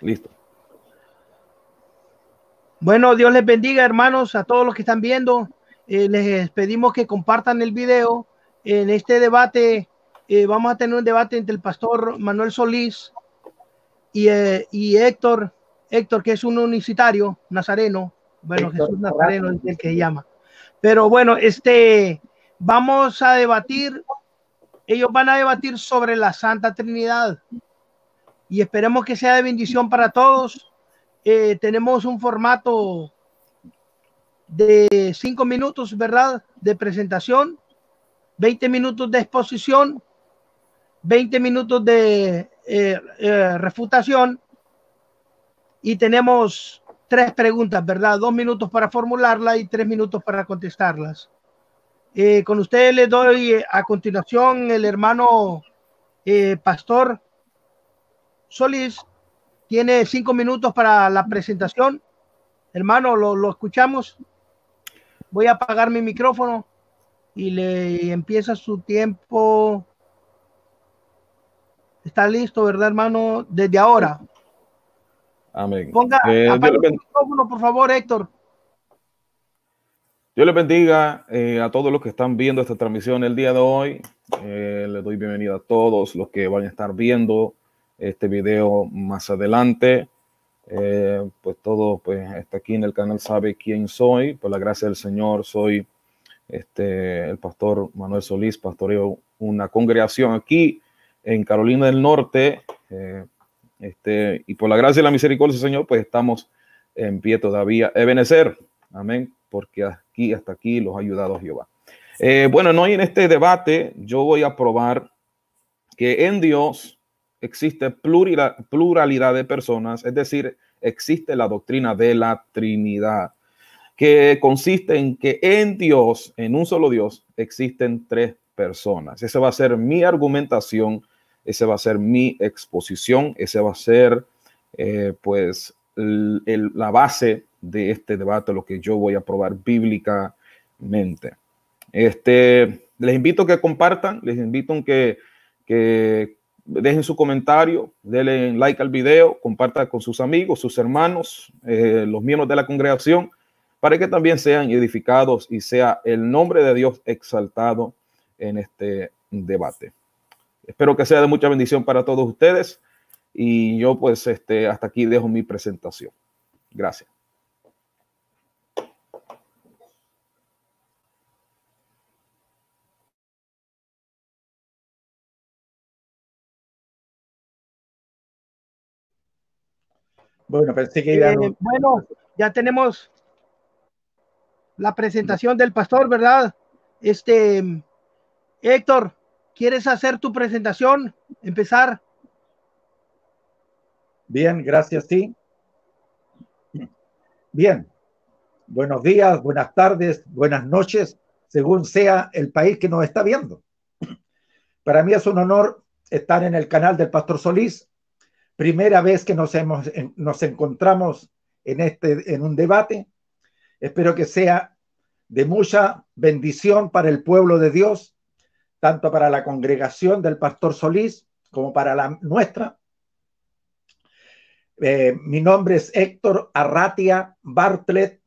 Listo. Bueno, Dios les bendiga, hermanos, a todos los que están viendo. Eh, les pedimos que compartan el video. En este debate eh, vamos a tener un debate entre el pastor Manuel Solís y, eh, Héctor, Héctor, que es un unicitario nazareno. Bueno, Jesús Nazareno es el que llama. Pero bueno, este, vamos a debatir, ellos van a debatir sobre la Santa Trinidad y esperemos que sea de bendición para todos. Eh, tenemos un formato de cinco minutos, ¿verdad? De presentación, 20 minutos de exposición, 20 minutos de eh, eh, refutación y tenemos tres preguntas, ¿verdad? Dos minutos para formularla y tres minutos para contestarlas. con ustedes les doy a continuación el hermano pastor Solís tiene cinco minutos para la presentación. Hermano, lo, escuchamos. Voy a apagar mi micrófono y le empieza su tiempo. Está listo, ¿verdad, hermano? Desde ahora. Amén. Ponga el eh, micrófono, por favor, Héctor. Dios le bendiga eh, a todos los que están viendo esta transmisión el día de hoy. Eh, le doy bienvenida a todos los que van a estar viendo este video más adelante. Eh, pues todo, pues está aquí en el canal sabe quién soy. Por la gracia del Señor soy este, el pastor Manuel Solís, pastoreo una congregación aquí en Carolina del Norte. Eh, este, y por la gracia y la misericordia del Señor, pues estamos en pie todavía. Ebenecer, amén, porque aquí, hasta aquí los ha ayudado Jehová. Eh, bueno, bueno, hay en este debate yo voy a probar que en Dios existe pluralidad, de personas, es decir, existe la doctrina de la Trinidad, que consiste en que en Dios, en un solo Dios, existen tres personas. Esa va a ser mi argumentación, esa va a ser mi exposición, esa va a ser, eh, pues, la base de este debate, lo que yo voy a probar bíblicamente. Este, les invito a que compartan, les invito a que, que dejen su comentario, denle like al video, comparta con sus amigos, sus hermanos, eh, los miembros de la congregación, para que también sean edificados y sea el nombre de Dios exaltado en este debate. Espero que sea de mucha bendición para todos ustedes y yo pues este, hasta aquí dejo mi presentación. Gracias. Bueno, pensé que eh, Bueno, ya tenemos la presentación del pastor, ¿verdad? Este, Héctor, ¿quieres hacer tu presentación? Empezar. Bien, gracias, sí. Bien, buenos días, buenas tardes, buenas noches, según sea el país que nos está viendo. Para mí es un honor estar en el canal del Pastor Solís primera vez que nos, hemos, nos encontramos en, este, en un debate. Espero que sea de mucha bendición para el pueblo de Dios, tanto para la congregación del pastor Solís como para la nuestra. Eh, mi nombre es Héctor Arratia Bartlett.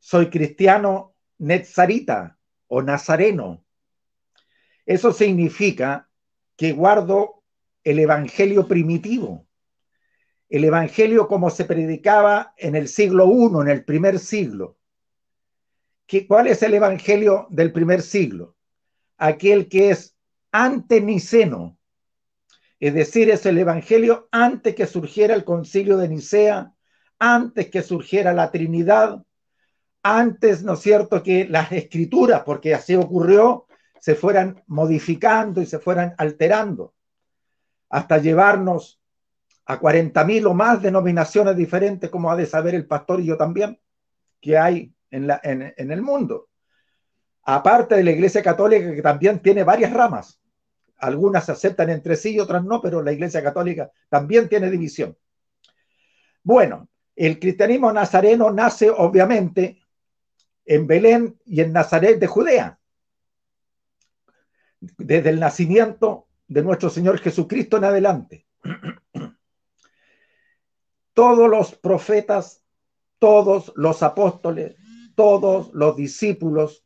Soy cristiano netzarita o nazareno. Eso significa que guardo el Evangelio primitivo, el Evangelio como se predicaba en el siglo I, en el primer siglo. ¿Cuál es el Evangelio del primer siglo? Aquel que es Niceno, es decir, es el Evangelio antes que surgiera el concilio de Nicea, antes que surgiera la Trinidad, antes, ¿no es cierto?, que las escrituras, porque así ocurrió, se fueran modificando y se fueran alterando hasta llevarnos a 40.000 o más denominaciones diferentes, como ha de saber el pastor y yo también, que hay en, en el mundo. Aparte de la Iglesia Católica, que también tiene varias ramas. Algunas se aceptan entre sí y otras no, pero la Iglesia Católica también tiene división. Bueno, el cristianismo nazareno nace obviamente en Belén y en Nazaret de Judea. Desde el nacimiento de nuestro Señor Jesucristo en adelante. Todos los profetas, todos los apóstoles, todos los discípulos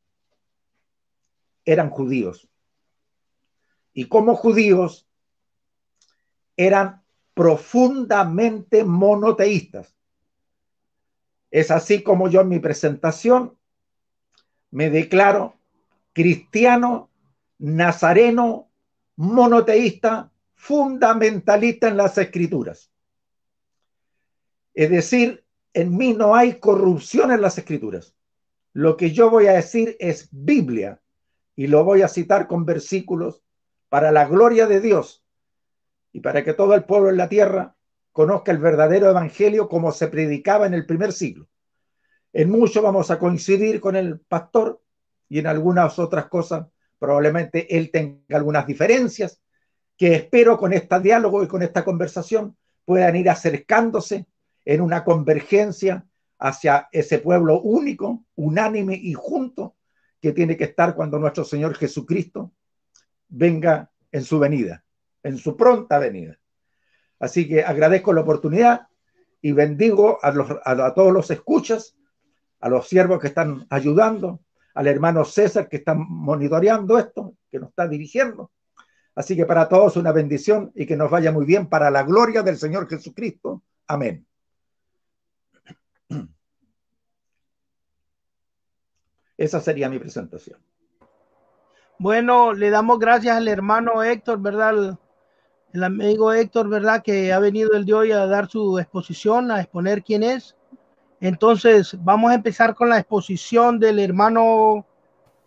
eran judíos. Y como judíos eran profundamente monoteístas. Es así como yo en mi presentación me declaro cristiano, nazareno, monoteísta fundamentalista en las escrituras. Es decir, en mí no hay corrupción en las escrituras. Lo que yo voy a decir es Biblia y lo voy a citar con versículos para la gloria de Dios y para que todo el pueblo en la tierra conozca el verdadero evangelio como se predicaba en el primer siglo. En mucho vamos a coincidir con el pastor y en algunas otras cosas Probablemente él tenga algunas diferencias que espero con este diálogo y con esta conversación puedan ir acercándose en una convergencia hacia ese pueblo único, unánime y junto que tiene que estar cuando nuestro Señor Jesucristo venga en su venida, en su pronta venida. Así que agradezco la oportunidad y bendigo a, todos los escuchas, a los siervos que están ayudando, al hermano César que está monitoreando esto, que nos está dirigiendo. Así que para todos una bendición y que nos vaya muy bien para la gloria del Señor Jesucristo. Amén. Esa sería mi presentación. Bueno, le damos gracias al hermano Héctor, ¿verdad? El amigo Héctor, ¿verdad? Que ha venido el de hoy a dar su exposición, a exponer quién es. Entonces, vamos a empezar con la exposición del hermano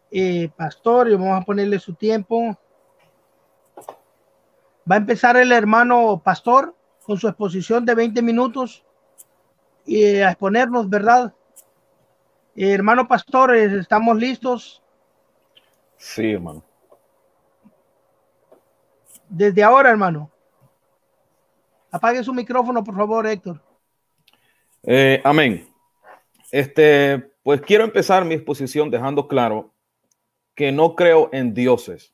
eh, pastor y vamos a ponerle su tiempo. Va a empezar el hermano pastor con su exposición de 20 minutos y eh, a exponernos, ¿verdad? Eh, hermano pastor, ¿estamos listos? Sí, hermano. Desde ahora, hermano. Apague su micrófono, por favor, Héctor. Eh, amén. Este, pues quiero empezar mi exposición dejando claro que no creo en dioses.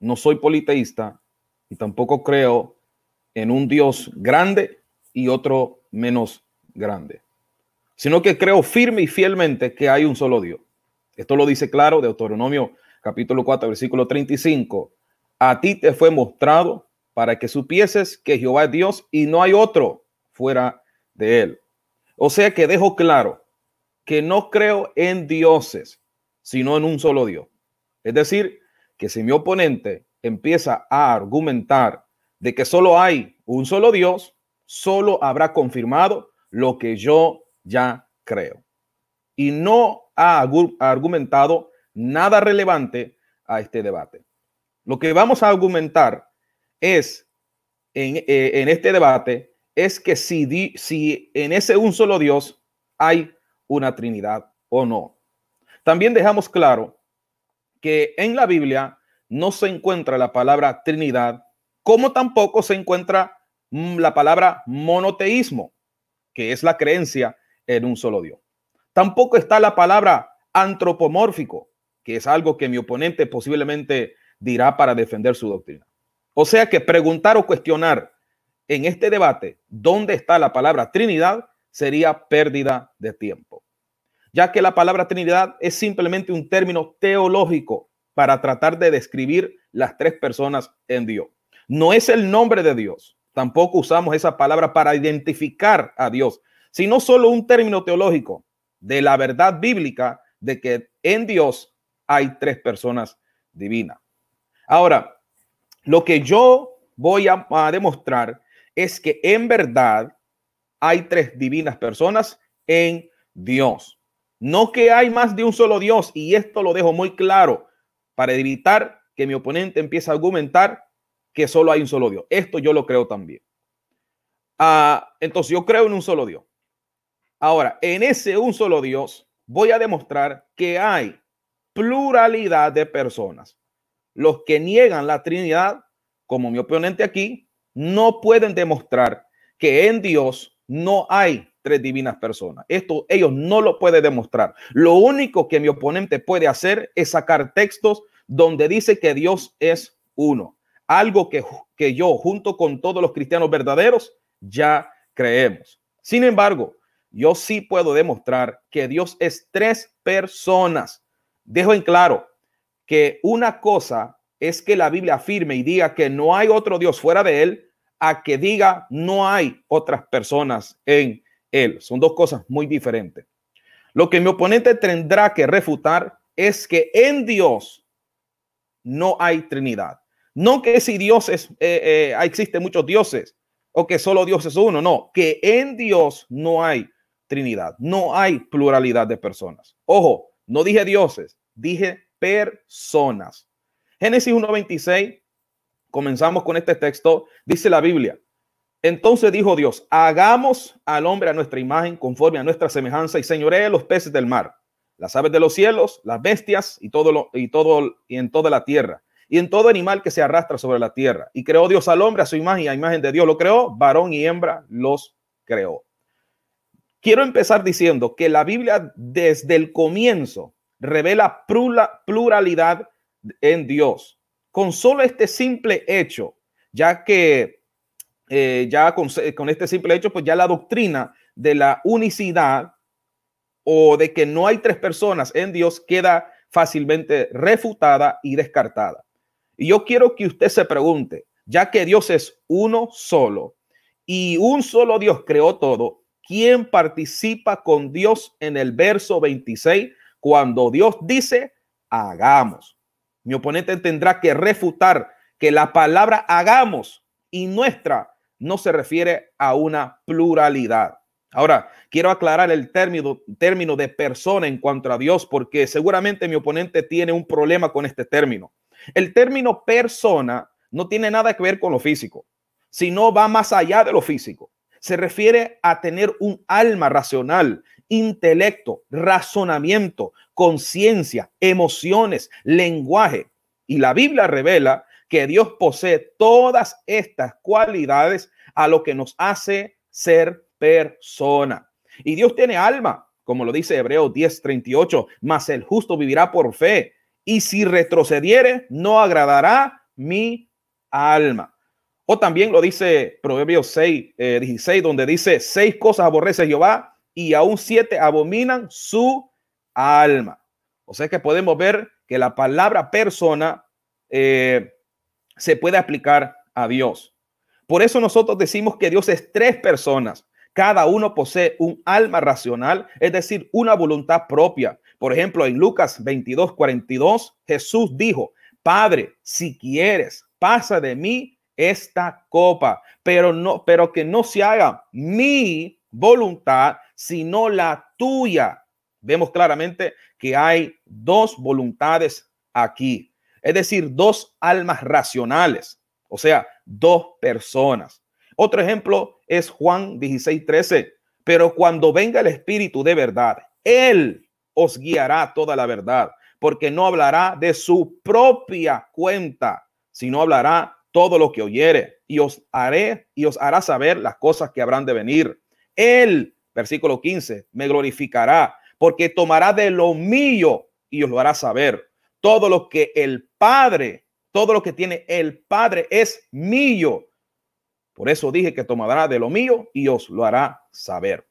No soy politeísta y tampoco creo en un Dios grande y otro menos grande, sino que creo firme y fielmente que hay un solo Dios. Esto lo dice claro de Deuteronomio capítulo 4, versículo 35. A ti te fue mostrado para que supieses que Jehová es Dios y no hay otro fuera de él. O sea que dejo claro que no creo en dioses, sino en un solo Dios. Es decir, que si mi oponente empieza a argumentar de que solo hay un solo Dios, solo habrá confirmado lo que yo ya creo. Y no ha argumentado nada relevante a este debate. Lo que vamos a argumentar es en, eh, este debate es que si, si en ese un solo Dios hay una Trinidad o no. También dejamos claro que en la Biblia no se encuentra la palabra Trinidad, como tampoco se encuentra mm, la palabra monoteísmo, que es la creencia en un solo Dios. Tampoco está la palabra antropomórfico, que es algo que mi oponente posiblemente dirá para defender su doctrina. O sea que preguntar o cuestionar en este debate dónde está la palabra Trinidad sería pérdida de tiempo, ya que la palabra Trinidad es simplemente un término teológico para tratar de describir las tres personas en Dios. No es el nombre de Dios, tampoco usamos esa palabra para identificar a Dios, sino solo un término teológico de la verdad bíblica de que en Dios hay tres personas divinas. Ahora, lo que yo voy a, a demostrar es que en verdad hay tres divinas personas en Dios. No que hay más de un solo Dios, y esto lo dejo muy claro para evitar que mi oponente empiece a argumentar que solo hay un solo Dios. Esto yo lo creo también. Ah, entonces yo creo en un solo Dios. Ahora, en ese un solo Dios voy a demostrar que hay pluralidad de personas. Los que niegan la Trinidad, como mi oponente aquí, no pueden demostrar que en Dios no hay tres divinas personas. Esto ellos no lo pueden demostrar. Lo único que mi oponente puede hacer es sacar textos donde dice que Dios es uno. Algo que, que yo, junto con todos los cristianos verdaderos, ya creemos. Sin embargo, yo sí puedo demostrar que Dios es tres personas. Dejo en claro que una cosa es que la Biblia afirme y diga que no hay otro Dios fuera de él, a que diga no hay otras personas en él. Son dos cosas muy diferentes. Lo que mi oponente tendrá que refutar es que en Dios no hay Trinidad. No que si Dios es, eh, eh, existen muchos dioses o que solo Dios es uno, no, que en Dios no hay Trinidad, no hay pluralidad de personas. Ojo, no dije dioses, dije personas. Génesis 1.26, comenzamos con este texto, dice la Biblia. Entonces dijo Dios, hagamos al hombre a nuestra imagen, conforme a nuestra semejanza, y señoree los peces del mar, las aves de los cielos, las bestias y todo lo, y todo y en toda la tierra, y en todo animal que se arrastra sobre la tierra. Y creó Dios al hombre a su imagen, y a imagen de Dios lo creó, varón y hembra los creó. Quiero empezar diciendo que la Biblia desde el comienzo revela pluralidad en Dios. Con solo este simple hecho, ya que eh, ya con, con este simple hecho, pues ya la doctrina de la unicidad o de que no hay tres personas en Dios queda fácilmente refutada y descartada. Y yo quiero que usted se pregunte, ya que Dios es uno solo y un solo Dios creó todo, ¿quién participa con Dios en el verso 26 cuando Dios dice, hagamos? Mi oponente tendrá que refutar que la palabra hagamos y nuestra no se refiere a una pluralidad. Ahora, quiero aclarar el término, término de persona en cuanto a Dios, porque seguramente mi oponente tiene un problema con este término. El término persona no tiene nada que ver con lo físico, sino va más allá de lo físico. Se refiere a tener un alma racional intelecto, razonamiento, conciencia, emociones, lenguaje. Y la Biblia revela que Dios posee todas estas cualidades a lo que nos hace ser persona. Y Dios tiene alma, como lo dice Hebreo 10:38, mas el justo vivirá por fe. Y si retrocediere, no agradará mi alma. O también lo dice Proverbios 6, 16, eh, donde dice, seis cosas aborrece Jehová y aún siete abominan su alma. O sea que podemos ver que la palabra persona eh, se puede aplicar a Dios. Por eso nosotros decimos que Dios es tres personas. Cada uno posee un alma racional, es decir, una voluntad propia. Por ejemplo, en Lucas 22, 42, Jesús dijo, Padre, si quieres, pasa de mí esta copa, pero no, pero que no se haga mi voluntad, sino la tuya. Vemos claramente que hay dos voluntades aquí, es decir, dos almas racionales, o sea, dos personas. Otro ejemplo es Juan 16, 13. Pero cuando venga el Espíritu de verdad, Él os guiará toda la verdad, porque no hablará de su propia cuenta, sino hablará todo lo que oyere y os haré y os hará saber las cosas que habrán de venir. Él Versículo 15, me glorificará porque tomará de lo mío y os lo hará saber. Todo lo que el Padre, todo lo que tiene el Padre es mío. Por eso dije que tomará de lo mío y os lo hará saber.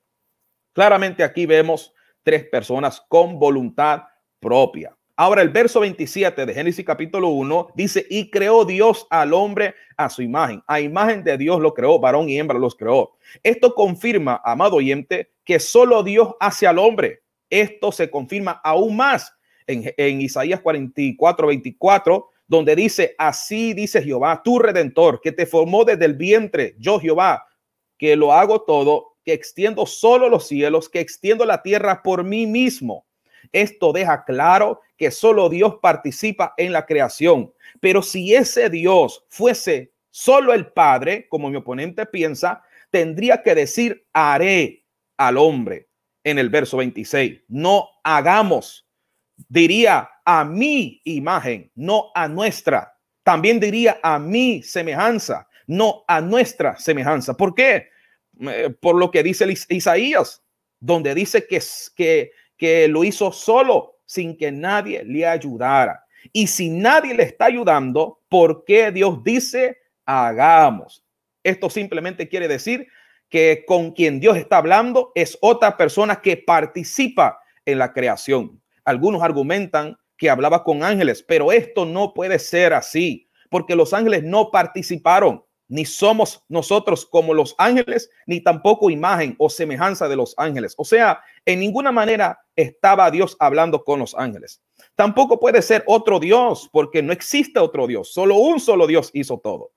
Claramente aquí vemos tres personas con voluntad propia. Ahora el verso 27 de Génesis capítulo 1 dice, y creó Dios al hombre a su imagen. A imagen de Dios lo creó, varón y hembra los creó. Esto confirma, amado oyente, que solo Dios hace al hombre. Esto se confirma aún más en, Isaías 44, 24, donde dice, así dice Jehová, tu redentor, que te formó desde el vientre, yo Jehová, que lo hago todo, que extiendo solo los cielos, que extiendo la tierra por mí mismo. Esto deja claro que solo Dios participa en la creación. Pero si ese Dios fuese solo el Padre, como mi oponente piensa, tendría que decir haré al hombre en el verso 26. No hagamos, diría a mi imagen, no a nuestra. También diría a mi semejanza, no a nuestra semejanza. ¿Por qué? Eh, por lo que dice Isaías, donde dice que, que, que lo hizo solo sin que nadie le ayudara. Y si nadie le está ayudando, ¿por qué Dios dice hagamos? Esto simplemente quiere decir que con quien Dios está hablando es otra persona que participa en la creación. Algunos argumentan que hablaba con ángeles, pero esto no puede ser así, porque los ángeles no participaron ni somos nosotros como los ángeles, ni tampoco imagen o semejanza de los ángeles. O sea, en ninguna manera estaba Dios hablando con los ángeles. Tampoco puede ser otro Dios, porque no existe otro Dios. Solo un solo Dios hizo todo.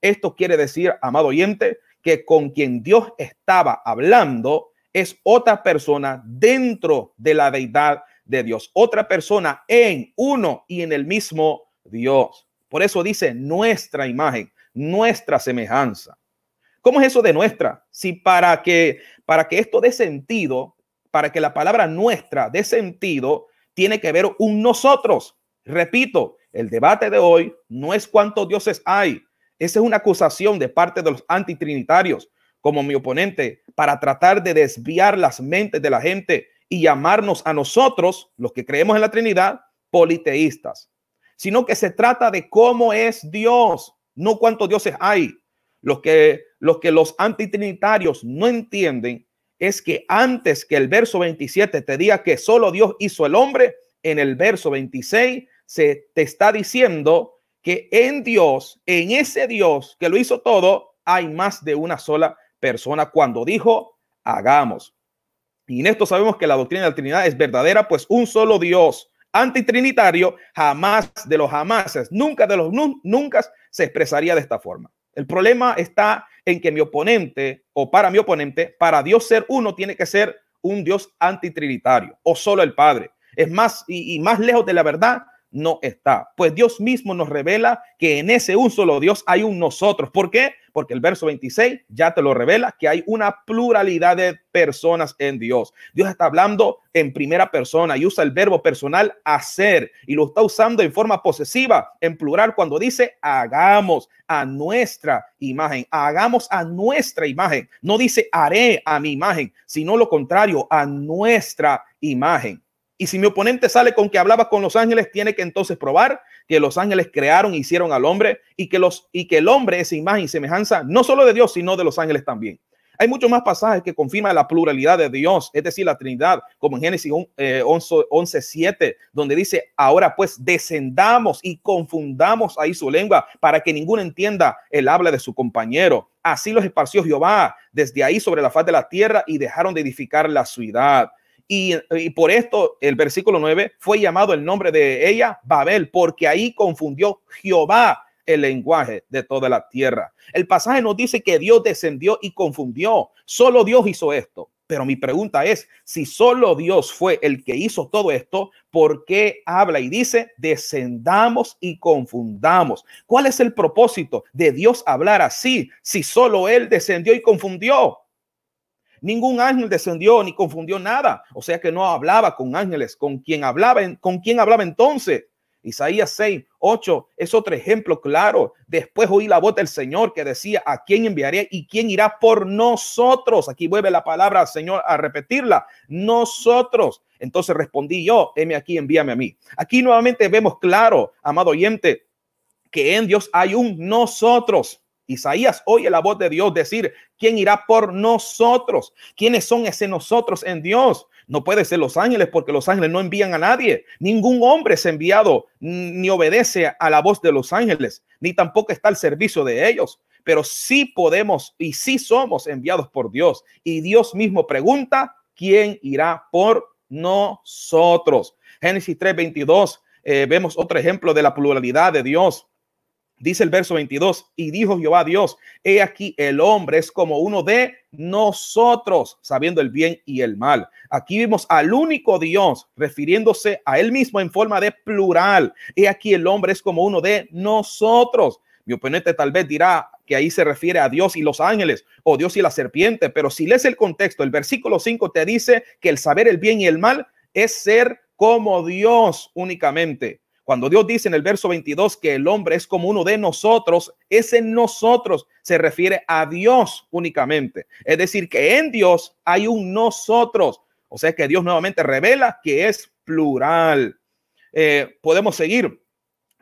Esto quiere decir, amado oyente, que con quien Dios estaba hablando es otra persona dentro de la deidad de Dios, otra persona en uno y en el mismo Dios. Por eso dice nuestra imagen nuestra semejanza. ¿Cómo es eso de nuestra? Si para que, para que esto dé sentido, para que la palabra nuestra dé sentido, tiene que ver un nosotros. Repito, el debate de hoy no es cuántos dioses hay. Esa es una acusación de parte de los antitrinitarios, como mi oponente, para tratar de desviar las mentes de la gente y llamarnos a nosotros, los que creemos en la Trinidad, politeístas, sino que se trata de cómo es Dios no cuántos dioses hay. Los que, los que los antitrinitarios no entienden es que antes que el verso 27 te diga que solo Dios hizo el hombre, en el verso 26 se te está diciendo que en Dios, en ese Dios que lo hizo todo, hay más de una sola persona cuando dijo, hagamos. Y en esto sabemos que la doctrina de la Trinidad es verdadera, pues un solo Dios antitrinitario, jamás de los jamases, nunca de los nunca se expresaría de esta forma. El problema está en que mi oponente, o para mi oponente, para Dios ser uno, tiene que ser un Dios antitrinitario o solo el Padre. Es más, y, y más lejos de la verdad, no está. Pues Dios mismo nos revela que en ese un solo Dios hay un nosotros. ¿Por qué? Porque el verso 26 ya te lo revela que hay una pluralidad de personas en Dios. Dios está hablando en primera persona y usa el verbo personal hacer y lo está usando en forma posesiva, en plural, cuando dice hagamos a nuestra imagen, hagamos a nuestra imagen. No dice haré a mi imagen, sino lo contrario, a nuestra imagen. Y si mi oponente sale con que hablaba con los ángeles, tiene que entonces probar que los ángeles crearon e hicieron al hombre y que, los, y que el hombre es imagen y semejanza no solo de Dios, sino de los ángeles también. Hay muchos más pasajes que confirman la pluralidad de Dios, es decir, la Trinidad, como en Génesis 11.7, 11, eh, donde dice, ahora pues descendamos y confundamos ahí su lengua para que ninguno entienda el habla de su compañero. Así los esparció Jehová desde ahí sobre la faz de la tierra y dejaron de edificar la ciudad. Y, por esto el versículo 9 fue llamado el nombre de ella Babel, porque ahí confundió Jehová el lenguaje de toda la tierra. El pasaje nos dice que Dios descendió y confundió. Solo Dios hizo esto. Pero mi pregunta es, si solo Dios fue el que hizo todo esto, ¿por qué habla y dice, descendamos y confundamos? ¿Cuál es el propósito de Dios hablar así si solo Él descendió y confundió? Ningún ángel descendió ni confundió nada. O sea que no hablaba con ángeles, con quien hablaba, con quien hablaba entonces. Isaías 6, 8 es otro ejemplo claro. Después oí la voz del Señor que decía, ¿a quién enviaré y quién irá por nosotros? Aquí vuelve la palabra al Señor a repetirla. Nosotros. Entonces respondí yo, heme aquí, envíame a mí. Aquí nuevamente vemos claro, amado oyente, que en Dios hay un nosotros. Isaías oye la voz de Dios decir, ¿quién irá por nosotros? ¿Quiénes son ese nosotros en Dios? No puede ser los ángeles porque los ángeles no envían a nadie. Ningún hombre es enviado ni obedece a la voz de los ángeles, ni tampoco está al servicio de ellos. Pero sí podemos y sí somos enviados por Dios. Y Dios mismo pregunta, ¿quién irá por nosotros? Génesis 3:22, eh, vemos otro ejemplo de la pluralidad de Dios Dice el verso 22, y dijo Jehová Dios, he aquí el hombre es como uno de nosotros, sabiendo el bien y el mal. Aquí vimos al único Dios refiriéndose a él mismo en forma de plural. He aquí el hombre es como uno de nosotros. Mi oponente tal vez dirá que ahí se refiere a Dios y los ángeles o Dios y la serpiente, pero si lees el contexto, el versículo 5 te dice que el saber el bien y el mal es ser como Dios únicamente. Cuando Dios dice en el verso 22 que el hombre es como uno de nosotros, ese nosotros se refiere a Dios únicamente. Es decir, que en Dios hay un nosotros. O sea que Dios nuevamente revela que es plural. Eh, podemos seguir.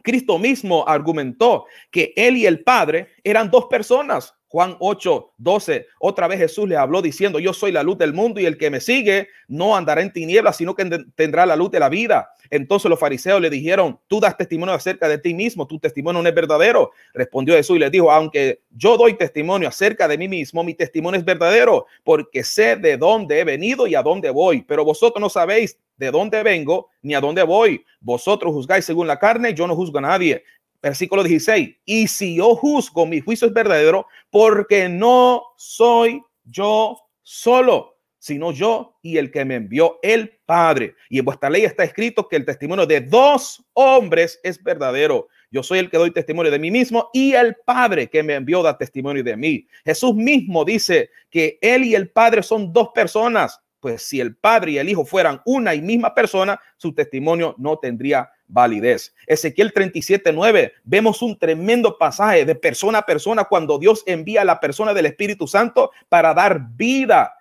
Cristo mismo argumentó que Él y el Padre eran dos personas, Juan 8, 12, otra vez Jesús le habló diciendo, yo soy la luz del mundo y el que me sigue no andará en tinieblas, sino que tendrá la luz de la vida. Entonces los fariseos le dijeron, tú das testimonio acerca de ti mismo, tu testimonio no es verdadero. Respondió Jesús y le dijo, aunque yo doy testimonio acerca de mí mismo, mi testimonio es verdadero, porque sé de dónde he venido y a dónde voy, pero vosotros no sabéis de dónde vengo ni a dónde voy. Vosotros juzgáis según la carne, yo no juzgo a nadie versículo 16, y si yo juzgo, mi juicio es verdadero, porque no soy yo solo, sino yo y el que me envió el Padre. Y en vuestra ley está escrito que el testimonio de dos hombres es verdadero. Yo soy el que doy testimonio de mí mismo y el Padre que me envió da testimonio de mí. Jesús mismo dice que Él y el Padre son dos personas pues si el padre y el hijo fueran una y misma persona, su testimonio no tendría validez. Ezequiel 37:9, vemos un tremendo pasaje de persona a persona cuando Dios envía a la persona del Espíritu Santo para dar vida.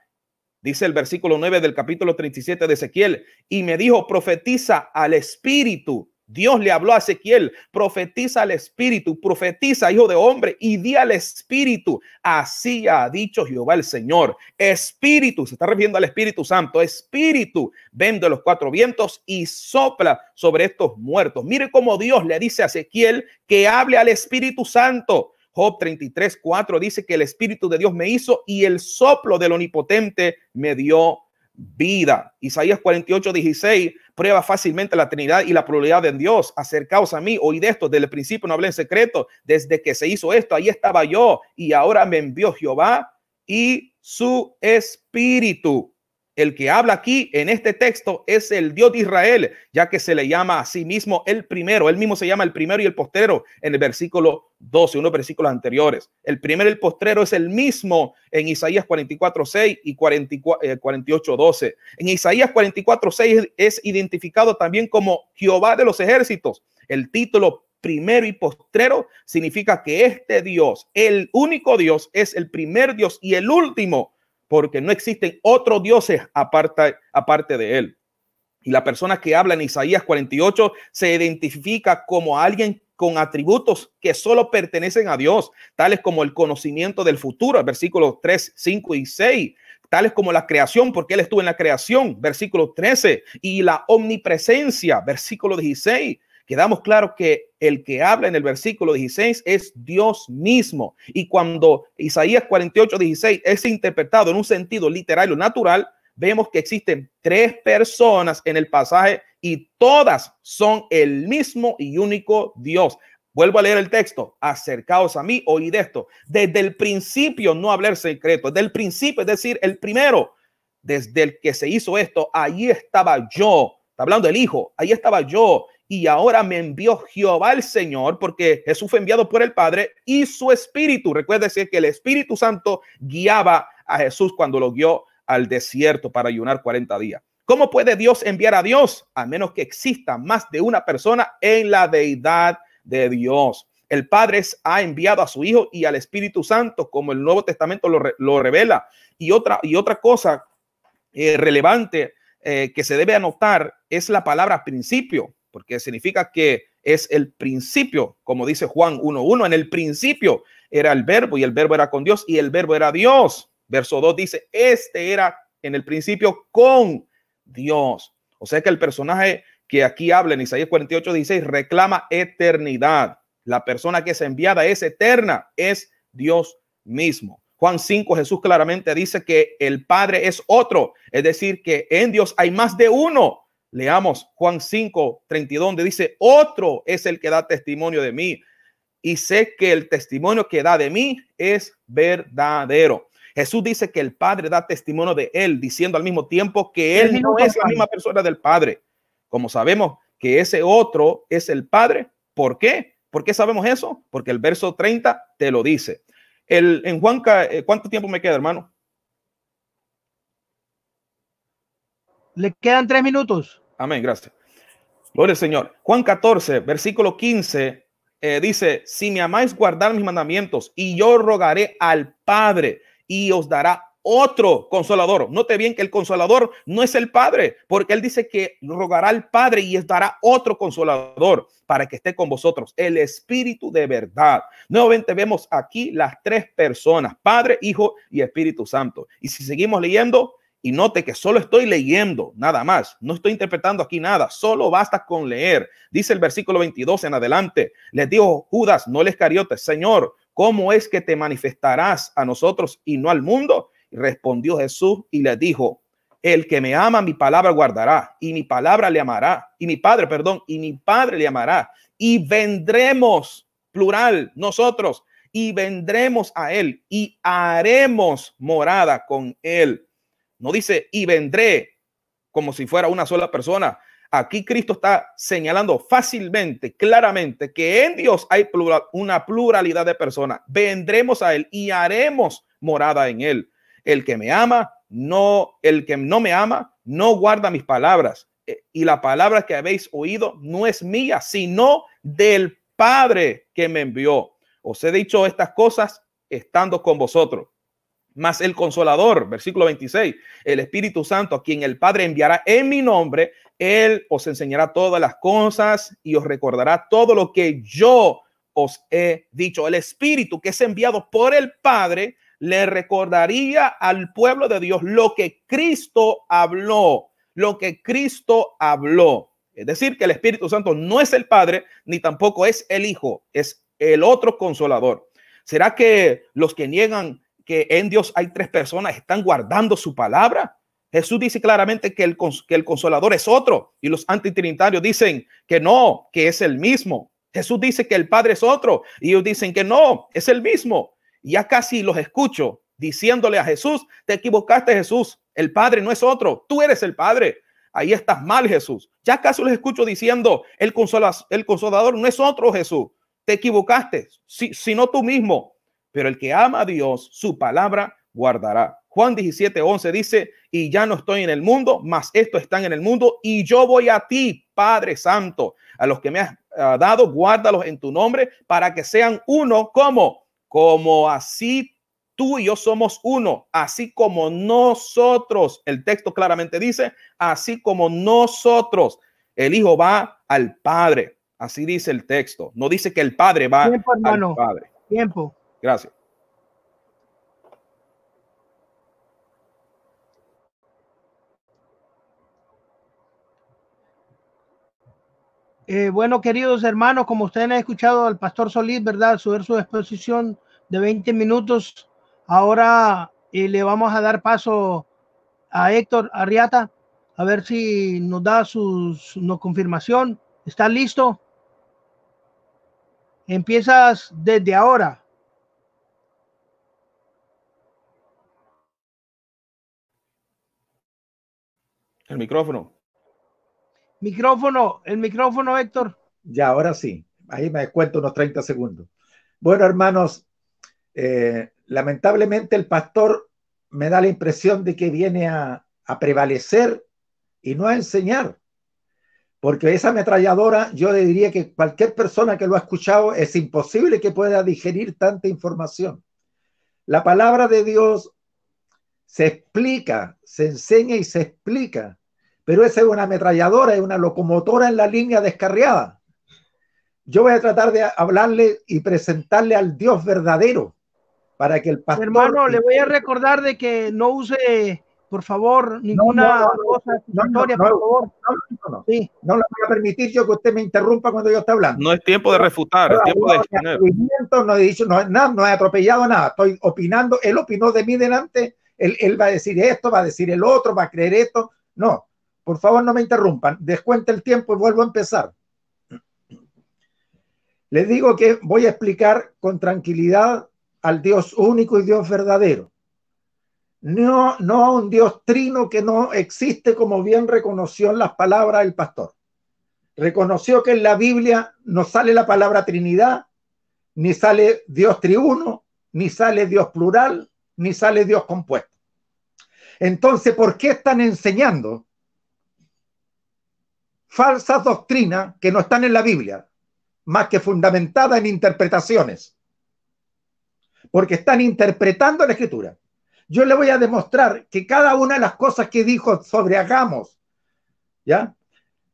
Dice el versículo 9 del capítulo 37 de Ezequiel, y me dijo, profetiza al Espíritu Dios le habló a Ezequiel, profetiza al Espíritu, profetiza, hijo de hombre, y di al Espíritu, así ha dicho Jehová el Señor. Espíritu, se está refiriendo al Espíritu Santo, Espíritu, vende de los cuatro vientos y sopla sobre estos muertos. Mire cómo Dios le dice a Ezequiel que hable al Espíritu Santo. Job 33, 4 dice que el Espíritu de Dios me hizo y el soplo del Onipotente me dio vida. Isaías 48, 16 prueba fácilmente la Trinidad y la pluralidad de Dios. Acercaos a mí, oíd esto, desde el principio no hablé en secreto, desde que se hizo esto, ahí estaba yo y ahora me envió Jehová y su espíritu. El que habla aquí en este texto es el Dios de Israel, ya que se le llama a sí mismo el primero. Él mismo se llama el primero y el postrero en el versículo 12, unos versículos anteriores. El primero y el postrero es el mismo en Isaías 44, 6 y 48, 12. Eh, en Isaías 44, 6 es identificado también como Jehová de los ejércitos. El título primero y postrero significa que este Dios, el único Dios, es el primer Dios y el último porque no existen otros dioses aparte, aparte de él. Y la persona que habla en Isaías 48 se identifica como alguien con atributos que solo pertenecen a Dios, tales como el conocimiento del futuro, versículos 3, 5 y 6, tales como la creación, porque Él estuvo en la creación, versículo 13, y la omnipresencia, versículo 16, Quedamos claros que el que habla en el versículo 16 es Dios mismo. Y cuando Isaías 48, 16 es interpretado en un sentido literal o natural, vemos que existen tres personas en el pasaje y todas son el mismo y único Dios. Vuelvo a leer el texto. Acercaos a mí, oíd esto. Desde el principio no hablar secreto. Desde el principio, es decir, el primero, desde el que se hizo esto, ahí estaba yo. Está hablando del Hijo. Ahí estaba yo y ahora me envió Jehová el Señor, porque Jesús fue enviado por el Padre y su Espíritu. Recuérdese que el Espíritu Santo guiaba a Jesús cuando lo guió al desierto para ayunar 40 días. ¿Cómo puede Dios enviar a Dios? A menos que exista más de una persona en la deidad de Dios. El Padre ha enviado a su Hijo y al Espíritu Santo, como el Nuevo Testamento lo, revela. Y otra, y otra cosa eh, relevante eh, que se debe anotar es la palabra principio porque significa que es el principio, como dice Juan 1.1, en el principio era el verbo y el verbo era con Dios y el verbo era Dios. Verso 2 dice, este era en el principio con Dios. O sea que el personaje que aquí habla en Isaías 48, 16 reclama eternidad. La persona que es enviada es eterna, es Dios mismo. Juan 5, Jesús claramente dice que el Padre es otro, es decir, que en Dios hay más de uno, Leamos Juan 5, 32, donde dice, otro es el que da testimonio de mí y sé que el testimonio que da de mí es verdadero. Jesús dice que el Padre da testimonio de él, diciendo al mismo tiempo que él no es la misma persona del Padre. Como sabemos que ese otro es el Padre, ¿por qué? ¿Por qué sabemos eso? Porque el verso 30 te lo dice. El, en Juan, eh, ¿cuánto tiempo me queda, hermano? Le quedan tres minutos. Amén, gracias. Gloria Señor. Juan 14, versículo 15, eh, dice, si me amáis, guardar mis mandamientos y yo rogaré al Padre y os dará otro consolador. Note bien que el consolador no es el Padre, porque él dice que rogará al Padre y os dará otro consolador para que esté con vosotros, el Espíritu de verdad. Nuevamente vemos aquí las tres personas, Padre, Hijo y Espíritu Santo. Y si seguimos leyendo, y note que solo estoy leyendo, nada más. No estoy interpretando aquí nada. Solo basta con leer. Dice el versículo 22 en adelante. Les dijo Judas, no les cariote. Señor, ¿cómo es que te manifestarás a nosotros y no al mundo? Respondió Jesús y le dijo, el que me ama, mi palabra guardará, y mi palabra le amará, y mi padre, perdón, y mi padre le amará, y vendremos, plural, nosotros, y vendremos a él, y haremos morada con él no dice, y vendré como si fuera una sola persona. Aquí Cristo está señalando fácilmente, claramente, que en Dios hay una pluralidad de personas. Vendremos a Él y haremos morada en Él. El que me ama, no, el que no me ama, no guarda mis palabras. Eh, y la palabra que habéis oído no es mía, sino del Padre que me envió. Os he dicho estas cosas estando con vosotros más el consolador, versículo 26, el Espíritu Santo, a quien el Padre enviará en mi nombre, Él os enseñará todas las cosas y os recordará todo lo que yo os he dicho. El Espíritu que es enviado por el Padre le recordaría al pueblo de Dios lo que Cristo habló, lo que Cristo habló. Es decir, que el Espíritu Santo no es el Padre, ni tampoco es el Hijo, es el otro consolador. ¿Será que los que niegan en Dios hay tres personas, están guardando su palabra. Jesús dice claramente que el, consolador es otro y los antitrinitarios dicen que no, que es el mismo. Jesús dice que el Padre es otro y ellos dicen que no, es el mismo. ya casi los escucho diciéndole a Jesús, te equivocaste Jesús, el Padre no es otro, tú eres el Padre. Ahí estás mal Jesús. Ya casi los escucho diciendo, el, consolador, el consolador no es otro Jesús, te equivocaste, si, sino tú mismo pero el que ama a Dios, su palabra guardará. Juan 17, 11 dice, y ya no estoy en el mundo, mas estos están en el mundo, y yo voy a ti, Padre Santo, a los que me has ah, dado, guárdalos en tu nombre, para que sean uno como, como así tú y yo somos uno, así como nosotros, el texto claramente dice, así como nosotros, el Hijo va al Padre, así dice el texto, no dice que el Padre va al Padre. Tiempo. Gracias. Eh, bueno, queridos hermanos, como ustedes han escuchado al pastor Solís, ¿verdad? subir su exposición de 20 minutos. Ahora eh, le vamos a dar paso a Héctor Arriata, a ver si nos da su, confirmación. ¿Está listo? Empiezas desde ahora. El micrófono. Micrófono, el micrófono, Héctor. Ya, ahora sí. Ahí me cuento unos 30 segundos. Bueno, hermanos, eh, lamentablemente el pastor me da la impresión de que viene a, prevalecer y no a enseñar. Porque esa ametralladora, yo diría que cualquier persona que lo ha escuchado es imposible que pueda digerir tanta información. La palabra de Dios se explica, se enseña y se explica pero esa es una ametralladora, es una locomotora en la línea descarriada. Yo voy a tratar de hablarle y presentarle al Dios verdadero para que el pastor... Hermano, le voy a recordar de que no use, por favor, ninguna cosa historia, por favor. No, sí. voy a permitir yo que usted me interrumpa cuando yo esté hablando. No es tiempo de refutar, no, es tiempo de No he dicho nada, no he atropellado nada, estoy opinando, él opinó de mí delante, él, él va a decir esto, va a decir el otro, va a creer esto. No, por favor, no me interrumpan. descuente el tiempo y vuelvo a empezar. Les digo que voy a explicar con tranquilidad al Dios único y Dios verdadero. No, no un Dios trino que no existe, como bien reconoció en las palabras el pastor. Reconoció que en la Biblia no sale la palabra Trinidad, ni sale Dios triuno, ni sale Dios plural, ni sale Dios compuesto. Entonces, ¿por qué están enseñando falsas doctrinas que no están en la Biblia, más que fundamentadas en interpretaciones, porque están interpretando la escritura. Yo le voy a demostrar que cada una de las cosas que dijo sobre hagamos, ¿ya?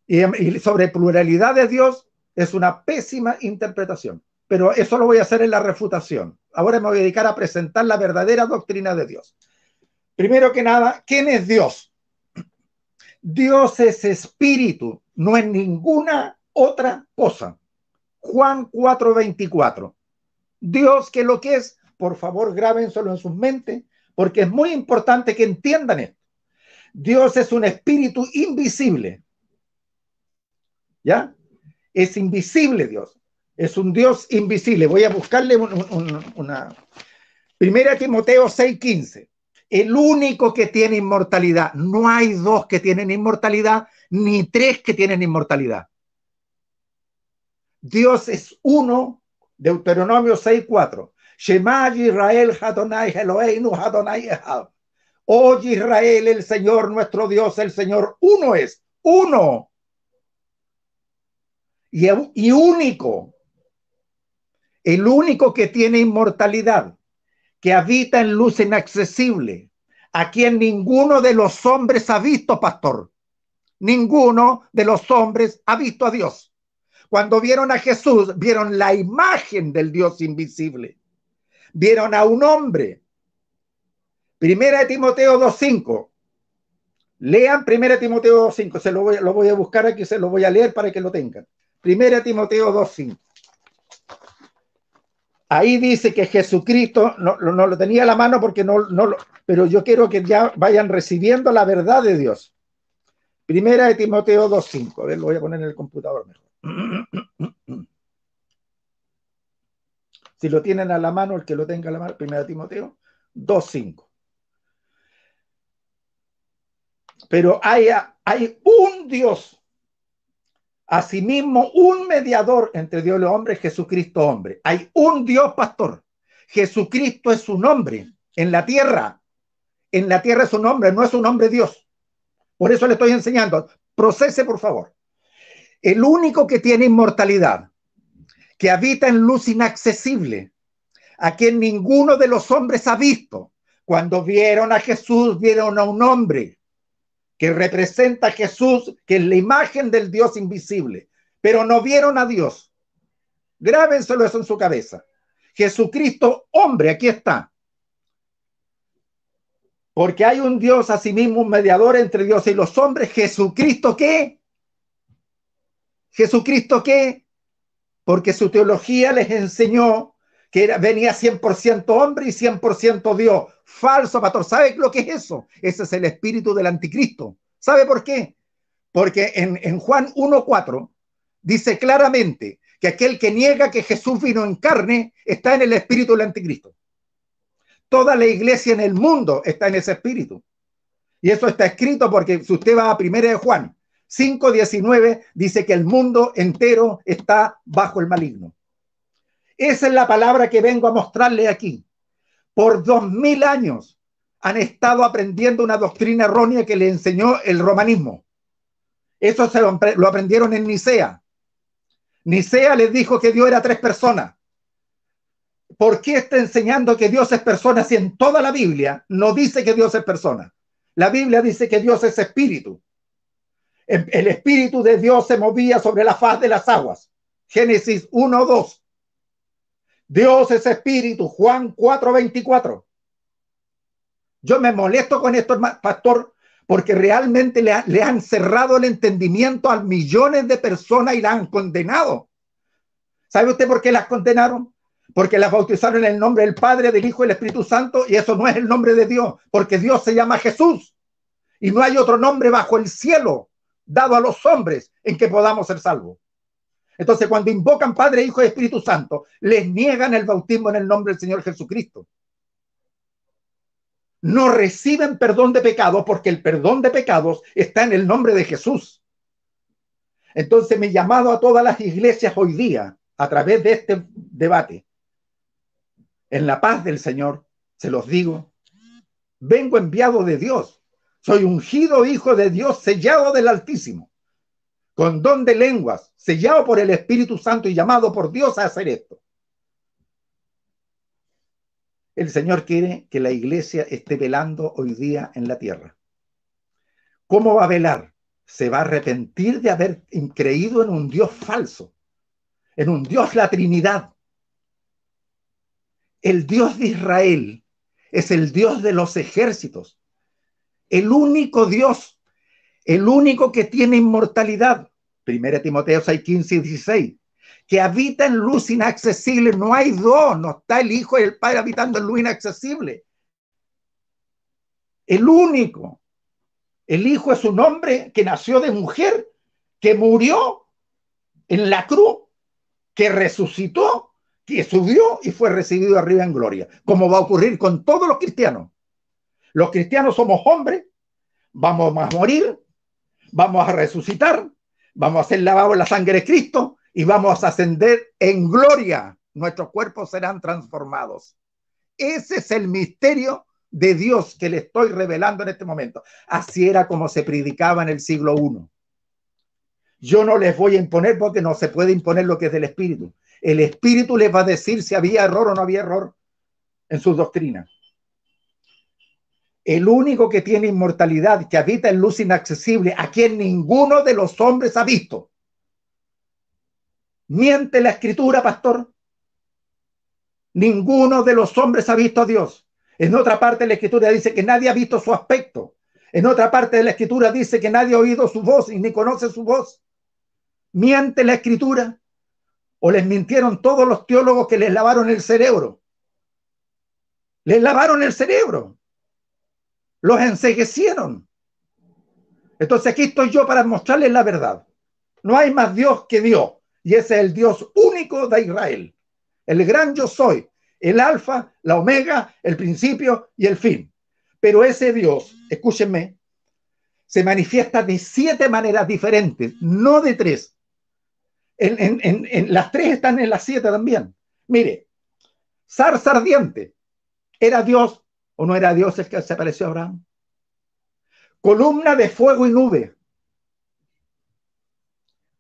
Y, y sobre pluralidad de Dios es una pésima interpretación, pero eso lo voy a hacer en la refutación. Ahora me voy a dedicar a presentar la verdadera doctrina de Dios. Primero que nada, ¿quién es Dios? Dios es espíritu no es ninguna otra cosa. Juan 4:24. Dios que lo que es, por favor, graben solo en sus mentes, porque es muy importante que entiendan esto. Dios es un espíritu invisible. ¿Ya? Es invisible Dios. Es un Dios invisible. Voy a buscarle una... Primera Timoteo 6:15 el único que tiene inmortalidad. No hay dos que tienen inmortalidad, ni tres que tienen inmortalidad. Dios es uno, Deuteronomio 6.4. Shema Israel Hadonai Eloheinu Hadonai Oye oh Israel, el Señor nuestro Dios, el Señor uno es, uno. Y, y único. El único que tiene inmortalidad, que habita en luz inaccesible, a quien ninguno de los hombres ha visto, pastor ninguno de los hombres ha visto a Dios. Cuando vieron a Jesús, vieron la imagen del Dios invisible. Vieron a un hombre. Primera de Timoteo 2.5. Lean Primera de Timoteo 2.5. Se lo voy, a buscar aquí, se lo voy a leer para que lo tengan. Primera de Timoteo 2.5. Ahí dice que Jesucristo no, lo tenía a la mano porque no, no lo, pero yo quiero que ya vayan recibiendo la verdad de Dios. Primera de Timoteo 2.5. A ver, lo voy a poner en el computador mejor. Si lo tienen a la mano, el que lo tenga a la mano, primera de Timoteo 2.5. Pero hay, hay un Dios, asimismo un mediador entre Dios y los hombres, Jesucristo hombre. Hay un Dios pastor. Jesucristo es su nombre en la tierra. En la tierra es su nombre, no es un nombre Dios. Por eso le estoy enseñando. Procese, por favor. El único que tiene inmortalidad, que habita en luz inaccesible, a quien ninguno de los hombres ha visto. Cuando vieron a Jesús, vieron a un hombre que representa a Jesús, que es la imagen del Dios invisible, pero no vieron a Dios. Grábenselo eso en su cabeza. Jesucristo, hombre, aquí está. Porque hay un Dios, asimismo, un mediador entre Dios y los hombres, Jesucristo qué? Jesucristo qué? Porque su teología les enseñó que era, venía 100% hombre y 100% Dios. Falso, pastor. ¿Sabe lo que es eso? Ese es el espíritu del anticristo. ¿Sabe por qué? Porque en, en Juan 1.4 dice claramente que aquel que niega que Jesús vino en carne está en el espíritu del anticristo. Toda la iglesia en el mundo está en ese espíritu. Y eso está escrito porque si usted va a primera de Juan 5.19, dice que el mundo entero está bajo el maligno. Esa es la palabra que vengo a mostrarle aquí. Por dos mil años han estado aprendiendo una doctrina errónea que le enseñó el romanismo. Eso se lo, lo aprendieron en Nicea. Nicea les dijo que Dios era tres personas. ¿Por qué está enseñando que Dios es persona si en toda la Biblia no dice que Dios es persona? La Biblia dice que Dios es espíritu. El espíritu de Dios se movía sobre la faz de las aguas. Génesis 1, 2. Dios es espíritu. Juan 4, 24. Yo me molesto con esto, pastor, porque realmente le, le han cerrado el entendimiento a millones de personas y la han condenado. ¿Sabe usted por qué las condenaron? porque las bautizaron en el nombre del Padre, del Hijo y del Espíritu Santo, y eso no es el nombre de Dios, porque Dios se llama Jesús, y no hay otro nombre bajo el cielo dado a los hombres en que podamos ser salvos. Entonces, cuando invocan Padre, Hijo y Espíritu Santo, les niegan el bautismo en el nombre del Señor Jesucristo. No reciben perdón de pecados porque el perdón de pecados está en el nombre de Jesús. Entonces, mi llamado a todas las iglesias hoy día, a través de este debate, en la paz del Señor, se los digo. Vengo enviado de Dios, soy ungido hijo de Dios, sellado del Altísimo, con don de lenguas, sellado por el Espíritu Santo y llamado por Dios a hacer esto. El Señor quiere que la iglesia esté velando hoy día en la tierra. ¿Cómo va a velar? Se va a arrepentir de haber creído en un Dios falso, en un Dios la Trinidad, el Dios de Israel es el Dios de los ejércitos, el único Dios, el único que tiene inmortalidad. 1 Timoteo 6, 15 y 16 que habita en luz inaccesible. No hay dos, no está el Hijo y el Padre habitando en luz inaccesible. El único. El Hijo es un hombre que nació de mujer, que murió en la cruz, que resucitó que subió y fue recibido arriba en gloria, como va a ocurrir con todos los cristianos. Los cristianos somos hombres, vamos a morir, vamos a resucitar, vamos a ser lavados en la sangre de Cristo y vamos a ascender en gloria. Nuestros cuerpos serán transformados. Ese es el misterio de Dios que le estoy revelando en este momento. Así era como se predicaba en el siglo I. Yo no les voy a imponer porque no se puede imponer lo que es del Espíritu. El Espíritu les va a decir si había error o no había error en sus doctrina. El único que tiene inmortalidad, que habita en luz inaccesible, a quien ninguno de los hombres ha visto. Miente la escritura, pastor. Ninguno de los hombres ha visto a Dios. En otra parte de la escritura dice que nadie ha visto su aspecto. En otra parte de la escritura dice que nadie ha oído su voz y ni conoce su voz. Miente la escritura o les mintieron todos los teólogos que les lavaron el cerebro. Les lavaron el cerebro. Los enseguecieron. Entonces aquí estoy yo para mostrarles la verdad. No hay más Dios que Dios. Y ese es el Dios único de Israel. El gran yo soy. El alfa, la omega, el principio y el fin. Pero ese Dios, escúchenme, se manifiesta de siete maneras diferentes, no de tres en, las tres están en las siete también. Mire, Sar Sardiente, ¿era Dios o no era Dios el que se apareció a Abraham? Columna de fuego y nube.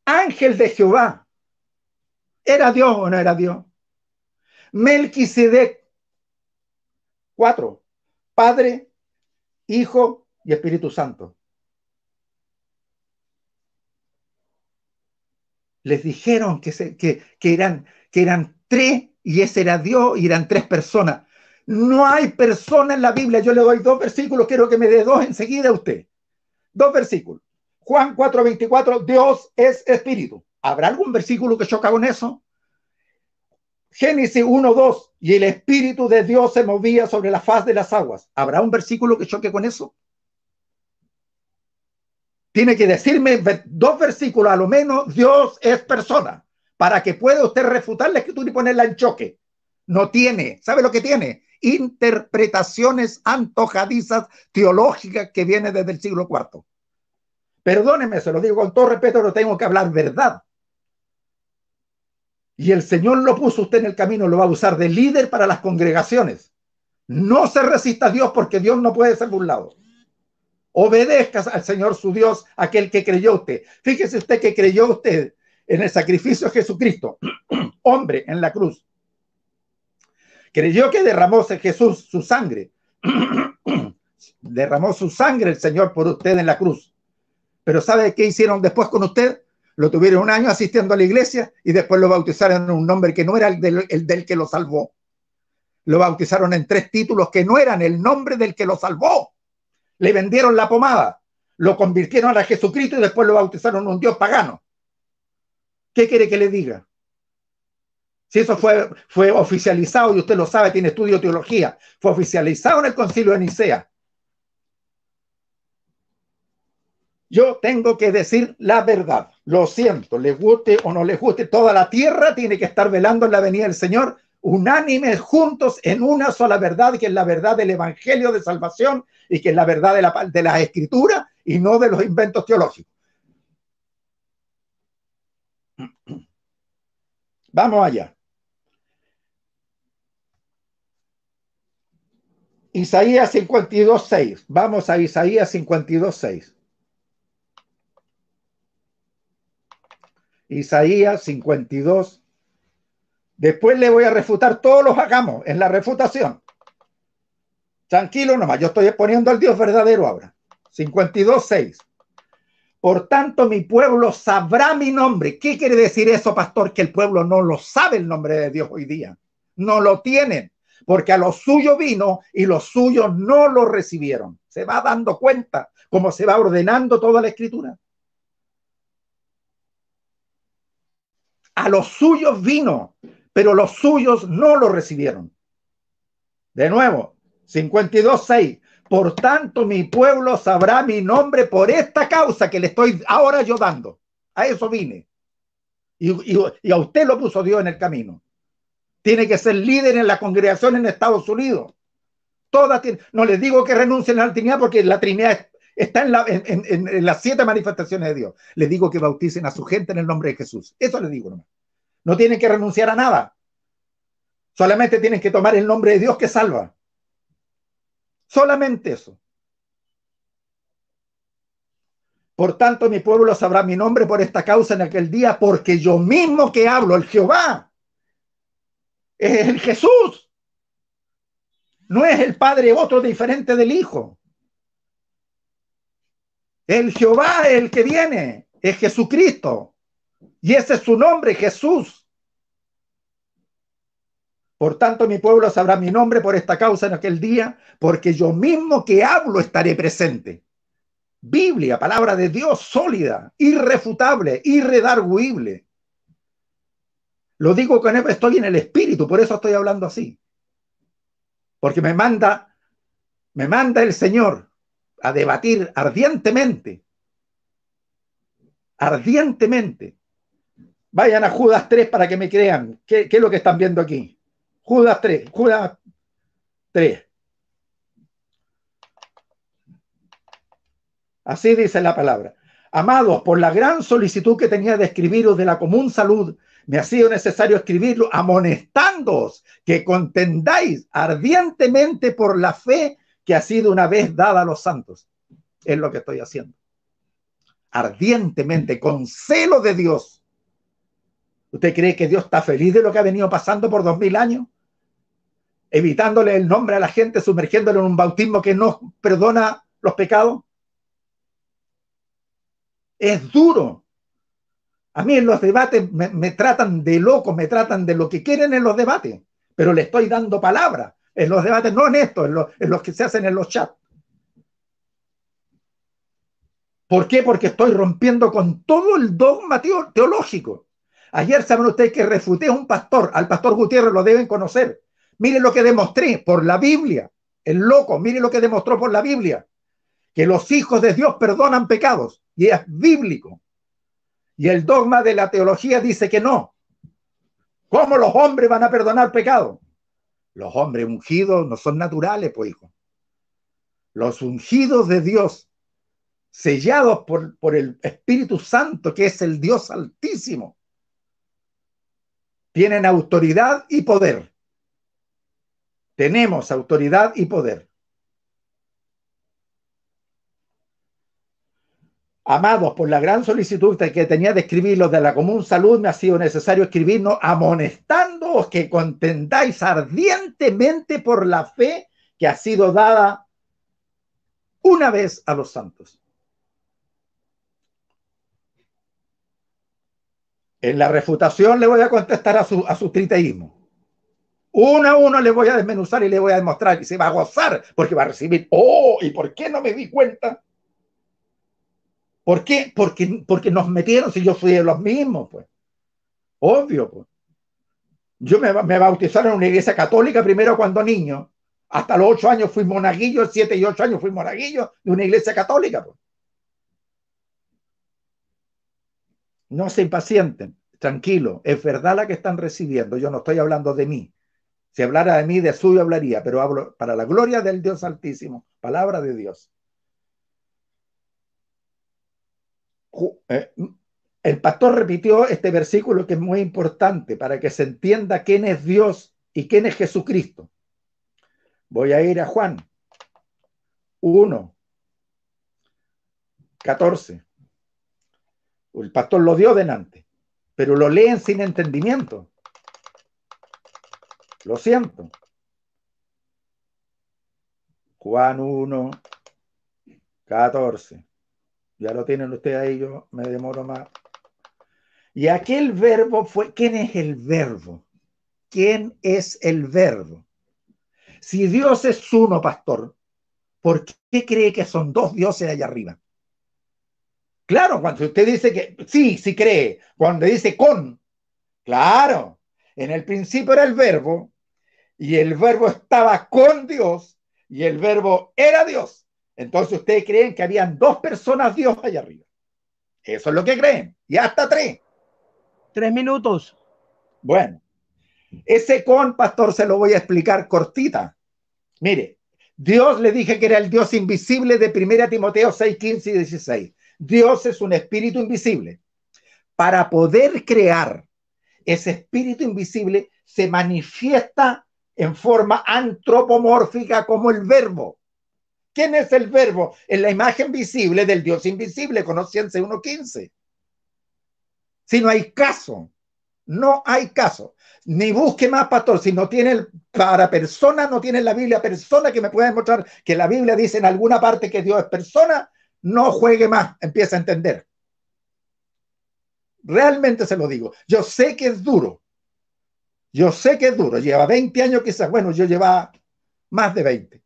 Ángel de Jehová, ¿era Dios o no era Dios? Melquisedec, cuatro, Padre, Hijo y Espíritu Santo. les dijeron que, eran, que eran tres y ese era Dios y eran tres personas. No hay persona en la Biblia. Yo le doy dos versículos, quiero que me dé dos enseguida a usted. Dos versículos. Juan 4:24, Dios es espíritu. ¿Habrá algún versículo que choca con eso? Génesis 1:2, y el espíritu de Dios se movía sobre la faz de las aguas. ¿Habrá un versículo que choque con eso? tiene que decirme dos versículos, a lo menos Dios es persona, para que pueda usted refutar la escritura y ponerla en choque. No tiene, ¿sabe lo que tiene? Interpretaciones antojadizas teológicas que viene desde el siglo IV. Perdóneme, se lo digo con todo respeto, pero tengo que hablar verdad. Y el Señor lo puso usted en el camino, lo va a usar de líder para las congregaciones. No se resista a Dios porque Dios no puede ser burlado obedezcas al Señor su Dios, aquel que creyó usted. Fíjese usted que creyó usted en el sacrificio de Jesucristo, hombre en la cruz. Creyó que derramó Jesús su sangre. derramó su sangre el Señor por usted en la cruz. Pero ¿sabe qué hicieron después con usted? Lo tuvieron un año asistiendo a la iglesia y después lo bautizaron en un nombre que no era el del que lo salvó. Lo bautizaron en tres títulos que no eran el nombre del que lo salvó le vendieron la pomada, lo convirtieron a Jesucristo y después lo bautizaron en un dios pagano. ¿Qué quiere que le diga? Si eso fue, fue oficializado, y usted lo sabe, tiene estudio de teología, fue oficializado en el concilio de Nicea. Yo tengo que decir la verdad. Lo siento, les guste o no les guste, toda la tierra tiene que estar velando en la venida del Señor, unánime juntos en una sola verdad, que es la verdad del Evangelio de Salvación, y que es la verdad de, la, de las escrituras y no de los inventos teológicos. Vamos allá. Isaías 52.6. Vamos a Isaías 52.6. Isaías 52. Después le voy a refutar todos los hagamos en la refutación. Tranquilo nomás, yo estoy exponiendo al Dios verdadero ahora. 52.6. Por tanto, mi pueblo sabrá mi nombre. ¿Qué quiere decir eso, pastor? Que el pueblo no lo sabe el nombre de Dios hoy día. No lo tienen, porque a lo suyo vino y los suyos no lo recibieron. Se va dando cuenta cómo se va ordenando toda la escritura. A los suyos vino, pero los suyos no lo recibieron. De nuevo, 52.6. Por tanto, mi pueblo sabrá mi nombre por esta causa que le estoy ahora yo dando. A eso vine. Y, a usted lo puso Dios en el camino. Tiene que ser líder en la congregación en Estados Unidos. toda no les digo que renuncien a la Trinidad porque la Trinidad está en, las siete manifestaciones de Dios. Les digo que bauticen a su gente en el nombre de Jesús. Eso les digo nomás. No tienen que renunciar a nada. Solamente tienen que tomar el nombre de Dios que salva. Solamente eso. Por tanto, mi pueblo sabrá mi nombre por esta causa en aquel día, porque yo mismo que hablo, el Jehová, es el Jesús. No es el Padre otro diferente del Hijo. El Jehová es el que viene, es Jesucristo. Y ese es su nombre, Jesús. Por tanto, mi pueblo sabrá mi nombre por esta causa en aquel día, porque yo mismo que hablo estaré presente. Biblia, palabra de Dios sólida, irrefutable, irredarguible. Lo digo con él, estoy en el espíritu, por eso estoy hablando así. Porque me manda, me manda el Señor a debatir ardientemente. Ardientemente. Vayan a Judas 3 para que me crean. qué es lo que están viendo aquí? Judas 3, Judas 3. Así dice la palabra. Amados, por la gran solicitud que tenía de escribiros de la común salud, me ha sido necesario escribirlo amonestándoos que contendáis ardientemente por la fe que ha sido una vez dada a los santos. Es lo que estoy haciendo. Ardientemente, con celo de Dios. ¿Usted cree que Dios está feliz de lo que ha venido pasando por dos mil años? evitándole el nombre a la gente, sumergiéndole en un bautismo que no perdona los pecados. Es duro. A mí en los debates me, tratan de loco, me tratan de lo que quieren en los debates, pero le estoy dando palabra. En los debates, no en estos, en, en los que se hacen en los chats. ¿Por qué? Porque estoy rompiendo con todo el dogma teológico. Ayer saben ustedes que refuté a un pastor, al pastor Gutiérrez lo deben conocer, Mire lo que demostré por la Biblia. El loco, mire lo que demostró por la Biblia. Que los hijos de Dios perdonan pecados. Y es bíblico. Y el dogma de la teología dice que no. ¿Cómo los hombres van a perdonar pecados? Los hombres ungidos no son naturales, pues hijo. Los ungidos de Dios, sellados por, por el Espíritu Santo, que es el Dios altísimo, tienen autoridad y poder. Tenemos autoridad y poder. Amados, por la gran solicitud que tenía de escribir los de la común salud, me ha sido necesario escribirnos amonestando que contendáis ardientemente por la fe que ha sido dada una vez a los santos. En la refutación le voy a contestar a su, a su triteísmo. Uno a uno le voy a desmenuzar y le voy a demostrar y se va a gozar porque va a recibir. Oh, ¿y por qué no me di cuenta? ¿Por qué? Porque, porque nos metieron si yo soy de los mismos, pues. Obvio, pues. Yo me, me bautizaron en una iglesia católica primero cuando niño. Hasta los ocho años fui monaguillo, siete y ocho años fui monaguillo de una iglesia católica. Pues. No se impacienten, tranquilo, es verdad la que están recibiendo. Yo no estoy hablando de mí, si hablara de mí, de suyo hablaría, pero hablo para la gloria del Dios Altísimo, palabra de Dios. Eh, el pastor repitió este versículo que es muy importante para que se entienda quién es Dios y quién es Jesucristo. Voy a ir a Juan 1, 14. El pastor lo dio delante, pero lo leen sin entendimiento. Lo siento. Juan 1, 14. Ya lo tienen ustedes ahí, yo me demoro más. Y aquel verbo fue, ¿quién es el verbo? ¿Quién es el verbo? Si Dios es uno, pastor, ¿por qué cree que son dos dioses allá arriba? Claro, cuando usted dice que sí, sí cree, cuando dice con, claro, en el principio era el verbo, y el verbo estaba con Dios y el verbo era Dios. Entonces ustedes creen que habían dos personas Dios allá arriba. Eso es lo que creen. Y hasta tres. Tres minutos. Bueno, ese con, pastor, se lo voy a explicar cortita. Mire, Dios le dije que era el Dios invisible de 1 Timoteo 6, 15 y 16. Dios es un espíritu invisible. Para poder crear ese espíritu invisible se manifiesta en forma antropomórfica como el verbo. ¿Quién es el verbo? En la imagen visible del Dios invisible, conociéndose 1.15. Si no hay caso, no hay caso. Ni busque más, pastor. Si no tiene para persona, no tiene la Biblia persona que me pueda demostrar que la Biblia dice en alguna parte que Dios es persona, no juegue más. Empieza a entender. Realmente se lo digo. Yo sé que es duro. Yo sé que es duro, lleva 20 años quizás, bueno, yo llevaba más de 20.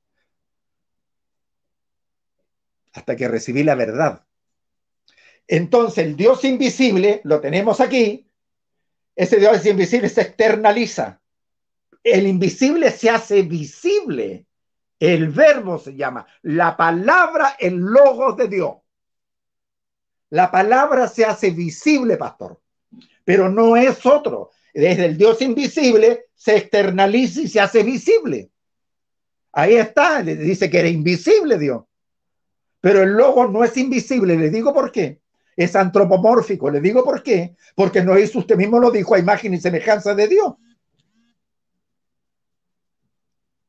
Hasta que recibí la verdad. Entonces el Dios invisible, lo tenemos aquí, ese Dios invisible se externaliza. El invisible se hace visible. El verbo se llama, la palabra, el logos de Dios. La palabra se hace visible, pastor, pero no es otro desde el Dios invisible se externaliza y se hace visible. Ahí está, le dice que era invisible Dios. Pero el logo no es invisible, le digo por qué. Es antropomórfico, le digo por qué. Porque no es, usted mismo lo dijo, a imagen y semejanza de Dios.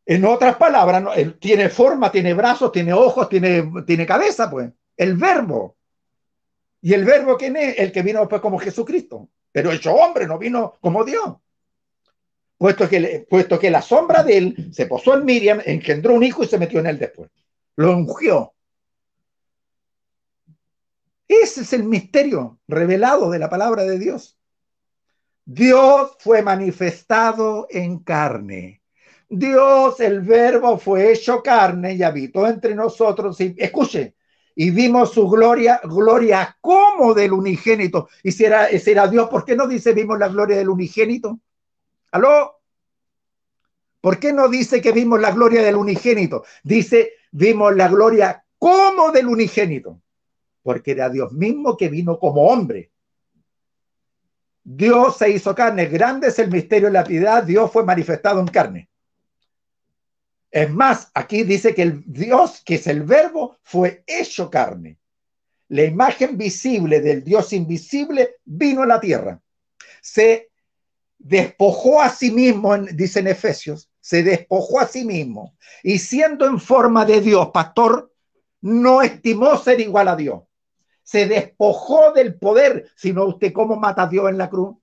En otras palabras, él tiene forma, tiene brazos, tiene ojos, tiene, tiene cabeza, pues. El verbo. ¿Y el verbo quién es? El que vino después como Jesucristo pero hecho hombre, no vino como Dios. Puesto que, puesto que la sombra de él se posó en Miriam, engendró un hijo y se metió en él después. Lo ungió. Ese es el misterio revelado de la palabra de Dios. Dios fue manifestado en carne. Dios, el verbo, fue hecho carne y habitó entre nosotros. Y, escuche, y vimos su gloria, gloria como del unigénito. Y si era, Dios, ¿por qué no dice vimos la gloria del unigénito? ¿Aló? ¿Por qué no dice que vimos la gloria del unigénito? Dice, vimos la gloria como del unigénito, porque era Dios mismo que vino como hombre. Dios se hizo carne, grande es el misterio de la piedad, Dios fue manifestado en carne. Es más, aquí dice que el Dios, que es el verbo, fue hecho carne. La imagen visible del Dios invisible vino a la tierra. Se despojó a sí mismo, dice en Efesios, se despojó a sí mismo. Y siendo en forma de Dios, pastor, no estimó ser igual a Dios. Se despojó del poder, sino usted cómo mata a Dios en la cruz.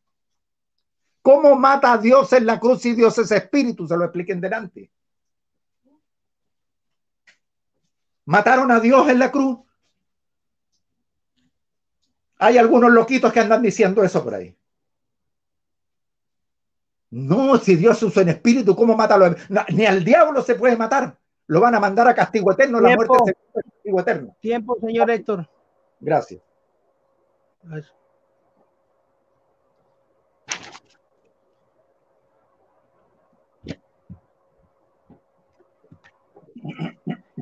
¿Cómo mata a Dios en la cruz si Dios es espíritu? Se lo expliquen delante. Mataron a Dios en la cruz. Hay algunos loquitos que andan diciendo eso por ahí. No, si Dios usa en espíritu, ¿cómo mata a ni al diablo se puede matar. Lo van a mandar a castigo eterno, la muerte castigo eterno. Tiempo, señor ah, Héctor. Gracias. Gracias.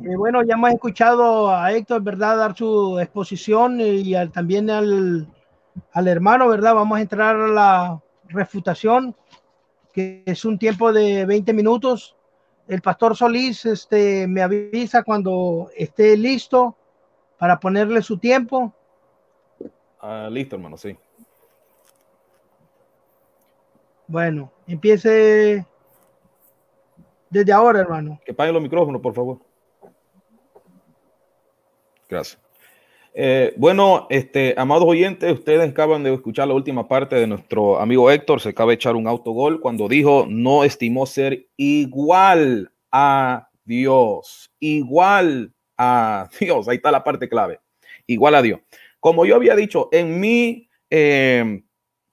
Eh, bueno, ya hemos escuchado a Héctor, ¿verdad?, dar su exposición y también al, hermano, ¿verdad? Vamos a entrar a la refutación, que es un tiempo de 20 minutos. El pastor Solís este, me avisa cuando esté listo para ponerle su tiempo. Ah, listo, hermano, sí. Bueno, empiece desde ahora, hermano. Que pague los micrófonos, por favor. Gracias. Eh, bueno, este, amados oyentes, ustedes acaban de escuchar la última parte de nuestro amigo Héctor. Se acaba de echar un autogol cuando dijo no estimó ser igual a Dios. Igual a Dios. Ahí está la parte clave. Igual a Dios. Como yo había dicho en mi em,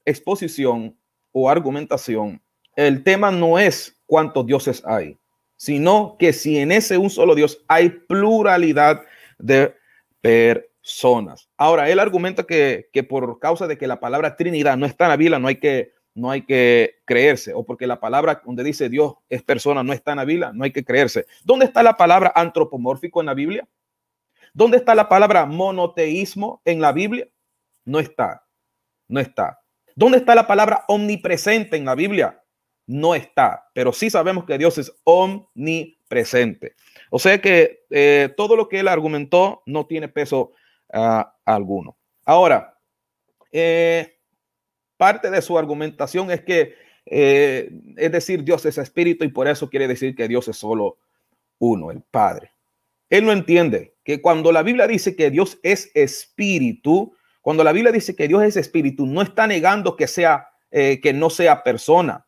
exposición o argumentación, el tema no es cuántos dioses hay, sino que si en ese un solo Dios hay pluralidad de personas. Ahora, él argumenta que, que por causa de que la palabra Trinidad no está en la Biblia, no hay que no hay que creerse, o porque la palabra donde dice Dios es persona no está en la Biblia, no hay que creerse. ¿Dónde está la palabra antropomórfico en la Biblia? ¿Dónde está la palabra monoteísmo en la Biblia? No está, no está. ¿Dónde está la palabra omnipresente en la Biblia? no está, pero sí sabemos que Dios es omnipresente. O sea que eh, todo lo que él argumentó no tiene peso ah, alguno. Ahora, eh, parte de su argumentación es que, eh, es decir, Dios es espíritu y por eso quiere decir que Dios es solo uno, el Padre. Él no entiende que cuando la Biblia dice que Dios es espíritu, cuando la Biblia dice que Dios es espíritu, no está negando que sea que no sea persona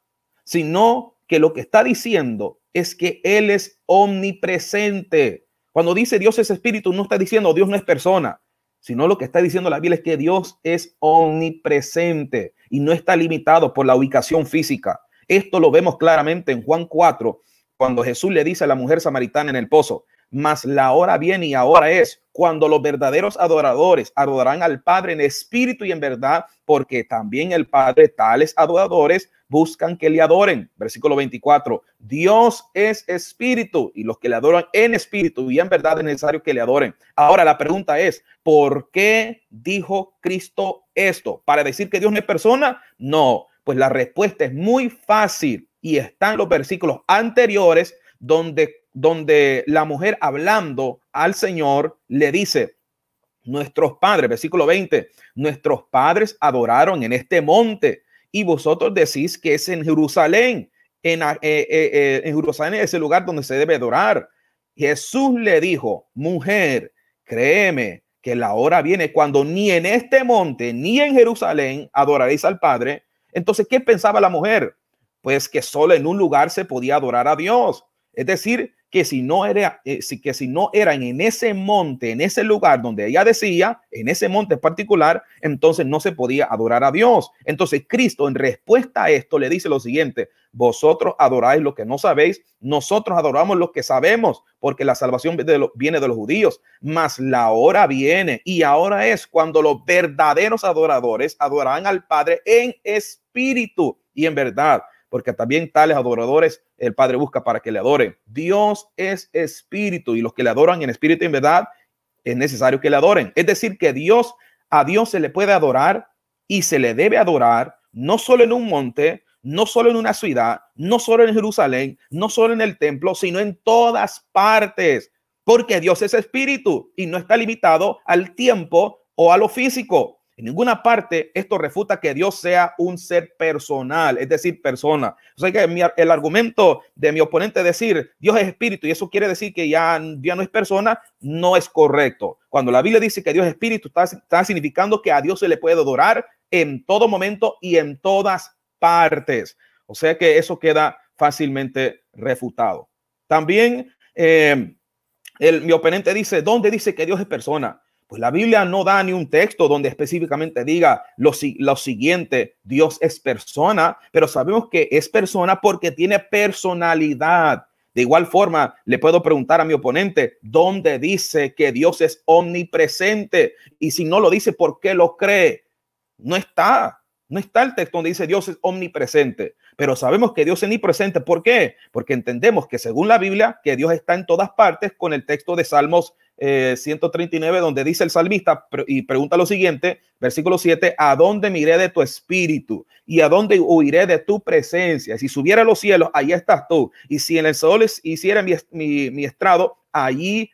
sino que lo que está diciendo es que Él es omnipresente. Cuando dice Dios es espíritu, no está diciendo Dios no es persona, sino lo que está diciendo la Biblia es que Dios es omnipresente y no está limitado por la ubicación física. Esto lo vemos claramente en Juan 4, cuando Jesús le dice a la mujer samaritana en el pozo, mas la hora viene y ahora es cuando los verdaderos adoradores adorarán al Padre en espíritu y en verdad, porque también el Padre, tales adoradores, buscan que le adoren. Versículo 24, Dios es espíritu y los que le adoran en espíritu y en verdad es necesario que le adoren. Ahora la pregunta es, ¿por qué dijo Cristo esto? ¿Para decir que Dios no es persona? No, pues la respuesta es muy fácil y están los versículos anteriores donde donde la mujer hablando al Señor le dice, nuestros padres, versículo 20, nuestros padres adoraron en este monte y vosotros decís que es en Jerusalén. Eh, eh, eh, en, Jerusalén es el lugar donde se debe adorar. Jesús le dijo, mujer, créeme que la hora viene cuando ni en este monte ni en Jerusalén adoraréis al Padre. Entonces, ¿qué pensaba la mujer? Pues que solo en un lugar se podía adorar a Dios. Es decir, que si no era, eh, que si no eran en ese monte, en ese lugar donde ella decía, en ese monte particular, entonces no se podía adorar a Dios. Entonces Cristo en respuesta a esto le dice lo siguiente, vosotros adoráis lo que no sabéis, nosotros adoramos lo que sabemos, porque la salvación viene de los judíos, mas la hora viene y ahora es cuando los verdaderos adoradores adorarán al Padre en espíritu y en verdad porque también tales adoradores el Padre busca para que le adoren. Dios es espíritu y los que le adoran en espíritu en verdad es necesario que le adoren. Es decir, que Dios, a Dios se le puede adorar y se le debe adorar, no solo en un monte, no solo en una ciudad, no solo en Jerusalén, no solo en el templo, sino en todas partes, porque Dios es espíritu y no está limitado al tiempo o a lo físico. En ninguna parte esto refuta que Dios sea un ser personal, es decir, persona. O sea que el argumento de mi oponente decir Dios es espíritu y eso quiere decir que ya, no es persona, no es correcto. Cuando la Biblia dice que Dios es espíritu, está, significando que a Dios se le puede adorar en todo momento y en todas partes. O sea que eso queda fácilmente refutado. También eh, el, mi oponente dice, ¿dónde dice que Dios es persona? Pues la Biblia no da ni un texto donde específicamente diga lo, lo siguiente, Dios es persona, pero sabemos que es persona porque tiene personalidad. De igual forma, le puedo preguntar a mi oponente, ¿dónde dice que Dios es omnipresente? Y si no lo dice, ¿por qué lo cree? No está. No está el texto donde dice Dios es omnipresente, pero sabemos que Dios es omnipresente. ¿Por qué? Porque entendemos que según la Biblia, que Dios está en todas partes con el texto de Salmos 139, eh, donde dice el salmista y pregunta lo siguiente, versículo 7, ¿a dónde miré de tu espíritu? ¿Y a dónde huiré de tu presencia? Si subiera a los cielos, allí estás tú. Y si en el sol hiciera mi, mi estrado, allí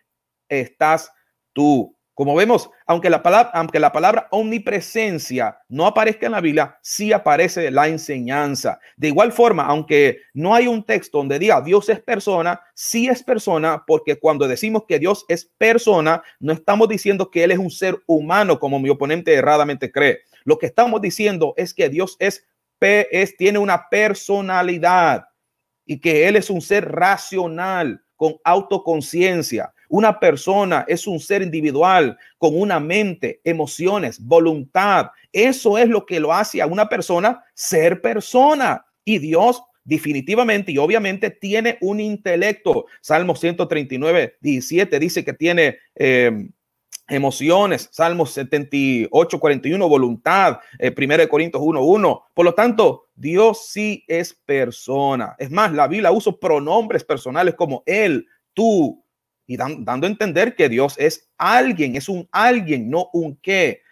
estás tú. Como vemos, aunque la, palabra, aunque la palabra omnipresencia no aparezca en la Biblia, sí aparece la enseñanza. De igual forma, aunque no hay un texto donde diga Dios es persona, sí es persona, porque cuando decimos que Dios es persona, no estamos diciendo que Él es un ser humano, como mi oponente erradamente cree. Lo que estamos diciendo es que Dios es, es tiene una personalidad y que Él es un ser racional, con autoconciencia. Una persona es un ser individual con una mente, emociones, voluntad. Eso es lo que lo hace a una persona ser persona. Y Dios definitivamente y obviamente tiene un intelecto. Salmo 139, 17 dice que tiene... Em, emociones, Salmos 78, 41, voluntad, eh, Primero 1 Corintios 1, 1. Por lo tanto, Dios sí es persona. Es más, la Biblia usa pronombres personales como él, tú, y dando a entender que Dios es alguien, es un alguien, no un qué.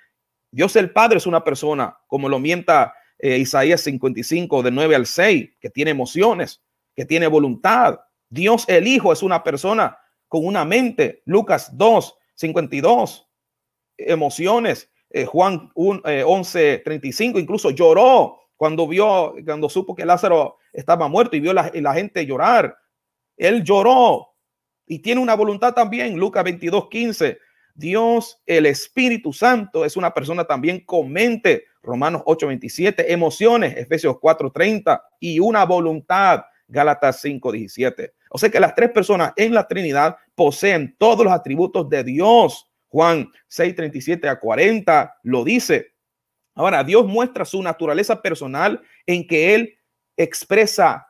Dios el Padre es una persona, como lo mienta eh, Isaías 55, de 9 al 6, que tiene emociones, que tiene voluntad. Dios el Hijo es una persona con una mente, Lucas 2, 52, emociones, eh, Juan 11, 35, eh, incluso lloró cuando vio, cuando supo que Lázaro estaba muerto y vio la, la gente llorar. Él lloró, y tiene una voluntad también. Lucas 22, 15. Dios, el Espíritu Santo, es una persona también con mente, Romanos 8, 27. Emociones, Efesios 4, 30. Y una voluntad, Gálatas 5, 17. O sea que las tres personas en la Trinidad poseen todos los atributos de Dios. Juan 6, 37 a 40 lo dice. Ahora, Dios muestra su naturaleza personal en que Él expresa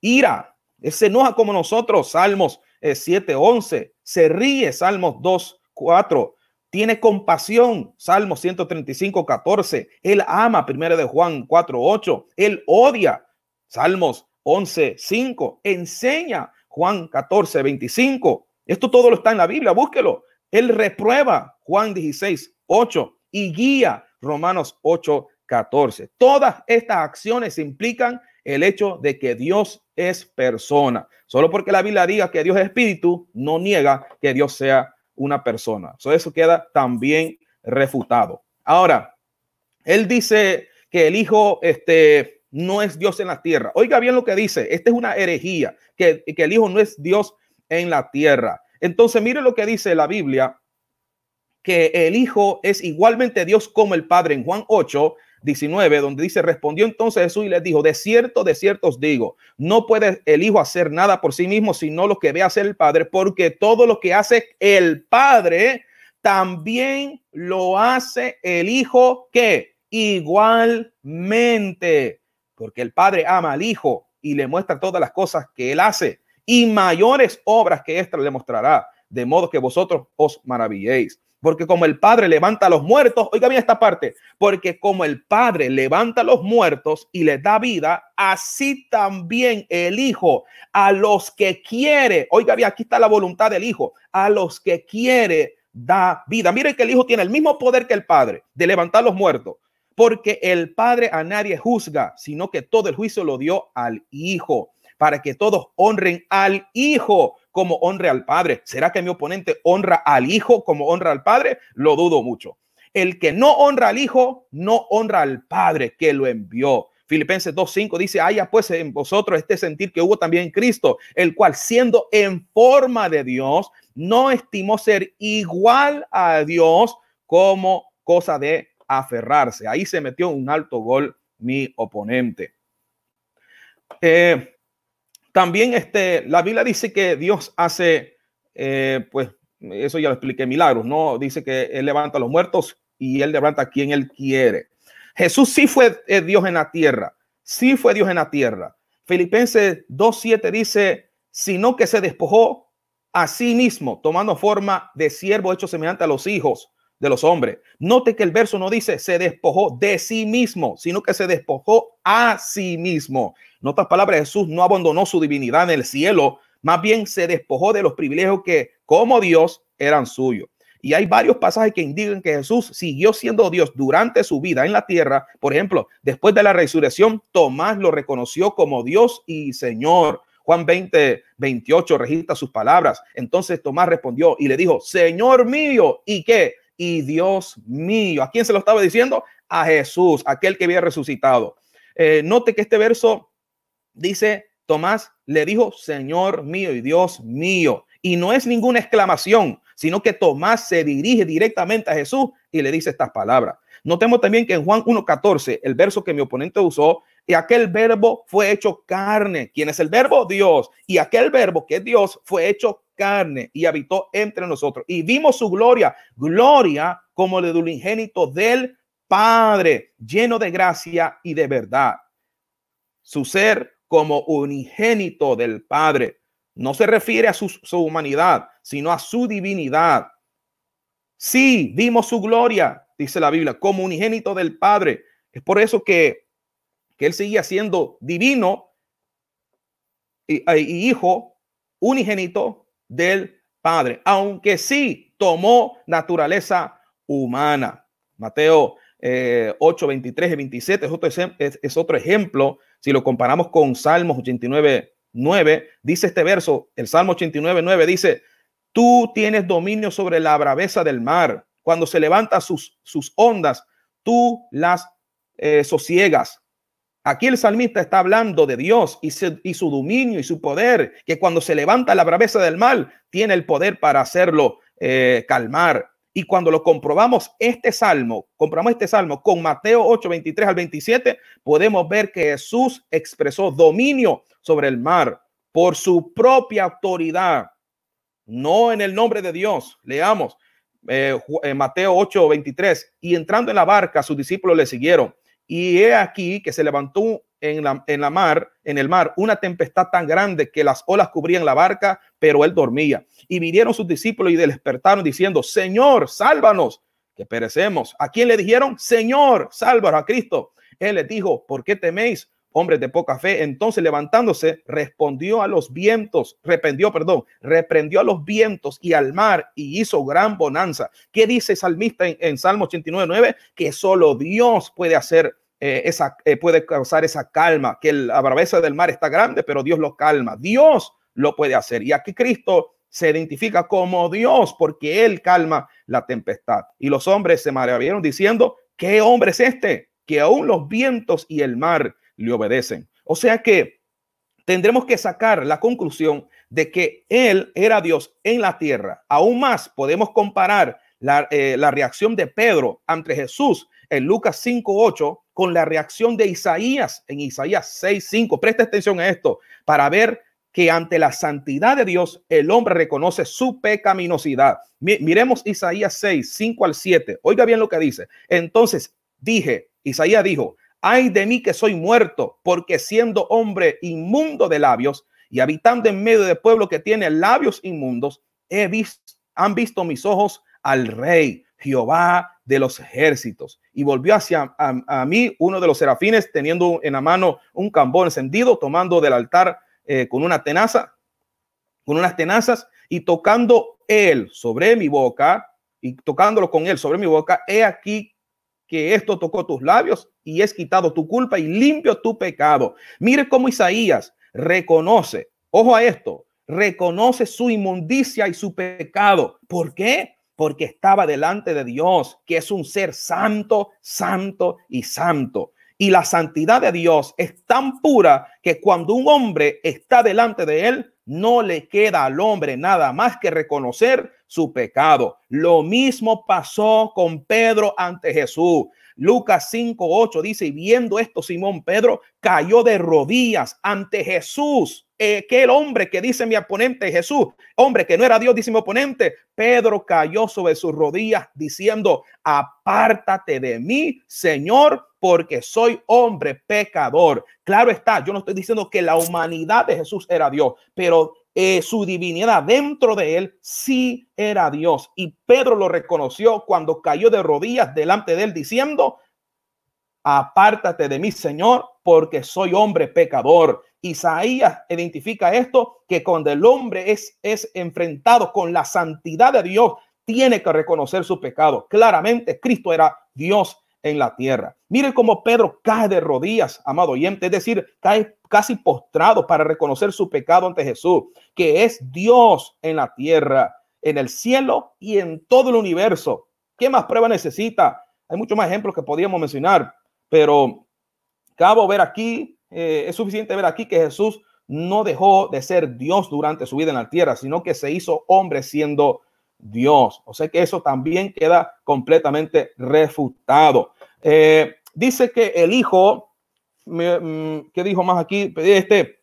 ira. Él se enoja como nosotros. Salmos 7, eh, 11. Se ríe, Salmos 2, 4. Tiene compasión, Salmos 135, 14. Él ama, 1 de Juan 4:8. Él odia, Salmos 11, 5. Enseña, Juan 14, 25. Esto todo lo está en la Biblia, búsquelo. Él reprueba, Juan 16, 8. Y guía, Romanos 8, 14. Todas estas acciones implican el hecho de que Dios es persona. Solo porque la Biblia diga que Dios es espíritu, no niega que Dios sea una persona. So, eso queda también refutado. Ahora, él dice que el Hijo este, no es Dios en la tierra. Oiga bien lo que dice. Esta es una herejía, que, que el Hijo no es Dios en la tierra. Entonces, mire lo que dice la Biblia, que el Hijo es igualmente Dios como el Padre en Juan 8, 19, donde dice, respondió entonces Jesús y les dijo, de cierto, de cierto os digo, no puede el Hijo hacer nada por sí mismo, sino lo que ve hacer el Padre, porque todo lo que hace el Padre, también lo hace el Hijo que igualmente, porque el Padre ama al Hijo y le muestra todas las cosas que él hace y mayores obras que ésta le mostrará, de modo que vosotros os maravilléis. Porque como el Padre levanta a los muertos, oiga bien esta parte, porque como el Padre levanta a los muertos y les da vida, así también el Hijo a los que quiere, oiga bien, aquí está la voluntad del Hijo, a los que quiere da vida. Mire que el Hijo tiene el mismo poder que el Padre de levantar los muertos, porque el Padre a nadie juzga, sino que todo el juicio lo dio al Hijo, para que todos honren al Hijo como honre al Padre. ¿Será que mi oponente honra al Hijo como honra al Padre? Lo dudo mucho. El que no honra al Hijo, no honra al Padre que lo envió. Filipenses 2.5 dice, haya pues en vosotros este sentir que hubo también en Cristo, el cual siendo en forma de Dios, no estimó ser igual a Dios como cosa de aferrarse. Ahí se metió un alto gol mi oponente. Eh, también este, la Biblia dice que Dios hace, eh, pues eso ya lo expliqué, milagros, ¿no? Dice que Él levanta a los muertos y Él levanta a quien Él quiere. Jesús sí fue eh, Dios en la tierra, sí fue Dios en la tierra. Filipenses 2.7 dice, sino que se despojó a sí mismo, tomando forma de siervo hecho semejante a los hijos de los hombres. Note que el verso no dice se despojó de sí mismo, sino que se despojó a sí mismo. En otras palabras, Jesús no abandonó su divinidad en el cielo, más bien se despojó de los privilegios que como Dios eran suyos. Y hay varios pasajes que indican que Jesús siguió siendo Dios durante su vida en la tierra. Por ejemplo, después de la resurrección, Tomás lo reconoció como Dios y Señor. Juan 20, 28 registra sus palabras. Entonces Tomás respondió y le dijo, Señor mío, ¿y qué? y Dios mío. ¿A quién se lo estaba diciendo? A Jesús, aquel que había resucitado. Eh, note que este verso dice, Tomás le dijo, Señor mío y Dios mío. Y no es ninguna exclamación, sino que Tomás se dirige directamente a Jesús y le dice estas palabras. Notemos también que en Juan 1.14, el verso que mi oponente usó, y aquel verbo fue hecho carne. ¿Quién es el verbo? Dios. Y aquel verbo que es Dios fue hecho carne y habitó entre nosotros. Y vimos su gloria, gloria como de unigénito del Padre, lleno de gracia y de verdad. Su ser como unigénito del Padre. No se refiere a su, humanidad, sino a su divinidad. Sí, vimos su gloria, dice la Biblia, como unigénito del Padre. Es por eso que, que él seguía siendo divino y hijo unigénito del Padre, aunque sí tomó naturaleza humana. Mateo eh, 8, 23 y 27 es otro, es, otro ejemplo. Si lo comparamos con Salmos 89, 9, dice este verso, el Salmo 89, 9 dice, tú tienes dominio sobre la braveza del mar. Cuando se levanta sus, sus ondas, tú las eh, sosiegas. Aquí el salmista está hablando de Dios y su, y su dominio y su poder, que cuando se levanta la braveza del mal, tiene el poder para hacerlo eh, calmar. Y cuando lo comprobamos este salmo, comprobamos este salmo con Mateo 8, 23 al 27, podemos ver que Jesús expresó dominio sobre el mar por su propia autoridad, no en el nombre de Dios. Leamos eh, eh, Mateo 8, 23. Y entrando en la barca, sus discípulos le siguieron. Y he aquí que se levantó en la, en la mar, en el mar, una tempestad tan grande que las olas cubrían la barca, pero él dormía. Y vinieron sus discípulos y despertaron diciendo, Señor, sálvanos, que perecemos. ¿A quién le dijeron? Señor, sálvanos a Cristo. Él les dijo, ¿por qué teméis? hombres de poca fe. Entonces levantándose, respondió a los vientos, rependió, perdón, reprendió a los vientos y al mar y hizo gran bonanza. ¿Qué dice el salmista en, Salmo 89, 9? Que solo Dios puede hacer eh, esa, eh, puede causar esa calma, que la braveza del mar está grande, pero Dios lo calma. Dios lo puede hacer. Y aquí Cristo se identifica como Dios porque Él calma la tempestad. Y los hombres se maravillaron diciendo, ¿qué hombre es este? Que aún los vientos y el mar le obedecen. O sea que tendremos que sacar la conclusión de que Él era Dios en la tierra. Aún más podemos comparar la, eh, reacción de Pedro ante Jesús en Lucas 5.8 con la reacción de Isaías en Isaías 6.5. Presta atención a esto para ver que ante la santidad de Dios el hombre reconoce su pecaminosidad. Miremos Isaías 6, 5 al 7. Oiga bien lo que dice. Entonces dije, Isaías dijo, ay de mí que soy muerto, porque siendo hombre inmundo de labios y habitando en medio de pueblo que tiene labios inmundos, he visto, han visto mis ojos al rey Jehová de los ejércitos. Y volvió hacia a, mí uno de los serafines teniendo en la mano un cambón encendido, tomando del altar eh, con una tenaza, con unas tenazas y tocando él sobre mi boca y tocándolo con él sobre mi boca, he aquí que esto tocó tus labios y es quitado tu culpa y limpio tu pecado. Mire cómo Isaías reconoce, ojo a esto, reconoce su inmundicia y su pecado. ¿Por qué? Porque estaba delante de Dios, que es un ser santo, santo y santo. Y la santidad de Dios es tan pura que cuando un hombre está delante de él, no le queda al hombre nada más que reconocer su pecado. Lo mismo pasó con Pedro ante Jesús. Lucas 58 dice, y viendo esto, Simón Pedro cayó de rodillas ante Jesús eh, que el hombre que dice mi oponente Jesús, hombre que no era Dios, dice mi oponente, Pedro cayó sobre sus rodillas diciendo, apártate de mí, Señor, porque soy hombre pecador. Claro está, yo no estoy diciendo que la humanidad de Jesús era Dios, pero eh, su divinidad dentro de él sí era Dios. Y Pedro lo reconoció cuando cayó de rodillas delante de él diciendo, apártate de mí, Señor, porque soy hombre pecador. Isaías identifica esto, que cuando el hombre es, es enfrentado con la santidad de Dios, tiene que reconocer su pecado. Claramente, Cristo era Dios en la tierra. Miren cómo Pedro cae de rodillas, amado oyente, es decir, cae casi postrado para reconocer su pecado ante Jesús, que es Dios en la tierra, en el cielo y en todo el universo. ¿Qué más prueba necesita? Hay muchos más ejemplos que podríamos mencionar, pero cabo ver aquí, eh, es suficiente ver aquí que Jesús no dejó de ser Dios durante su vida en la tierra, sino que se hizo hombre siendo Dios. O sea que eso también queda completamente refutado. Eh, dice que el hijo, mm, ¿qué dijo más aquí? Este,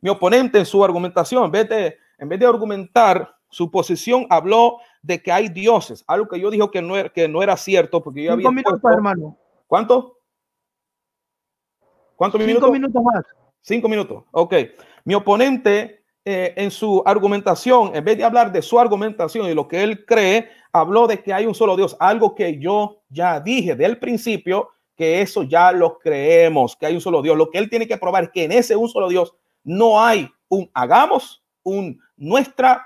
mi oponente en su argumentación, en vez de, en vez de argumentar su posición, habló de que hay dioses, algo que yo dijo que no era, que no era cierto, porque yo había... hermano. ¿Cuánto? ¿Cuántos minutos? Cinco minutos más. Cinco minutos, ok. Mi oponente eh, en su argumentación, en vez de hablar de su argumentación y lo que él cree, habló de que hay un solo Dios, algo que yo ya dije del principio, que eso ya lo creemos, que hay un solo Dios. Lo que él tiene que probar es que en ese un solo Dios no hay un hagamos, un nuestra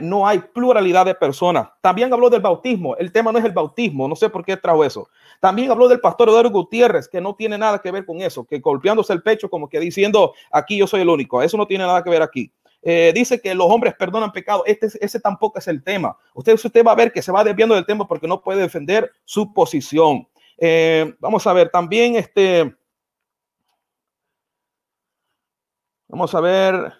no hay pluralidad de personas. También habló del bautismo. El tema no es el bautismo. No sé por qué trajo eso. También habló del pastor Eduardo Gutiérrez, que no tiene nada que ver con eso, que golpeándose el pecho como que diciendo, aquí yo soy el único. Eso no tiene nada que ver aquí. Eh, dice que los hombres perdonan pecado. Este, ese tampoco es el tema. Usted, va a ver que se va desviando del tema porque no puede defender su posición. Eh, vamos a ver, también este... Vamos a ver.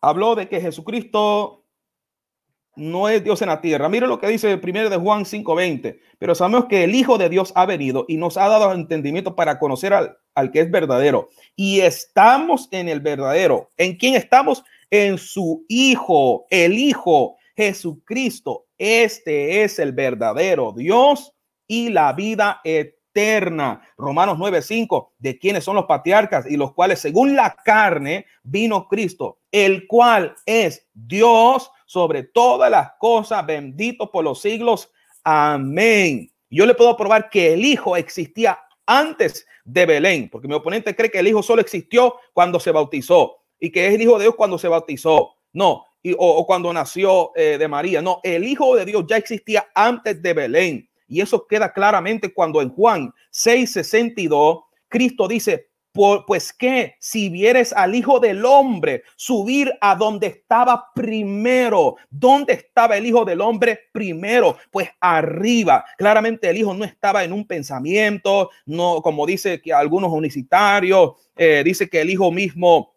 habló de que Jesucristo no es Dios en la tierra. Mire lo que dice el primero de Juan 5:20. Pero sabemos que el Hijo de Dios ha venido y nos ha dado entendimiento para conocer al, al que es verdadero. Y estamos en el verdadero. ¿En quién estamos? En su Hijo, el Hijo Jesucristo. Este es el verdadero Dios y la vida eterna eterna. Romanos 9:5, de quienes son los patriarcas y los cuales según la carne vino Cristo, el cual es Dios sobre todas las cosas, bendito por los siglos. Amén. Yo le puedo probar que el Hijo existía antes de Belén, porque mi oponente cree que el Hijo solo existió cuando se bautizó y que es el Hijo de Dios cuando se bautizó. No, y, o, cuando nació eh, de María. No, el Hijo de Dios ya existía antes de Belén. Y eso queda claramente cuando en Juan 6:62 Cristo dice, pues que si vieres al Hijo del Hombre subir a donde estaba primero, donde estaba el Hijo del Hombre primero? Pues arriba. Claramente el Hijo no estaba en un pensamiento, no como dice que algunos unicitarios, eh, dice que el Hijo mismo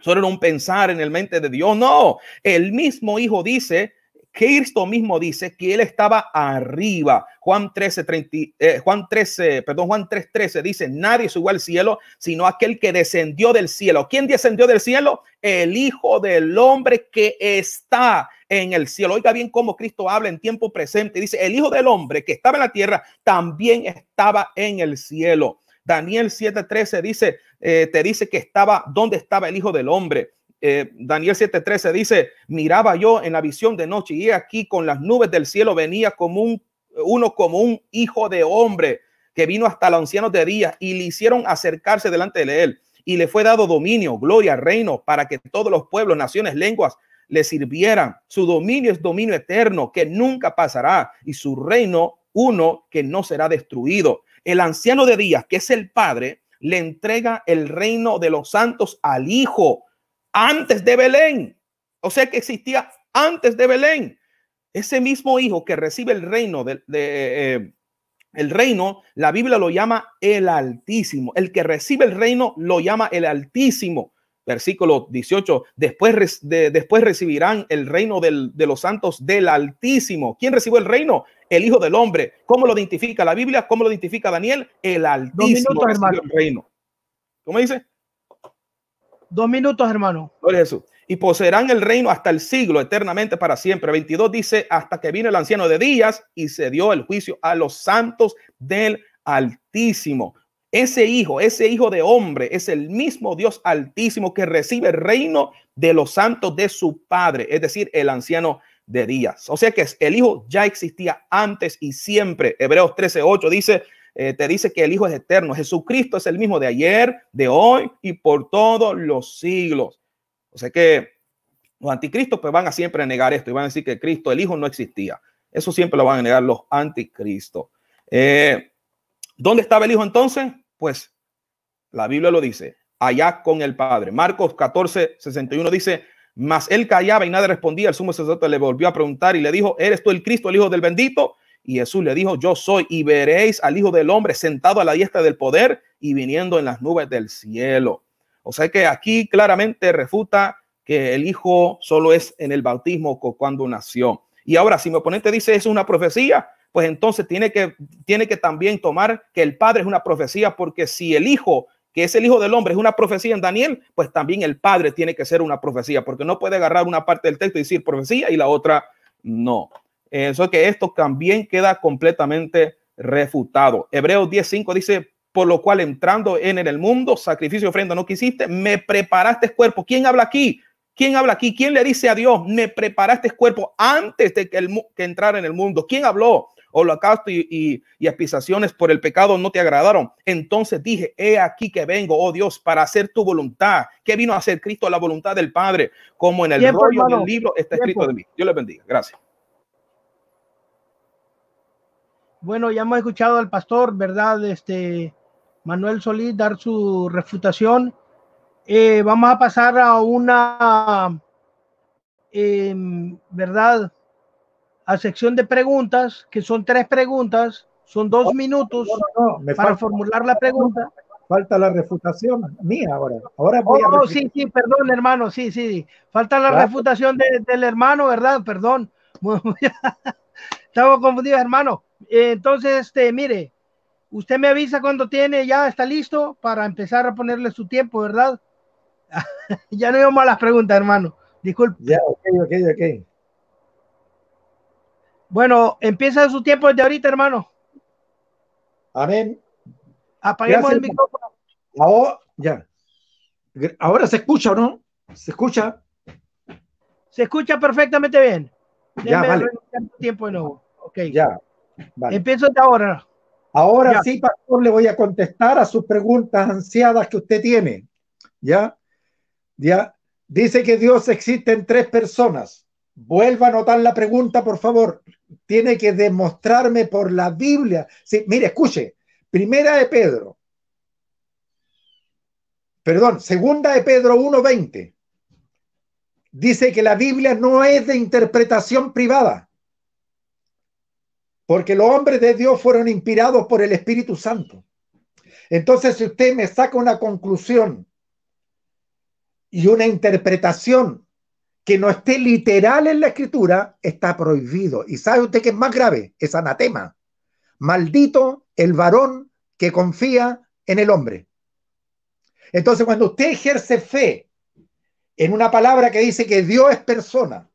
solo era un pensar en el mente de Dios. No, el mismo Hijo dice Cristo mismo dice que él estaba arriba. Juan 13, 30, eh, Juan 13, perdón, Juan 3, dice, nadie subió al cielo, sino aquel que descendió del cielo. ¿Quién descendió del cielo? El Hijo del Hombre que está en el cielo. Oiga bien cómo Cristo habla en tiempo presente. Dice, el Hijo del Hombre que estaba en la tierra también estaba en el cielo. Daniel 7:13 dice, eh, te dice que estaba, donde estaba el Hijo del Hombre? Eh, Daniel 7:13 dice, miraba yo en la visión de noche y aquí con las nubes del cielo venía como un, uno como un hijo de hombre que vino hasta los anciano de día y le hicieron acercarse delante de él y le fue dado dominio, gloria, reino para que todos los pueblos, naciones, lenguas le sirvieran. Su dominio es dominio eterno que nunca pasará y su reino uno que no será destruido. El anciano de día, que es el Padre, le entrega el reino de los santos al Hijo antes de Belén. O sea que existía antes de Belén. Ese mismo hijo que recibe el reino de, eh, el reino, la Biblia lo llama el Altísimo. El que recibe el reino lo llama el Altísimo. Versículo 18. Después, de, después recibirán el reino del, de los santos del Altísimo. ¿Quién recibió el reino? El Hijo del Hombre. ¿Cómo lo identifica la Biblia? ¿Cómo lo identifica Daniel? El Altísimo. el reino. ¿Cómo dice? Dos minutos, hermano. Gloria a Y poseerán el reino hasta el siglo, eternamente para siempre. 22 dice, hasta que vino el anciano de días y se dio el juicio a los santos del Altísimo. Ese hijo, ese hijo de hombre, es el mismo Dios Altísimo que recibe el reino de los santos de su Padre, es decir, el anciano de días. O sea que el hijo ya existía antes y siempre. Hebreos 13:8 dice, eh, te dice que el Hijo es eterno. Jesucristo es el mismo de ayer, de hoy y por todos los siglos. O sea que los anticristos pues van a siempre negar esto y van a decir que Cristo, el Hijo, no existía. Eso siempre lo van a negar los anticristos. Eh, ¿Dónde estaba el Hijo entonces? Pues la Biblia lo dice, allá con el Padre. Marcos 14, 61 dice, mas él callaba y nadie respondía. El sumo sacerdote le volvió a preguntar y le dijo, ¿eres tú el Cristo, el Hijo del bendito? Y Jesús le dijo, yo soy, y veréis al Hijo del Hombre sentado a la diestra del poder y viniendo en las nubes del cielo. O sea que aquí claramente refuta que el Hijo solo es en el bautismo cuando nació. Y ahora, si mi oponente dice es una profecía, pues entonces tiene que, tiene que también tomar que el Padre es una profecía, porque si el Hijo, que es el Hijo del Hombre, es una profecía en Daniel, pues también el Padre tiene que ser una profecía, porque no puede agarrar una parte del texto y decir profecía y la otra no. Eso eh, que esto también queda completamente refutado. Hebreos 10:5 dice, por lo cual entrando en el mundo, sacrificio y ofrenda no quisiste, me preparaste cuerpo. ¿Quién habla aquí? ¿Quién habla aquí? ¿Quién le dice a Dios, me preparaste cuerpo antes de que, el, entrara en el mundo? ¿Quién habló? holocausto y, y, y por el pecado no te agradaron. Entonces dije, he aquí que vengo, oh Dios, para hacer tu voluntad. ¿Qué vino a hacer Cristo? La voluntad del Padre, como en el rollo del libro está escrito de mí. Dios le bendiga. Gracias. Bueno, ya hemos escuchado al pastor, ¿verdad? Este Manuel Solís dar su refutación. Eh, vamos a pasar a una, em, ¿verdad? A sección de preguntas, que son tres preguntas, son dos minutos para formular la pregunta. Falta la refutación mía ahora. Ahora oh, oh, sí, sí, perdón, hermano, sí, sí. Falta la refutación del hermano, ¿verdad? Perdón. Estaba confundido, hermano. Eh, entonces, este, mire, usted me avisa cuando tiene, ya está listo para empezar a ponerle su tiempo, ¿verdad? ya no íbamos a las preguntas, hermano. Disculpe. Ya, ok, ok, ok. Bueno, empieza su tiempo desde ahorita, hermano. Amén. Apaguemos el micrófono. Ahora, ya. Ahora se escucha, ¿no? ¿Se escucha? Se escucha perfectamente bien. ya, vale. tiempo de nuevo. Ya. Empiezo ahora. Ahora sí, pastor, le voy a contestar a sus preguntas ansiadas que usted tiene. ¿Ya? ¿Ya? Dice que Dios existe en tres personas. Vuelva a anotar la pregunta, por favor. Tiene que demostrarme por la Biblia. Sí, mire, escuche. Primera de Pedro. Perdón, segunda de Pedro 1.20. Dice que la Biblia no es de interpretación privada porque los hombres de Dios fueron inspirados por el Espíritu Santo. Entonces, si usted me saca una conclusión y una interpretación que no esté literal en la escritura, está prohibido. Y sabe usted que es más grave, es anatema. Maldito el varón que confía en el hombre. Entonces, cuando usted ejerce fe en una palabra que dice que Dios es persona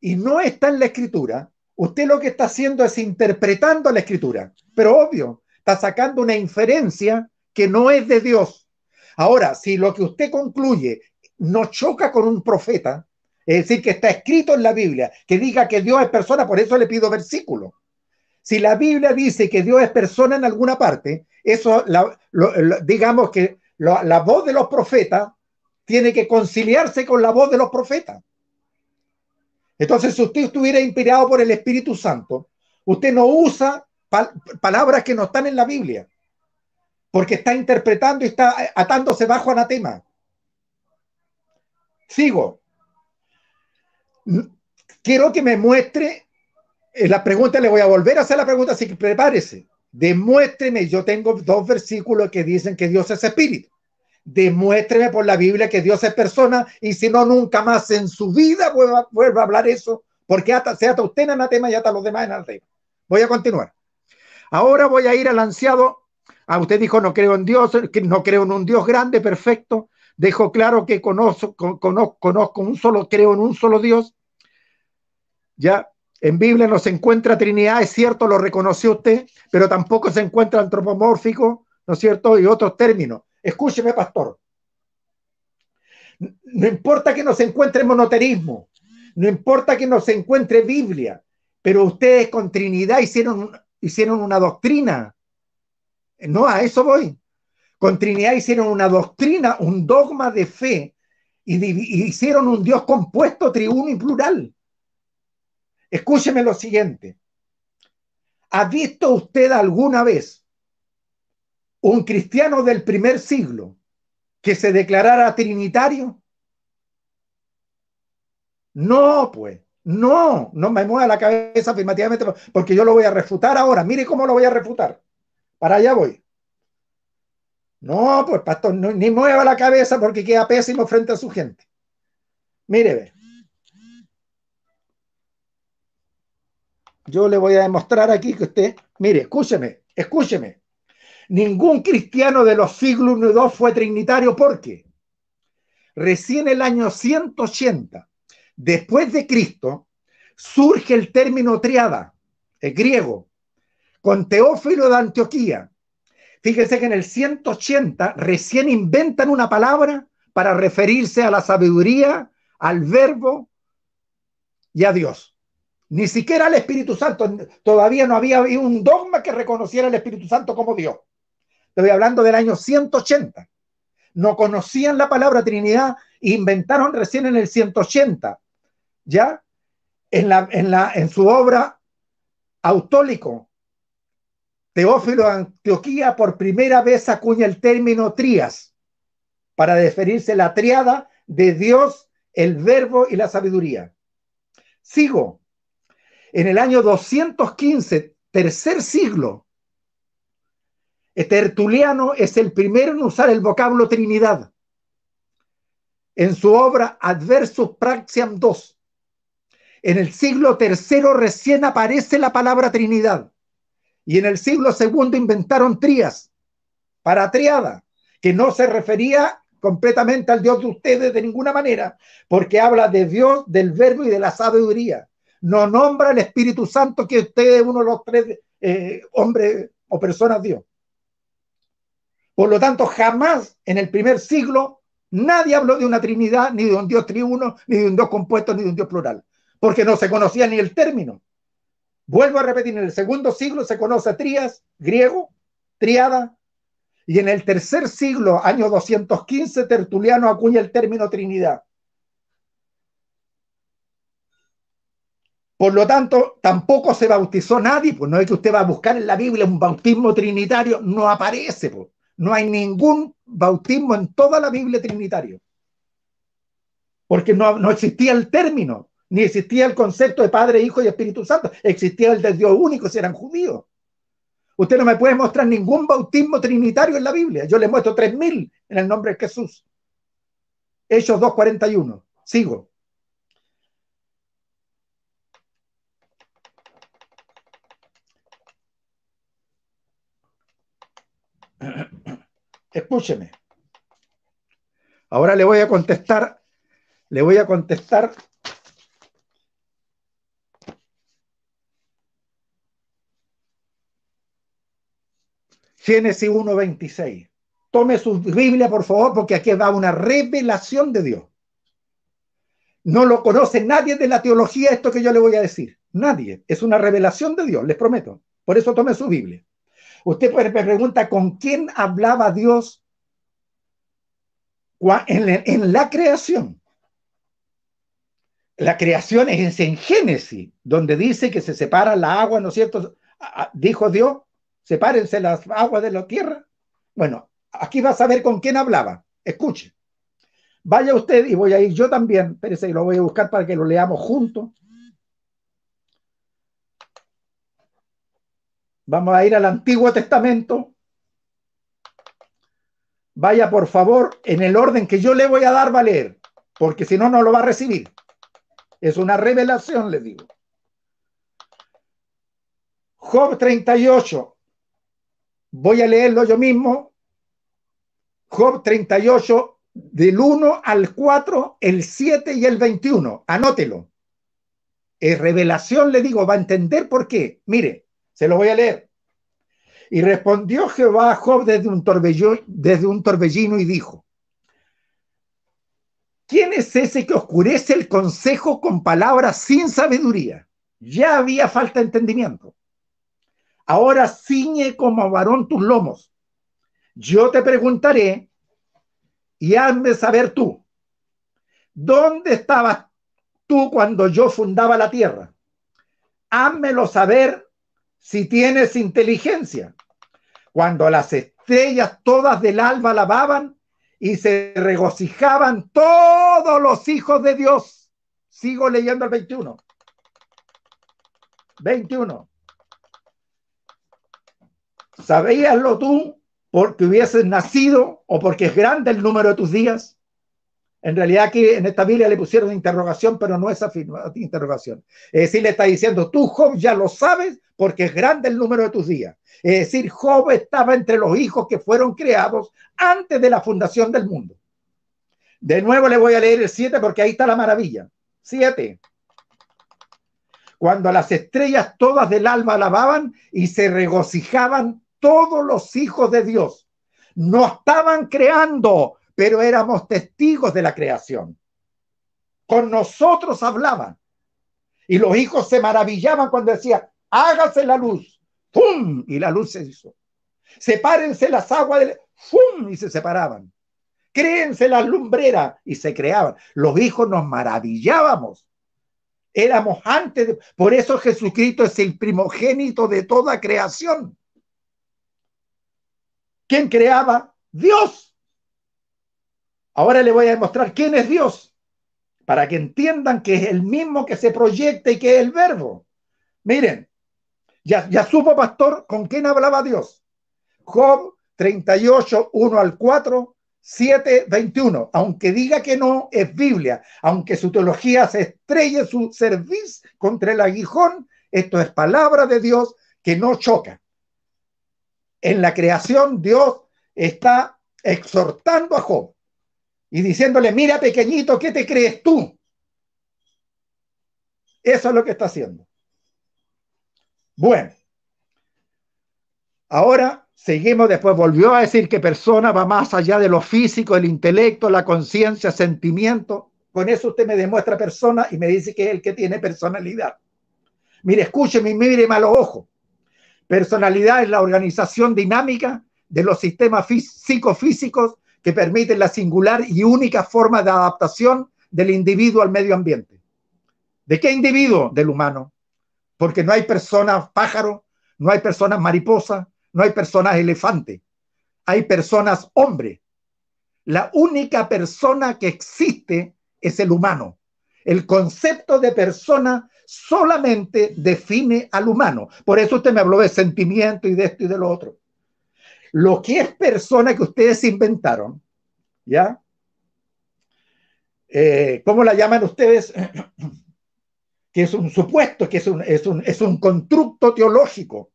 y no está en la escritura, Usted lo que está haciendo es interpretando la escritura, pero obvio, está sacando una inferencia que no es de Dios. Ahora, si lo que usted concluye no choca con un profeta, es decir, que está escrito en la Biblia, que diga que Dios es persona, por eso le pido versículo. Si la Biblia dice que Dios es persona en alguna parte, eso, digamos que la voz de los profetas tiene que conciliarse con la voz de los profetas. Entonces, si usted estuviera inspirado por el Espíritu Santo, usted no usa palabras que no están en la Biblia, porque está interpretando y está atándose bajo anatema. Sigo. Quiero que me muestre eh, la pregunta, le voy a volver a hacer la pregunta, así que prepárese. Demuéstreme, yo tengo dos versículos que dicen que Dios es espíritu demuéstreme por la Biblia que Dios es persona y si no, nunca más en su vida vuelva, a hablar eso, porque hasta, sea hasta usted en anatema y hasta los demás en anatema. Voy a continuar. Ahora voy a ir al ansiado. A ah, usted dijo, no creo en Dios, no creo en un Dios grande, perfecto. Dejo claro que conozco, conozco, conozco un solo, creo en un solo Dios. Ya, en Biblia no se encuentra Trinidad, es cierto, lo reconoció usted, pero tampoco se encuentra antropomórfico, ¿no es cierto? Y otros términos. Escúcheme, pastor. No importa que nos encuentre monoterismo, no importa que nos encuentre Biblia, pero ustedes con Trinidad hicieron, hicieron una doctrina. No, a eso voy. Con Trinidad hicieron una doctrina, un dogma de fe y, hicieron un Dios compuesto, tribuno y plural. Escúcheme lo siguiente. ¿Ha visto usted alguna vez un cristiano del primer siglo que se declarara trinitario? No, pues, no, no me mueva la cabeza afirmativamente porque yo lo voy a refutar ahora. Mire cómo lo voy a refutar. Para allá voy. No, pues, pastor, ni mueva la cabeza porque queda pésimo frente a su gente. Mire, ve. Yo le voy a demostrar aquí que usted, mire, escúcheme, escúcheme. Ningún cristiano de los siglos II fue trinitario porque recién el año 180 después de Cristo surge el término triada, el griego, con Teófilo de Antioquía. Fíjense que en el 180 recién inventan una palabra para referirse a la sabiduría, al verbo y a Dios. Ni siquiera el Espíritu Santo, todavía no había un dogma que reconociera al Espíritu Santo como Dios. Estoy hablando del año 180. No conocían la palabra Trinidad inventaron recién en el 180. ¿Ya? En, la, en, la, en su obra Autólico, Teófilo de Antioquía por primera vez acuña el término trías para definirse la triada de Dios, el verbo y la sabiduría. Sigo. En el año 215, tercer siglo, este Tertuliano es el primero en usar el vocablo Trinidad. En su obra Adversus Praxiam II, en el siglo III recién aparece la palabra Trinidad y en el siglo II inventaron trías para triada, que no se refería completamente al Dios de ustedes de ninguna manera, porque habla de Dios, del verbo y de la sabiduría. No nombra al Espíritu Santo que ustedes, uno de los tres eh, hombres o personas Dios. Por lo tanto, jamás en el primer siglo nadie habló de una Trinidad, ni de un Dios triuno, ni de un Dios compuesto, ni de un Dios plural, porque no se conocía ni el término. Vuelvo a repetir, en el segundo siglo se conoce trías, griego, triada, y en el tercer siglo, año 215, Tertuliano acuña el término Trinidad. Por lo tanto, tampoco se bautizó nadie, pues no es que usted va a buscar en la Biblia un bautismo trinitario, no aparece. Pues. No hay ningún bautismo en toda la Biblia trinitario. Porque no, no existía el término, ni existía el concepto de Padre, Hijo y Espíritu Santo. Existía el de Dios único si eran judíos. Usted no me puede mostrar ningún bautismo trinitario en la Biblia. Yo le muestro 3.000 en el nombre de Jesús. Hechos 2.41. Sigo. Escúcheme. Ahora le voy a contestar, le voy a contestar Génesis 1.26. Tome su Biblia, por favor, porque aquí va una revelación de Dios. No lo conoce nadie de la teología esto que yo le voy a decir. Nadie. Es una revelación de Dios, les prometo. Por eso tome su Biblia. Usted me pregunta, ¿con quién hablaba Dios en la creación? La creación es en Génesis, donde dice que se separa la agua, ¿no es cierto? Dijo Dios, sepárense las aguas de la tierra. Bueno, aquí va a saber con quién hablaba. Escuche. Vaya usted y voy a ir yo también, pero lo voy a buscar para que lo leamos juntos. Vamos a ir al Antiguo Testamento. Vaya, por favor, en el orden que yo le voy a dar, va a leer, porque si no, no lo va a recibir. Es una revelación, le digo. Job 38. Voy a leerlo yo mismo. Job 38, del 1 al 4, el 7 y el 21. Anótelo. Es revelación, le digo, va a entender por qué. Mire, se los voy a leer. Y respondió Jehová a Job desde un, torbellino, desde un torbellino y dijo, ¿quién es ese que oscurece el consejo con palabras sin sabiduría? Ya había falta de entendimiento. Ahora ciñe como varón tus lomos. Yo te preguntaré y hazme saber tú, ¿dónde estabas tú cuando yo fundaba la tierra? Házmelo saber si tienes inteligencia. Cuando las estrellas todas del alba lavaban y se regocijaban todos los hijos de Dios. Sigo leyendo el 21. 21. ¿Sabíaslo tú porque hubieses nacido o porque es grande el número de tus días? En realidad aquí en esta Biblia le pusieron interrogación, pero no es interrogación. Es decir, le está diciendo, tú Job ya lo sabes porque es grande el número de tus días. Es decir, Job estaba entre los hijos que fueron creados antes de la fundación del mundo. De nuevo le voy a leer el 7 porque ahí está la maravilla. 7. Cuando las estrellas todas del alma alababan y se regocijaban todos los hijos de Dios. No estaban creando, pero éramos testigos de la creación. Con nosotros hablaban. Y los hijos se maravillaban cuando decía, hágase la luz. ¡Pum! Y la luz se hizo. Sepárense las aguas del... ¡Fum! Y se separaban. Créense la lumbrera y se creaban. Los hijos nos maravillábamos. Éramos antes Por eso Jesucristo es el primogénito de toda creación. ¿Quién creaba? Dios. Ahora le voy a demostrar quién es Dios, para que entiendan que es el mismo que se proyecta y que es el verbo. Miren, ya, ya supo pastor con quién hablaba Dios. Job 38, 1 al 4, 7, 21. Aunque diga que no es Biblia, aunque su teología se estrelle su servicio contra el aguijón, esto es palabra de Dios que no choca. En la creación Dios está exhortando a Job y diciéndole, mira pequeñito, ¿qué te crees tú? Eso es lo que está haciendo. Bueno, ahora seguimos, después volvió a decir que persona va más allá de lo físico, el intelecto, la conciencia, sentimiento. Con eso usted me demuestra persona y me dice que es el que tiene personalidad. Mire, escúcheme mire mire ojo los Personalidad es la organización dinámica de los sistemas psicofísicos que permiten la singular y única forma de adaptación del individuo al medio ambiente. ¿De qué individuo? Del humano. Porque no hay personas pájaro, no hay personas mariposa, no hay personas elefante, hay personas hombre. La única persona que existe es el humano. El concepto de persona solamente define al humano. Por eso usted me habló de sentimiento y de esto y de lo otro lo que es persona que ustedes inventaron, ¿ya? Eh, ¿Cómo la llaman ustedes? que es un supuesto, que es un, es un, constructo teológico,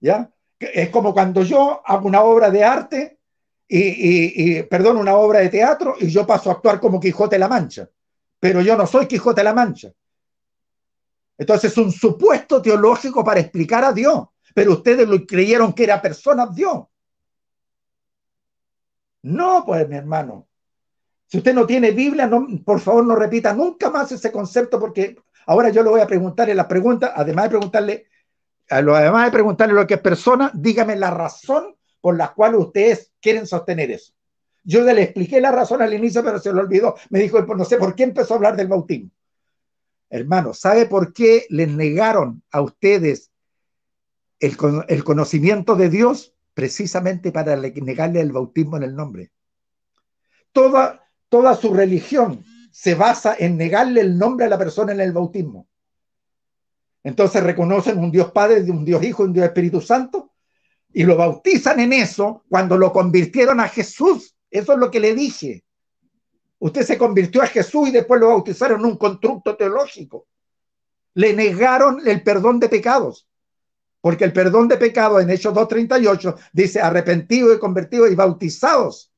¿ya? Es como cuando yo hago una obra de arte y, y, perdón, una obra de teatro y yo paso a actuar como Quijote de la Mancha, pero yo no soy Quijote de la Mancha. Entonces, es un supuesto teológico para explicar a Dios pero ustedes lo creyeron que era persona Dios. No, pues mi hermano. Si usted no tiene Biblia, por favor no repita nunca más ese concepto porque ahora yo le voy a preguntarle la pregunta, además de preguntarle, además de preguntarle lo que es persona, dígame la razón por la cual ustedes quieren sostener eso. Yo le expliqué la razón al inicio, pero se lo olvidó. Me dijo, pues, no sé por qué empezó a hablar del bautismo. Hermano, ¿sabe por qué les negaron a ustedes el, conocimiento de Dios precisamente para negarle el bautismo en el nombre. Toda, toda su religión se basa en negarle el nombre a la persona en el bautismo. Entonces reconocen un Dios Padre, un Dios Hijo, un Dios Espíritu Santo y lo bautizan en eso cuando lo convirtieron a Jesús. Eso es lo que le dije. Usted se convirtió a Jesús y después lo bautizaron en un constructo teológico. Le negaron el perdón de pecados. Porque el perdón de pecado en Hechos 2.38 dice arrepentidos y convertidos y bautizados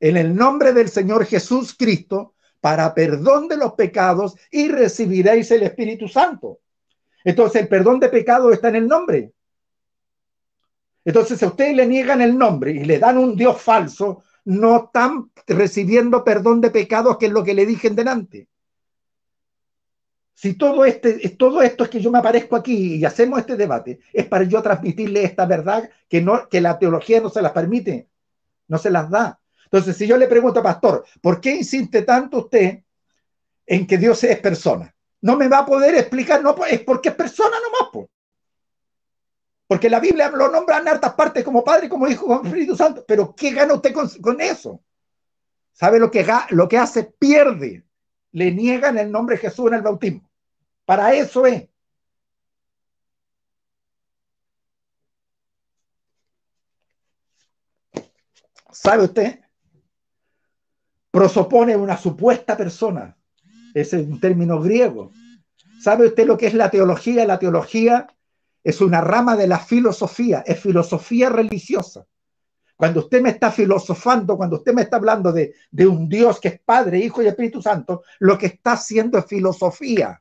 en el nombre del Señor Jesús Cristo para perdón de los pecados y recibiréis el Espíritu Santo. Entonces el perdón de pecado está en el nombre. Entonces si ustedes le niegan el nombre y le dan un Dios falso, no están recibiendo perdón de pecados, que es lo que le dije en delante si todo, este, todo esto es que yo me aparezco aquí y hacemos este debate, es para yo transmitirle esta verdad que, no, que la teología no se las permite, no se las da. Entonces, si yo le pregunto, pastor, ¿por qué insiste tanto usted en que Dios es persona? No me va a poder explicar, no, es porque es persona nomás, Porque la Biblia lo nombra en hartas partes como Padre, como Hijo, como Espíritu Santo. Pero ¿qué gana usted con, eso? ¿Sabe lo que, lo que hace? Pierde. Le niegan el nombre de Jesús en el bautismo. Para eso es. ¿Sabe usted? Prosopone una supuesta persona. Ese es un término griego. ¿Sabe usted lo que es la teología? La teología es una rama de la filosofía, es filosofía religiosa. Cuando usted me está filosofando, cuando usted me está hablando de, de, un Dios que es Padre, Hijo y Espíritu Santo, lo que está haciendo es filosofía.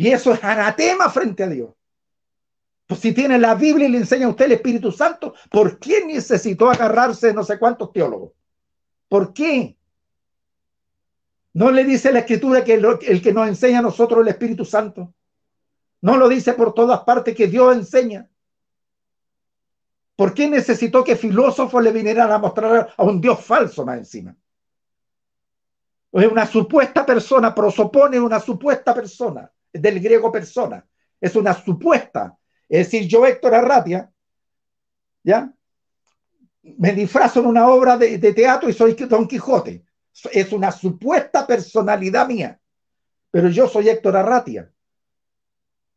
Y eso es anatema frente a Dios. Pues si tiene la Biblia y le enseña a usted el Espíritu Santo, ¿por qué necesitó agarrarse no sé cuántos teólogos? ¿Por qué? ¿No le dice la Escritura que el que nos enseña a nosotros el Espíritu Santo? ¿No lo dice por todas partes que Dios enseña? ¿Por qué necesitó que filósofos le vinieran a mostrar a un Dios falso más encima? es una supuesta persona, prosopone una supuesta persona del griego persona. Es una supuesta. Es decir, yo, Héctor Arratia, ¿ya? Me disfrazo en una obra de, teatro y soy Don Quijote. Es una supuesta personalidad mía. Pero yo soy Héctor Arratia.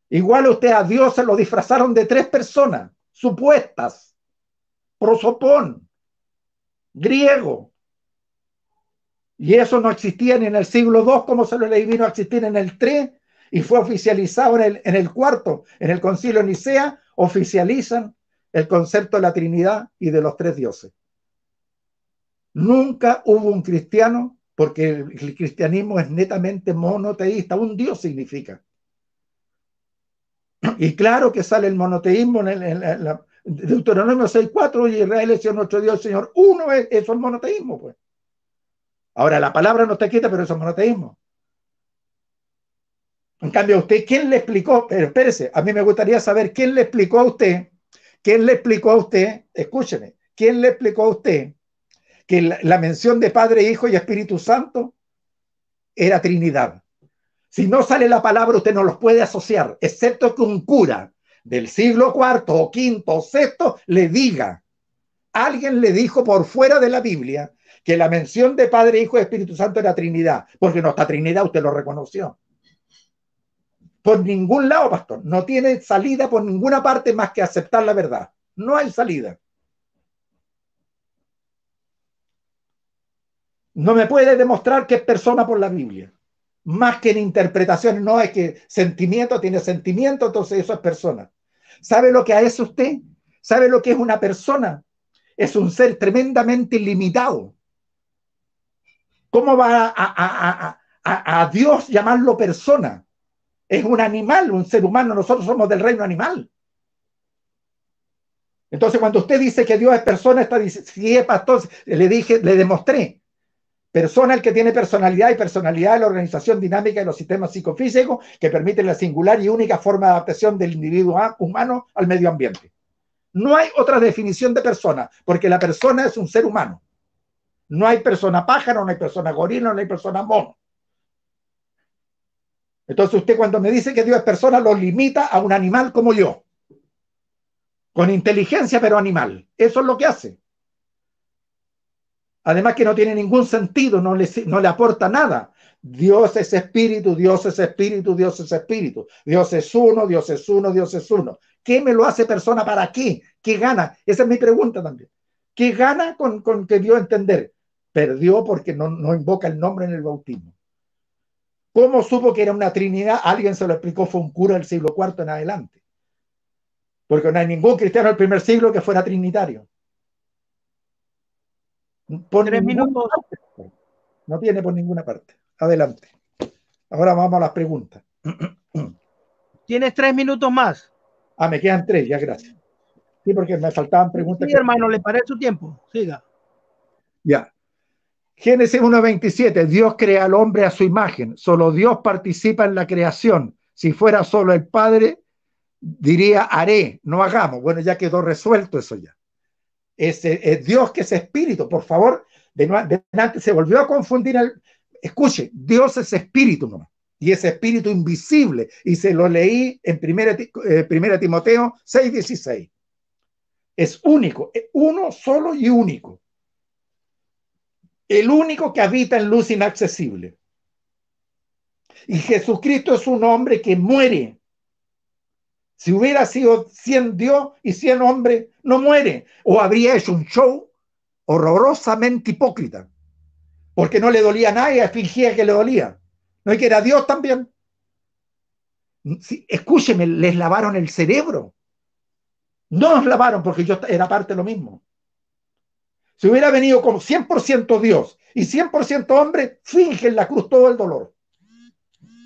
Igual usted a Dios se lo disfrazaron de tres personas, supuestas, prosopón, griego. Y eso no existía ni en el siglo II como se lo vino a existir en el III y fue oficializado en el, cuarto, en el concilio Nicea, oficializan el concepto de la Trinidad y de los tres dioses. Nunca hubo un cristiano, porque el cristianismo es netamente monoteísta, un dios significa. Y claro que sale el monoteísmo en, el, en Deuteronomio 6.4, y Israel es nuestro Dios, Señor. Uno es, eso es monoteísmo, pues. Ahora, la palabra no te quita, pero eso es monoteísmo. En cambio, a usted, ¿quién le explicó? Pero espérese, a mí me gustaría saber quién le explicó a usted, quién le explicó a usted, escúcheme, quién le explicó a usted que la, mención de Padre, Hijo y Espíritu Santo era Trinidad. Si no sale la palabra, usted no los puede asociar, excepto que un cura del siglo IV o V o VI le diga, alguien le dijo por fuera de la Biblia que la mención de Padre, Hijo y Espíritu Santo era Trinidad, porque nuestra Trinidad, usted lo reconoció por ningún lado, pastor. No tiene salida por ninguna parte más que aceptar la verdad. No hay salida. No me puede demostrar que es persona por la Biblia. Más que en interpretaciones, no es que sentimiento tiene sentimiento, entonces eso es persona. ¿Sabe lo que es usted? ¿Sabe lo que es una persona? Es un ser tremendamente limitado. ¿Cómo va a, a Dios llamarlo persona? es un animal, un ser humano, nosotros somos del reino animal. Entonces, cuando usted dice que Dios es persona, está le dije, le demostré. Persona el que tiene personalidad y personalidad es la organización dinámica de los sistemas psicofísicos que permiten la singular y única forma de adaptación del individuo humano al medio ambiente. No hay otra definición de persona, porque la persona es un ser humano. No hay persona pájaro, no hay persona gorila, no hay persona mono. Entonces usted cuando me dice que Dios es persona, lo limita a un animal como yo. Con inteligencia, pero animal. Eso es lo que hace. Además que no tiene ningún sentido, no le, no le aporta nada. Dios es espíritu, Dios es espíritu, Dios es espíritu. Dios es uno, Dios es uno, Dios es uno. ¿Qué me lo hace persona para qué? ¿Qué gana? Esa es mi pregunta también. ¿Qué gana con, con que Dios entender? Perdió porque no invoca el nombre en el bautismo. ¿Cómo supo que era una trinidad? Alguien se lo explicó, fue un cura del siglo IV en adelante. Porque no hay ningún cristiano del primer siglo que fuera trinitario. Por Tres minutos. No tiene por ninguna parte. Adelante. Ahora vamos a las preguntas. Tienes tres minutos más. Ah, me quedan tres, ya gracias. Sí, porque me faltaban preguntas. Sí, hermano, le paré su tiempo. Siga. Ya. Génesis 1.27, Dios crea al hombre a su imagen, solo Dios participa en la creación. Si fuera solo el Padre, diría haré, no hagamos. Bueno, ya quedó resuelto eso ya. Es, Dios que es espíritu, por favor. De, se volvió a confundir. El, escuche, Dios es espíritu Y es espíritu invisible. Y se lo leí en primera, eh, primera Timoteo 6:16. Es único, eh, uno solo y único el único que habita en luz inaccesible. Y Jesucristo es un hombre que muere. Si hubiera sido 100 Dios y 100 hombres, no muere. O habría hecho un show horrorosamente hipócrita. Porque no le dolía a nadie, fingía que le dolía. No es que era Dios también. escúcheme, les lavaron el cerebro. No nos lavaron porque yo era parte de lo mismo. Si hubiera venido como 100% Dios y 100% hombre, finge en la cruz todo el dolor.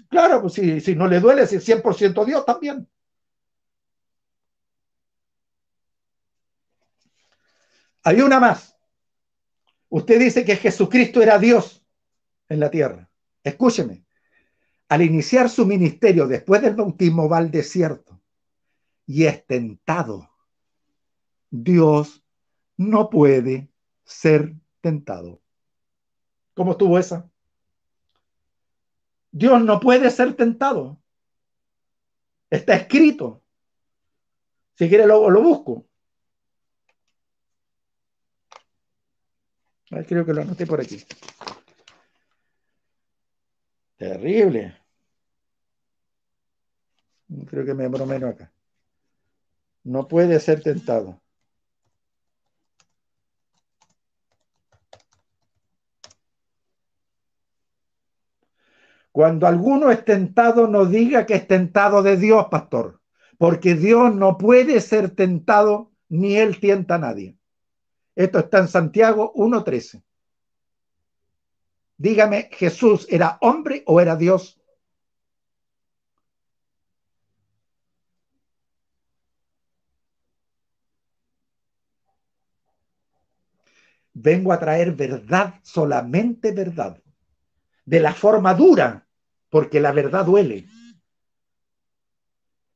Claro, pues si, si no le duele, si es 100% Dios también. Hay una más. Usted dice que Jesucristo era Dios en la tierra. Escúcheme. Al iniciar su ministerio después del bautismo va al desierto y es tentado. Dios no puede ser tentado. ¿Cómo estuvo esa? Dios no puede ser tentado. Está escrito. Si quiere lo, lo busco. creo que lo anoté por aquí. Terrible. Creo que me menos acá. No puede ser tentado. Cuando alguno es tentado, no diga que es tentado de Dios, pastor, porque Dios no puede ser tentado ni él tienta a nadie. Esto está en Santiago 1.13. Dígame, ¿Jesús era hombre o era Dios? Vengo a traer verdad, solamente verdad, de la forma dura, porque la verdad duele.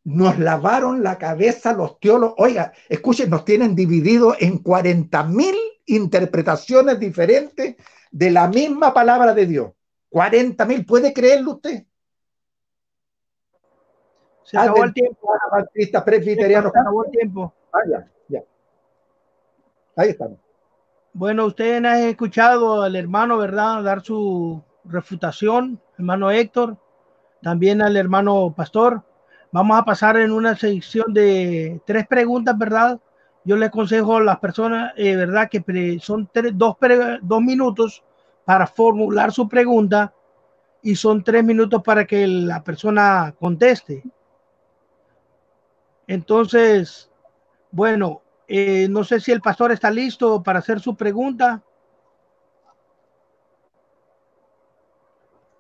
Nos lavaron la cabeza los teólogos. Oiga, escuchen, nos tienen dividido en 40 mil interpretaciones diferentes de la misma palabra de Dios. 40 mil, ¿puede creerlo usted? Se acabó el tiempo. Se acabó el tiempo. Ah, ya. Ahí estamos. Bueno, ustedes han escuchado al hermano, ¿verdad? Dar su refutación, hermano Héctor, también al hermano Pastor. Vamos a pasar en una sección de tres preguntas, ¿verdad? Yo le aconsejo a las personas, eh, ¿verdad? Que son dos, minutos para formular su pregunta y son tres minutos para que la persona conteste. Entonces, bueno, eh, no sé si el pastor está listo para hacer su pregunta.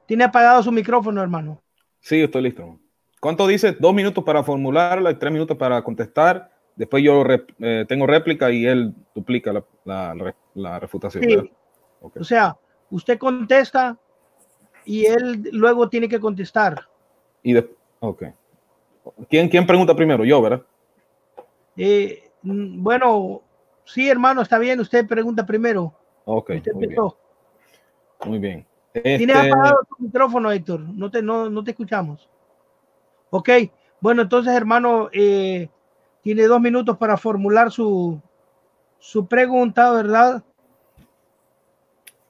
Tiene apagado su micrófono, hermano. Sí, estoy listo. ¿Cuánto dice? Dos minutos para formularla y tres minutos para contestar. Después yo eh, tengo réplica y él duplica la, refutación. O sea, usted contesta y él luego tiene que contestar. Y de, ok. ¿Quién, pregunta primero? Yo, ¿verdad? Eh, bueno, sí, hermano, está bien. Usted pregunta primero. Ok. muy bien. Tienes este, apagado tu micrófono, Héctor. No te, no, te escuchamos. Ok. Bueno, entonces, hermano, eh, tiene dos minutos para formular su, pregunta, ¿verdad?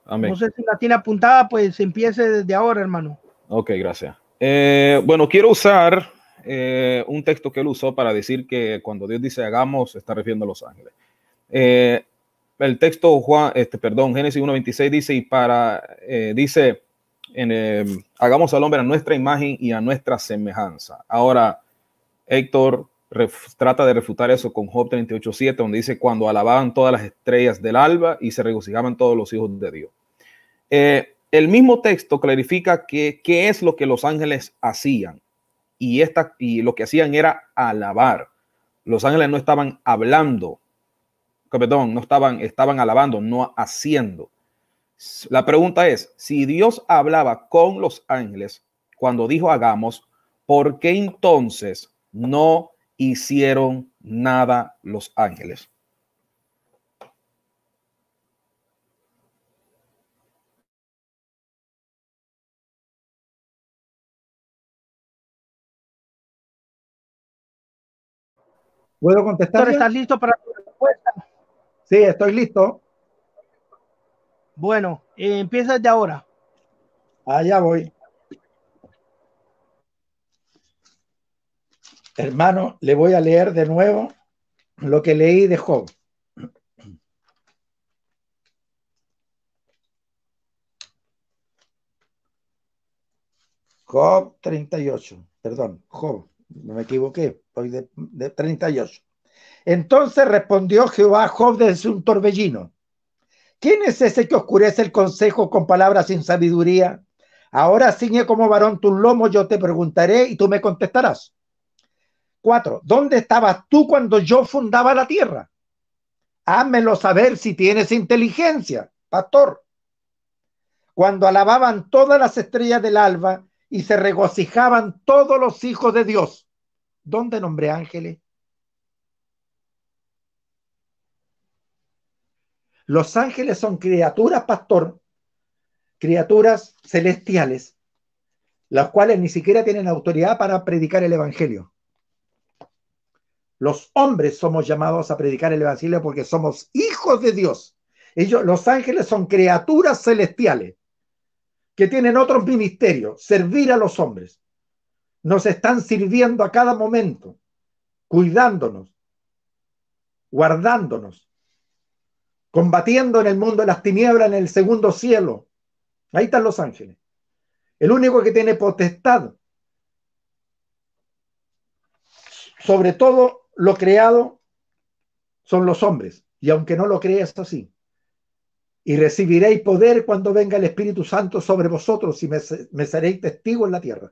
No sé si la tiene apuntada, pues empiece desde ahora, hermano. Ok, gracias. Eh, bueno, quiero usar eh, un texto que él usó para decir que cuando Dios dice hagamos, está refiriendo a los ángeles el texto Juan, este, perdón, Génesis 1.26 dice, y para, eh, dice, en, em, hagamos al hombre a nuestra imagen y a nuestra semejanza. Ahora, Héctor trata de refutar eso con Job 38.7, donde dice, cuando alababan todas las estrellas del alba y se regocijaban todos los hijos de Dios. Eh, el mismo texto clarifica que qué es lo que los ángeles hacían. Y, esta, y lo que hacían era alabar. Los ángeles no estaban hablando, perdón, no estaban, estaban alabando, no haciendo. La pregunta es, si Dios hablaba con los ángeles cuando dijo hagamos, ¿por qué entonces no hicieron nada los ángeles? ¿Puedo contestar? ¿Estás listo para respuesta? Sí, estoy listo. Bueno, eh, empieza ya de ahora. Allá voy. Hermano, le voy a leer de nuevo lo que leí de Job. Job 38, perdón, Job, no me equivoqué, hoy de, de 38. Entonces respondió Jehová a Job desde un torbellino. ¿Quién es ese que oscurece el consejo con palabras sin sabiduría? Ahora ciñe como varón tu lomo, yo te preguntaré y tú me contestarás. Cuatro, ¿dónde estabas tú cuando yo fundaba la tierra? hámelo saber si tienes inteligencia, pastor. Cuando alababan todas las estrellas del alba y se regocijaban todos los hijos de Dios. ¿Dónde nombré ángeles? Los ángeles son criaturas, pastor, criaturas celestiales, las cuales ni siquiera tienen autoridad para predicar el Evangelio. Los hombres somos llamados a predicar el Evangelio porque somos hijos de Dios. Ellos, los ángeles son criaturas celestiales que tienen otro ministerio, servir a los hombres. Nos están sirviendo a cada momento, cuidándonos, guardándonos combatiendo en el mundo de las tinieblas en el segundo cielo. Ahí están los ángeles. El único que tiene potestad sobre todo lo creado son los hombres. Y aunque no lo creas así, y recibiréis poder cuando venga el Espíritu Santo sobre vosotros y me, seréis testigo en la tierra.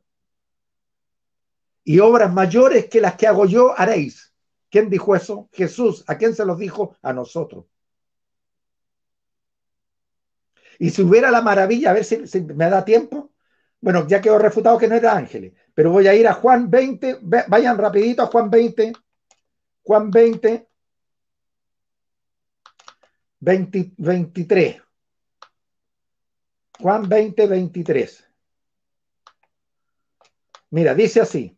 Y obras mayores que las que hago yo haréis. ¿Quién dijo eso? Jesús. ¿A quién se los dijo? A nosotros. Y si hubiera la maravilla, a ver si, me da tiempo. Bueno, ya quedó refutado que no era Ángeles, pero voy a ir a Juan 20. Vayan rapidito a Juan 20. Juan 20. 23. Juan 20, 23. Mira, dice así.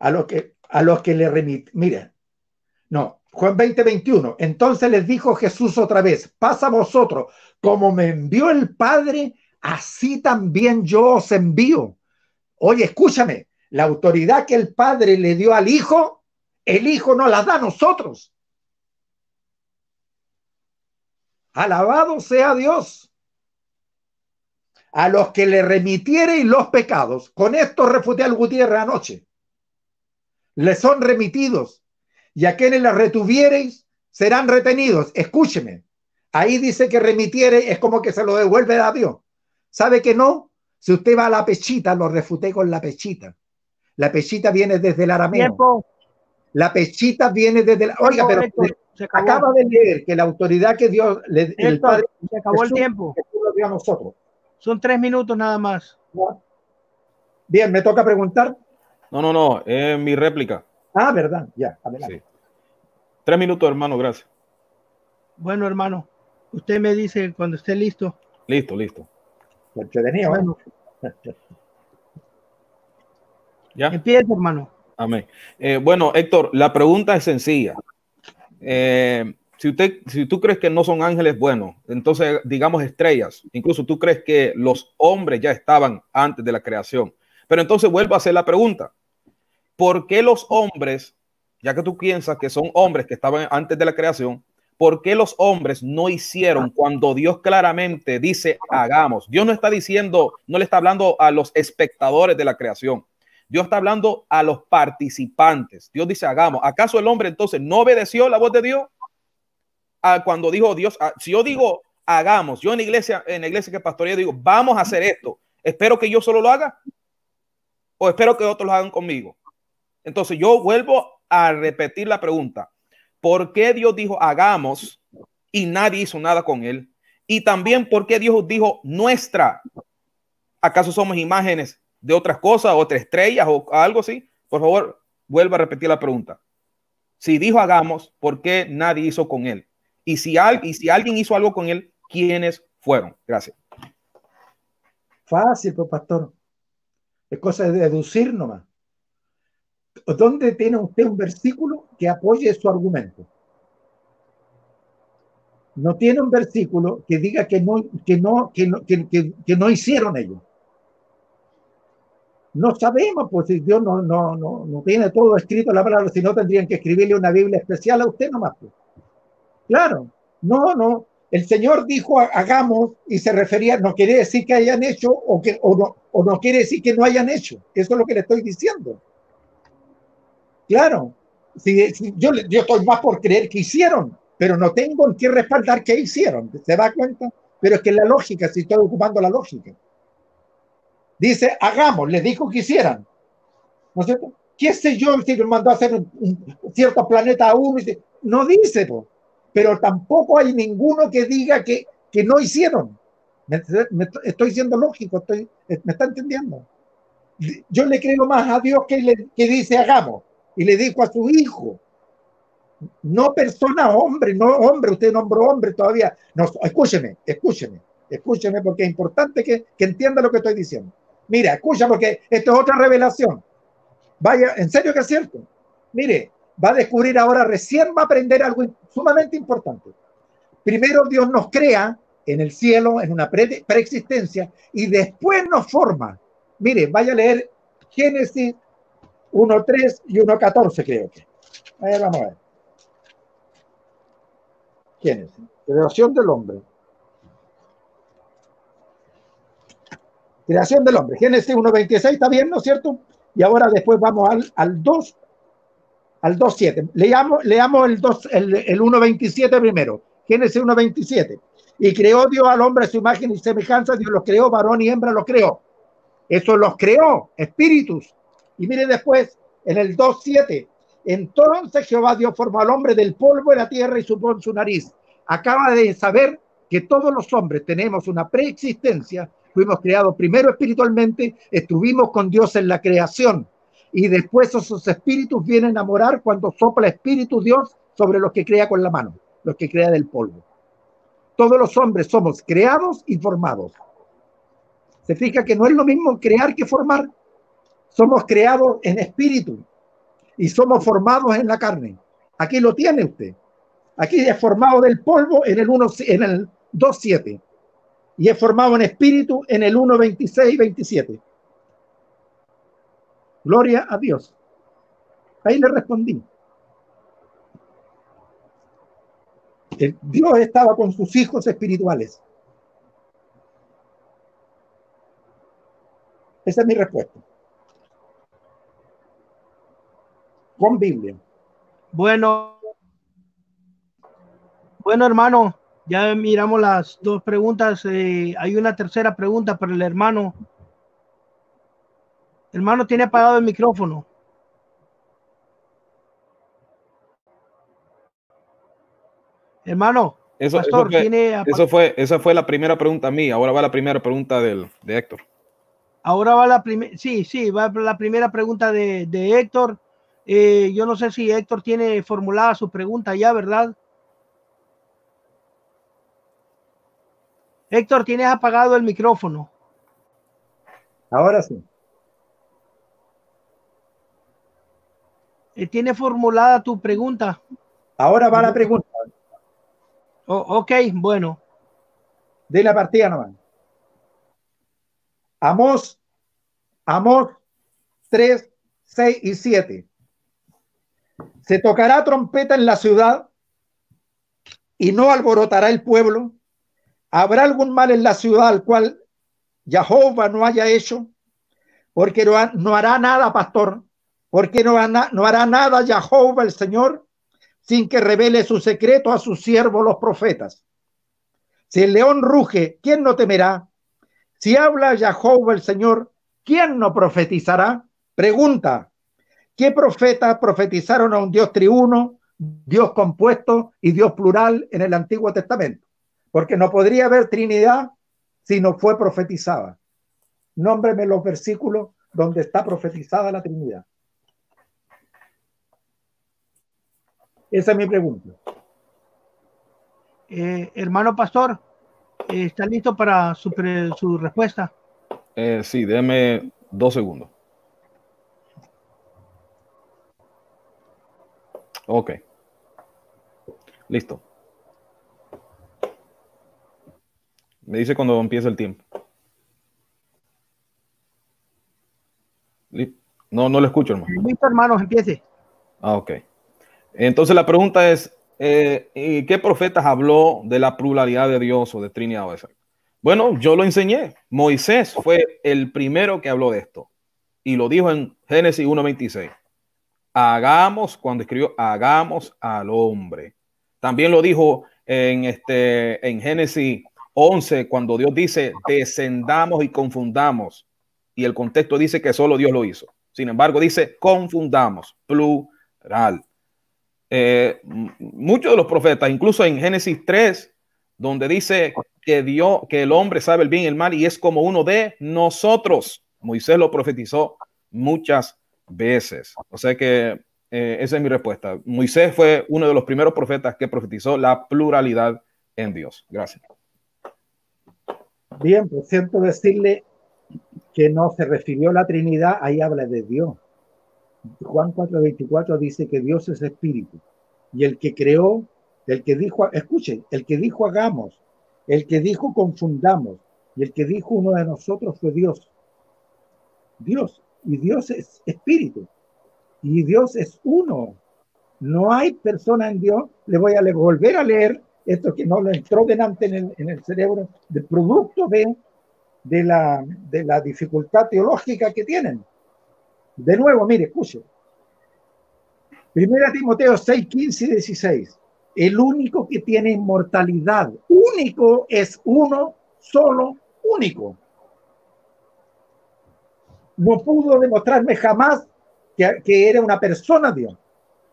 A los que, a los que le remiten. Mira. No, Juan 20, 21. Entonces les dijo Jesús otra vez, pasa vosotros, como me envió el Padre, así también yo os envío. Oye, escúchame, la autoridad que el Padre le dio al Hijo, el Hijo no la da a nosotros. Alabado sea Dios. A los que le remitiereis los pecados, con esto refuté al Gutiérrez anoche, le son remitidos, y a quienes la retuviereis serán retenidos. Escúcheme, Ahí dice que remitiere, es como que se lo devuelve a Dios. ¿Sabe que no? Si usted va a la pechita, lo refuté con la pechita. La pechita viene desde el arameo. La pechita viene desde la... Oiga, pero acaba de leer que la autoridad que Dios le el se acabó el tiempo. Son tres minutos nada más. Bien, me toca preguntar. No, no, no, es mi réplica. Ah, verdad, ya, Tres minutos, hermano, gracias. Bueno, hermano. Usted me dice cuando esté listo. Listo, listo. ¿Ya? Empieza, hermano. Amén. Eh, bueno, Héctor, la pregunta es sencilla. Eh, si, usted, si tú crees que no son ángeles buenos, entonces digamos estrellas, incluso tú crees que los hombres ya estaban antes de la creación. Pero entonces vuelvo a hacer la pregunta. ¿Por qué los hombres, ya que tú piensas que son hombres que estaban antes de la creación, ¿Por qué los hombres no hicieron ah. cuando Dios claramente dice hagamos? Dios no está diciendo, no le está hablando a los espectadores de la creación. Dios está hablando a los participantes. Dios dice hagamos. ¿Acaso el hombre entonces no obedeció la voz de Dios? Ah, cuando dijo Dios, ah, si yo digo hagamos, yo en la iglesia, en la iglesia que pastorea digo, vamos a hacer esto. Espero que yo solo lo haga o espero que otros lo hagan conmigo. Entonces yo vuelvo a repetir la pregunta por qué Dios dijo hagamos y nadie hizo nada con él. Y también por qué Dios dijo nuestra. ¿Acaso somos imágenes de otras cosas, otras estrellas o algo así? Por favor, vuelva a repetir la pregunta. Si dijo hagamos, ¿por qué nadie hizo con él? Y si, alguien hizo algo con él, ¿quiénes fueron? Gracias. Fácil, pues, pastor. Es cosa de deducir nomás. ¿Dónde tiene usted un versículo que apoye su argumento? No tiene un versículo que diga que no, que no, que que, no hicieron ellos. No sabemos, pues si Dios no, no, no, no tiene todo escrito la palabra, si no tendrían que escribirle una Biblia especial a usted nomás. Pues. Claro, no, no. El Señor dijo hagamos y se refería, no quiere decir que hayan hecho o, que, no, o no quiere decir que no hayan hecho. Eso es lo que le estoy diciendo. Claro, si, yo, estoy más por creer que hicieron, pero no tengo en qué respaldar que hicieron. ¿Se da cuenta? Pero es que la lógica, si estoy ocupando la lógica. Dice, hagamos, le dijo que hicieran. ¿No ¿Qué sé yo si mandó a hacer un, cierto planeta a uno? no dice, pero tampoco hay ninguno que diga que, no hicieron. estoy siendo lógico, me está entendiendo. Yo le creo más a Dios que, que dice hagamos y le dijo a su hijo, no persona hombre, no hombre, usted nombró hombre todavía. No, escúcheme, escúcheme, escúcheme porque es importante que, entienda lo que estoy diciendo. Mira, escucha porque esto es otra revelación. Vaya, en serio que es cierto. Mire, va a descubrir ahora, recién va a aprender algo sumamente importante. Primero Dios nos crea en el cielo, en una preexistencia, y después nos forma. Mire, vaya a leer Génesis 1.3 y 1.14 creo que. Ahí vamos a ver. ¿Quién es? Creación del hombre. Creación del hombre. Génesis este 1.26 está bien, ¿no es cierto? Y ahora después vamos al, al 2, al 2.7. Leamos, leamos el, 2, el, el 1.27 primero. Génesis 1.27. Y creó Dios al hombre a su imagen y semejanza. Dios los creó, varón y hembra los creó. Eso los creó, espíritus y mire después, en el 2.7, entonces Jehová dios forma al hombre del polvo de la tierra y supo en su nariz. Acaba de saber que todos los hombres tenemos una preexistencia, fuimos creados primero espiritualmente, estuvimos con Dios en la creación y después esos espíritus vienen a morar cuando sopla espíritu Dios sobre los que crea con la mano, los que crea del polvo. Todos los hombres somos creados y formados. Se fija que no es lo mismo crear que formar. Somos creados en espíritu y somos formados en la carne. Aquí lo tiene usted. Aquí es formado del polvo en el, 1, en el 2.7 y es formado en espíritu en el 1.26 y 27. Gloria a Dios. Ahí le respondí. Dios estaba con sus hijos espirituales. Esa es mi respuesta. con Biblia. Bueno, bueno hermano, ya miramos las dos preguntas. Eh, hay una tercera pregunta para el hermano. Hermano, tiene apagado el micrófono. Hermano, eso, eso, fue, esa fue la primera pregunta a mí. Ahora va la primera pregunta del, de Héctor. Ahora va la primera, sí, sí, va la primera pregunta de, de Héctor. Eh, yo no sé si Héctor tiene formulada su pregunta ya, ¿verdad? Héctor, tienes apagado el micrófono. Ahora sí. Eh, ¿Tiene formulada tu pregunta? Ahora va la pregunta. Oh, ok, bueno. De la partida nomás. Amos, Amos 3, 6 y 7. Se tocará trompeta en la ciudad y no alborotará el pueblo. ¿Habrá algún mal en la ciudad al cual Jehová no haya hecho? Porque no, hará nada, pastor. Porque no, no hará nada Jehová el Señor sin que revele su secreto a sus siervos los profetas. Si el león ruge, ¿quién no temerá? Si habla Jehová el Señor, ¿quién no profetizará? Pregunta, ¿Qué profetas profetizaron a un Dios triuno, Dios compuesto y Dios plural en el Antiguo Testamento? Porque no podría haber Trinidad si no fue profetizada. Nómbreme los versículos donde está profetizada la Trinidad. Esa es mi pregunta. Eh, hermano pastor, eh, ¿está listo para su, su respuesta? Eh, sí, déme dos segundos. Ok. Listo. Me dice cuando empieza el tiempo. No, no lo escucho, hermano. Listo, hermano, empiece. Ah, ok. Entonces la pregunta es, eh, ¿qué profetas habló de la pluralidad de Dios o de Trinidad o de Bueno, yo lo enseñé. Moisés fue el primero que habló de esto y lo dijo en Génesis 1.26 hagamos, cuando escribió, hagamos al hombre. También lo dijo en, este, en Génesis 11, cuando Dios dice, descendamos y confundamos. Y el contexto dice que solo Dios lo hizo. Sin embargo, dice, confundamos, plural. Eh, muchos de los profetas, incluso en Génesis 3, donde dice que Dios, que el hombre sabe el bien y el mal y es como uno de nosotros. Moisés lo profetizó muchas veces. O sea que eh, esa es mi respuesta. Moisés fue uno de los primeros profetas que profetizó la pluralidad en Dios. Gracias. Bien, pues siento decirle que no se refirió la Trinidad, ahí habla de Dios. Juan 4:24 dice que Dios es espíritu y el que creó, el que dijo, escuchen, el que dijo hagamos, el que dijo confundamos y el que dijo uno de nosotros fue Dios. Dios y Dios es espíritu. Y Dios es uno. No hay persona en Dios. Le voy a volver a leer esto que no lo entró delante en el, en el cerebro, De producto de, de, la, de la dificultad teológica que tienen. De nuevo, mire, escuche. Primera Timoteo 6, 15 y 16. El único que tiene inmortalidad, único es uno, solo, único no pudo demostrarme jamás que, era una persona Dios.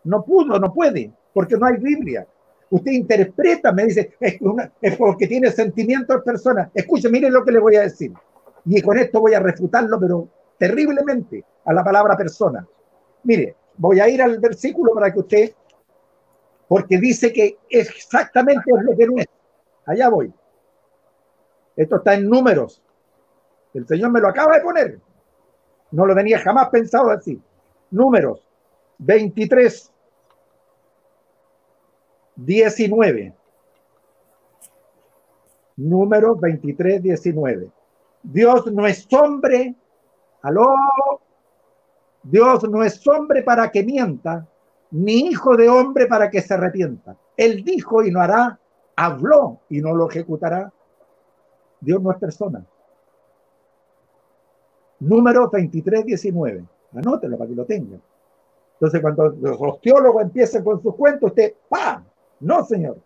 No pudo, no puede, porque no hay Biblia. Usted interpreta, me dice, es, porque tiene sentimientos personas Escuche, mire lo que le voy a decir. Y con esto voy a refutarlo, pero terriblemente, a la palabra persona. Mire, voy a ir al versículo para que usted, porque dice que exactamente es lo que no es. Allá voy. Esto está en números. El Señor me lo acaba de poner. No lo tenía jamás pensado así. Números 23, 19. número 23, 19. Dios no es hombre. Aló. Dios no es hombre para que mienta, ni hijo de hombre para que se arrepienta. Él dijo y no hará, habló y no lo ejecutará. Dios no es persona número 2319. Anótelo para que lo tengan. Entonces, cuando los teólogos empiecen con sus cuentos, usted, ¡pam! No, señor.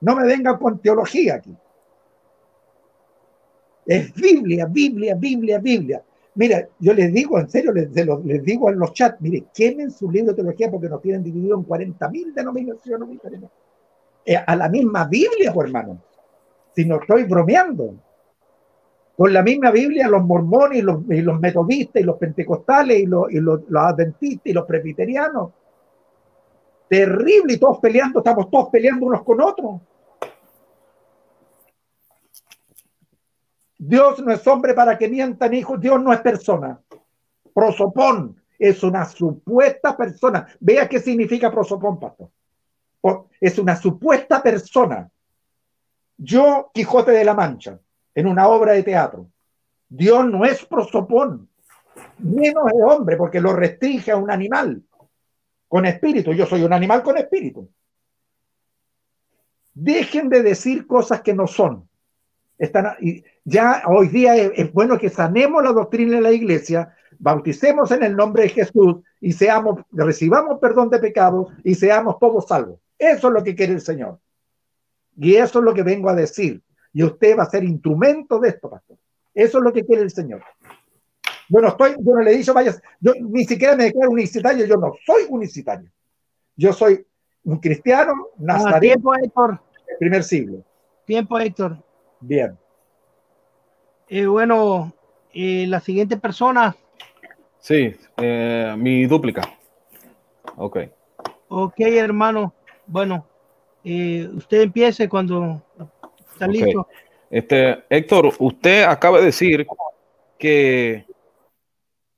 No me vengan con teología aquí. Es Biblia, Biblia, Biblia, Biblia. Mira, yo les digo, en serio, les, les digo en los chats, mire, quemen su libro de teología porque nos tienen dividido en 40.000 denominaciones eh, a la misma Biblia, pues, hermano. Si no estoy bromeando con la misma Biblia los mormones y los, metodistas y los pentecostales y, los, adventistas y los presbiterianos. Terrible y todos peleando, estamos todos peleando unos con otros. Dios no es hombre para que mientan hijos, Dios no es persona. Prosopón es una supuesta persona. Vea qué significa prosopón, pastor. Oh, es una supuesta persona. Yo, Quijote de la Mancha en una obra de teatro. Dios no es prosopón, menos es hombre, porque lo restringe a un animal con espíritu. Yo soy un animal con espíritu. Dejen de decir cosas que no son. Están, ya hoy día es, bueno que sanemos la doctrina en la iglesia, bauticemos en el nombre de Jesús y seamos, recibamos perdón de pecados y seamos todos salvos. Eso es lo que quiere el Señor. Y eso es lo que vengo a decir. Y usted va a ser instrumento de esto, pastor. Eso es lo que quiere el Señor. bueno estoy, yo no le he dicho, vayas, yo ni siquiera me declaro unicitario, yo no soy unicitario. Yo soy un cristiano nazareno. Ah, tiempo, primer siglo. Tiempo, Héctor. Bien. Eh, bueno, eh, la siguiente persona. Sí, eh, mi dúplica. Ok. Ok, hermano. Bueno, usted empiece cuando Está listo. Este, Héctor, usted acaba de decir que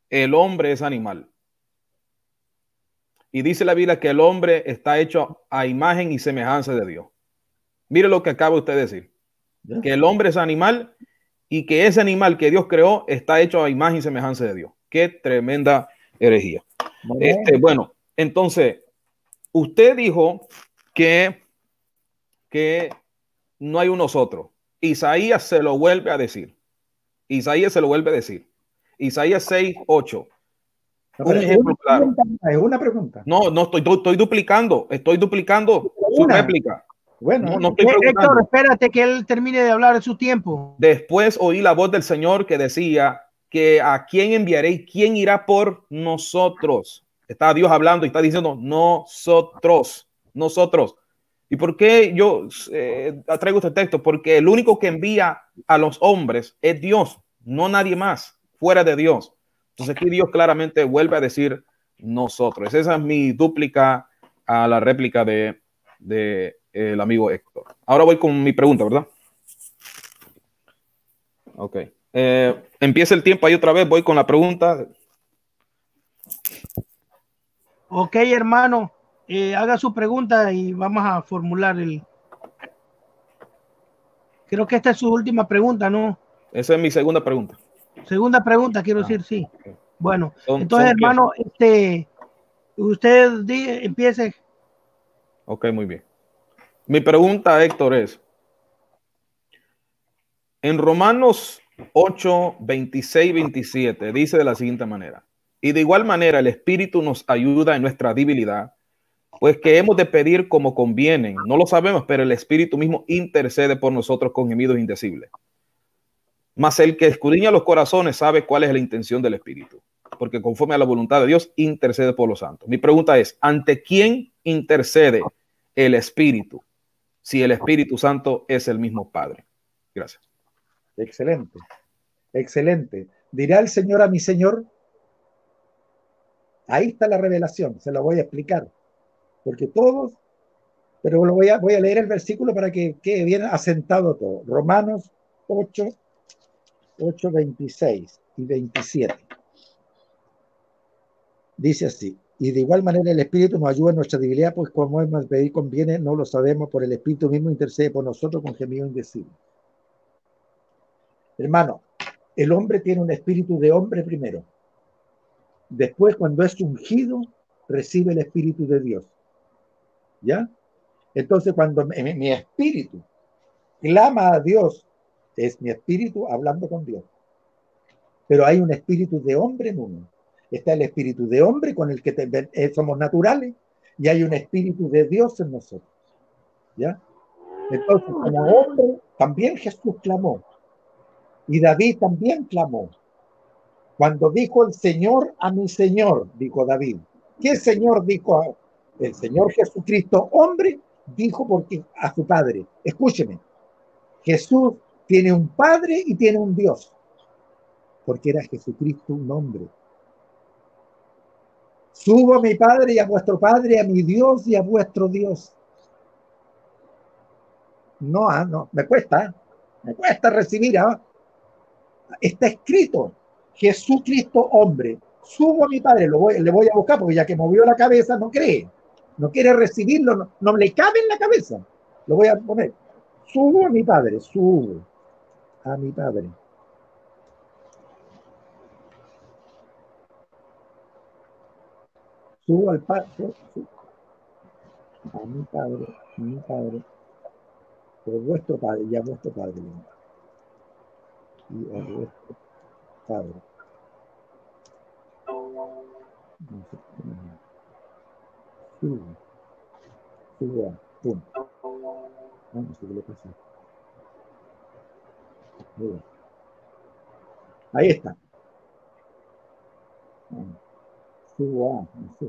el hombre es animal. Y dice la Biblia que el hombre está hecho a imagen y semejanza de Dios. Mire lo que acaba usted de decir. Que el hombre es animal y que ese animal que Dios creó está hecho a imagen y semejanza de Dios. Qué tremenda herejía. Este, bueno, entonces, usted dijo que, que no hay unos otros. Isaías se lo vuelve a decir. Isaías se lo vuelve a decir. Isaías 6, 8. es una pregunta. No, no estoy, estoy duplicando, estoy duplicando su réplica. Bueno, no, eh, Héctor, espérate que él termine de hablar en su tiempo. Después oí la voz del Señor que decía que a quién y quién irá por nosotros. Está Dios hablando y está diciendo nosotros, nosotros. ¿Y por qué yo eh, traigo este texto? Porque el único que envía a los hombres es Dios, no nadie más, fuera de Dios. Entonces aquí Dios claramente vuelve a decir nosotros. Esa es mi dúplica a la réplica de, el amigo Héctor. Ahora voy con mi pregunta, ¿verdad? Ok. Eh, empieza el tiempo ahí otra vez, voy con la pregunta. Ok, hermano. Eh, haga su pregunta y vamos a formular el. Creo que esta es su última pregunta, ¿no? Esa es mi segunda pregunta. Segunda pregunta, quiero ah, decir, sí. Bueno, entonces, hermano, este, usted empiece. Ok, muy bien. Mi pregunta, Héctor, es: en Romanos 8, 26, 27, dice de la siguiente manera: Y de igual manera, el Espíritu nos ayuda en nuestra debilidad pues que hemos de pedir como convienen. No lo sabemos, pero el Espíritu mismo intercede por nosotros con gemidos indecibles. Mas el que escudriña los corazones sabe cuál es la intención del Espíritu, porque conforme a la voluntad de Dios intercede por los santos. Mi pregunta es, ¿ante quién intercede el Espíritu? Si el Espíritu Santo es el mismo Padre. Gracias. Excelente, excelente. ¿Dirá el Señor a mi Señor? Ahí está la revelación, se la voy a explicar porque todos, pero lo voy, a, voy a leer el versículo para que quede bien asentado todo. Romanos 8, 8, 26 y 27. Dice así, y de igual manera el Espíritu nos ayuda en nuestra debilidad, pues como es más pedir conviene, no lo sabemos, por el Espíritu mismo intercede por nosotros con gemido indecible. Hermano, el hombre tiene un espíritu de hombre primero. Después, cuando es ungido, recibe el Espíritu de Dios. ¿ya? Entonces, cuando mi, espíritu clama a Dios, es mi espíritu hablando con Dios. Pero hay un espíritu de hombre en uno. Está el espíritu de hombre con el que eh, somos naturales y hay un espíritu de Dios en nosotros. ¿Ya? Entonces, como hombre, también Jesús clamó. Y David también clamó. Cuando dijo el Señor a mi Señor, dijo David. ¿Qué Señor dijo a el Señor Jesucristo, hombre, dijo porque a su padre, escúcheme, Jesús tiene un padre y tiene un Dios, porque era Jesucristo un hombre. Subo a mi padre y a vuestro padre, a mi Dios y a vuestro Dios. No, ah, no, me cuesta, ¿eh? me cuesta recibir. ¿ah? Está escrito, Jesucristo hombre. Subo a mi padre, lo voy, le voy a buscar porque ya que movió la cabeza no cree no quiere recibirlo, no, le cabe en la cabeza. Lo voy a poner. Subo a mi padre, subo a mi padre. Subo al padre, a mi padre, a mi padre, por vuestro padre, y a vuestro padre. Y a vuestro padre no sé qué le Ahí está. Sí, No sé.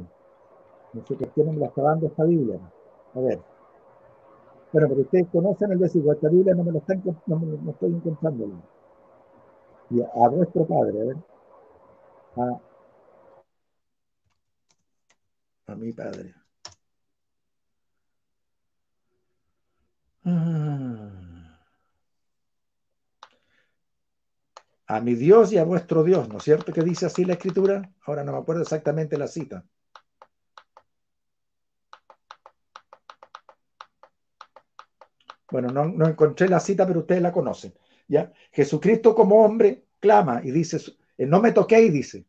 No sé qué tienen la está dando esta Biblia. A ver. Bueno, pero ustedes conocen el versículo. Pues esta Biblia no me lo están, no, estoy encontrándolo. Y a nuestro Padre, a ver. A ah, a mi Padre. Ah. A mi Dios y a vuestro Dios, ¿no es cierto que dice así la escritura? Ahora no me acuerdo exactamente la cita. Bueno, no, encontré la cita, pero ustedes la conocen. ¿ya? Jesucristo como hombre clama y dice, no me toqué y dice,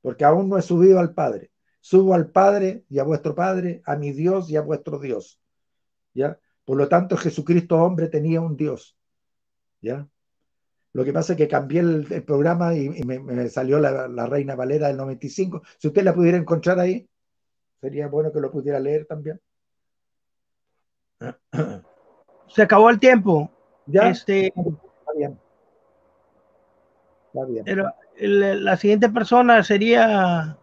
porque aún no he subido al Padre. Subo al Padre y a vuestro Padre, a mi Dios y a vuestro Dios. ¿Ya? Por lo tanto, Jesucristo hombre tenía un Dios. ¿Ya? Lo que pasa es que cambié el, programa y, me, salió la, Reina Valera del 95. Si usted la pudiera encontrar ahí, sería bueno que lo pudiera leer también. Se acabó el tiempo. Ya. Este, Está bien. bien. Pero la siguiente persona sería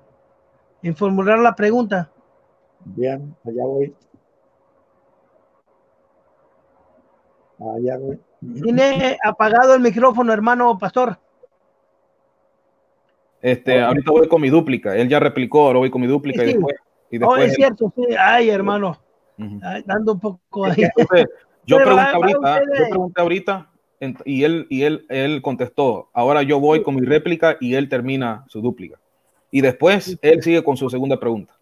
en formular la pregunta. Bien, allá voy. Allá voy. Tiene apagado el micrófono, hermano pastor. Este, ahorita voy con mi dúplica. Él ya replicó, ahora voy con mi dúplica y después. oh, es cierto, sí. Ay, hermano. dando un poco ahí. yo, pregunté ahorita, yo pregunté ahorita y él, y él, él contestó. Ahora yo voy con mi réplica y él termina su dúplica. Y después él sigue con su segunda pregunta.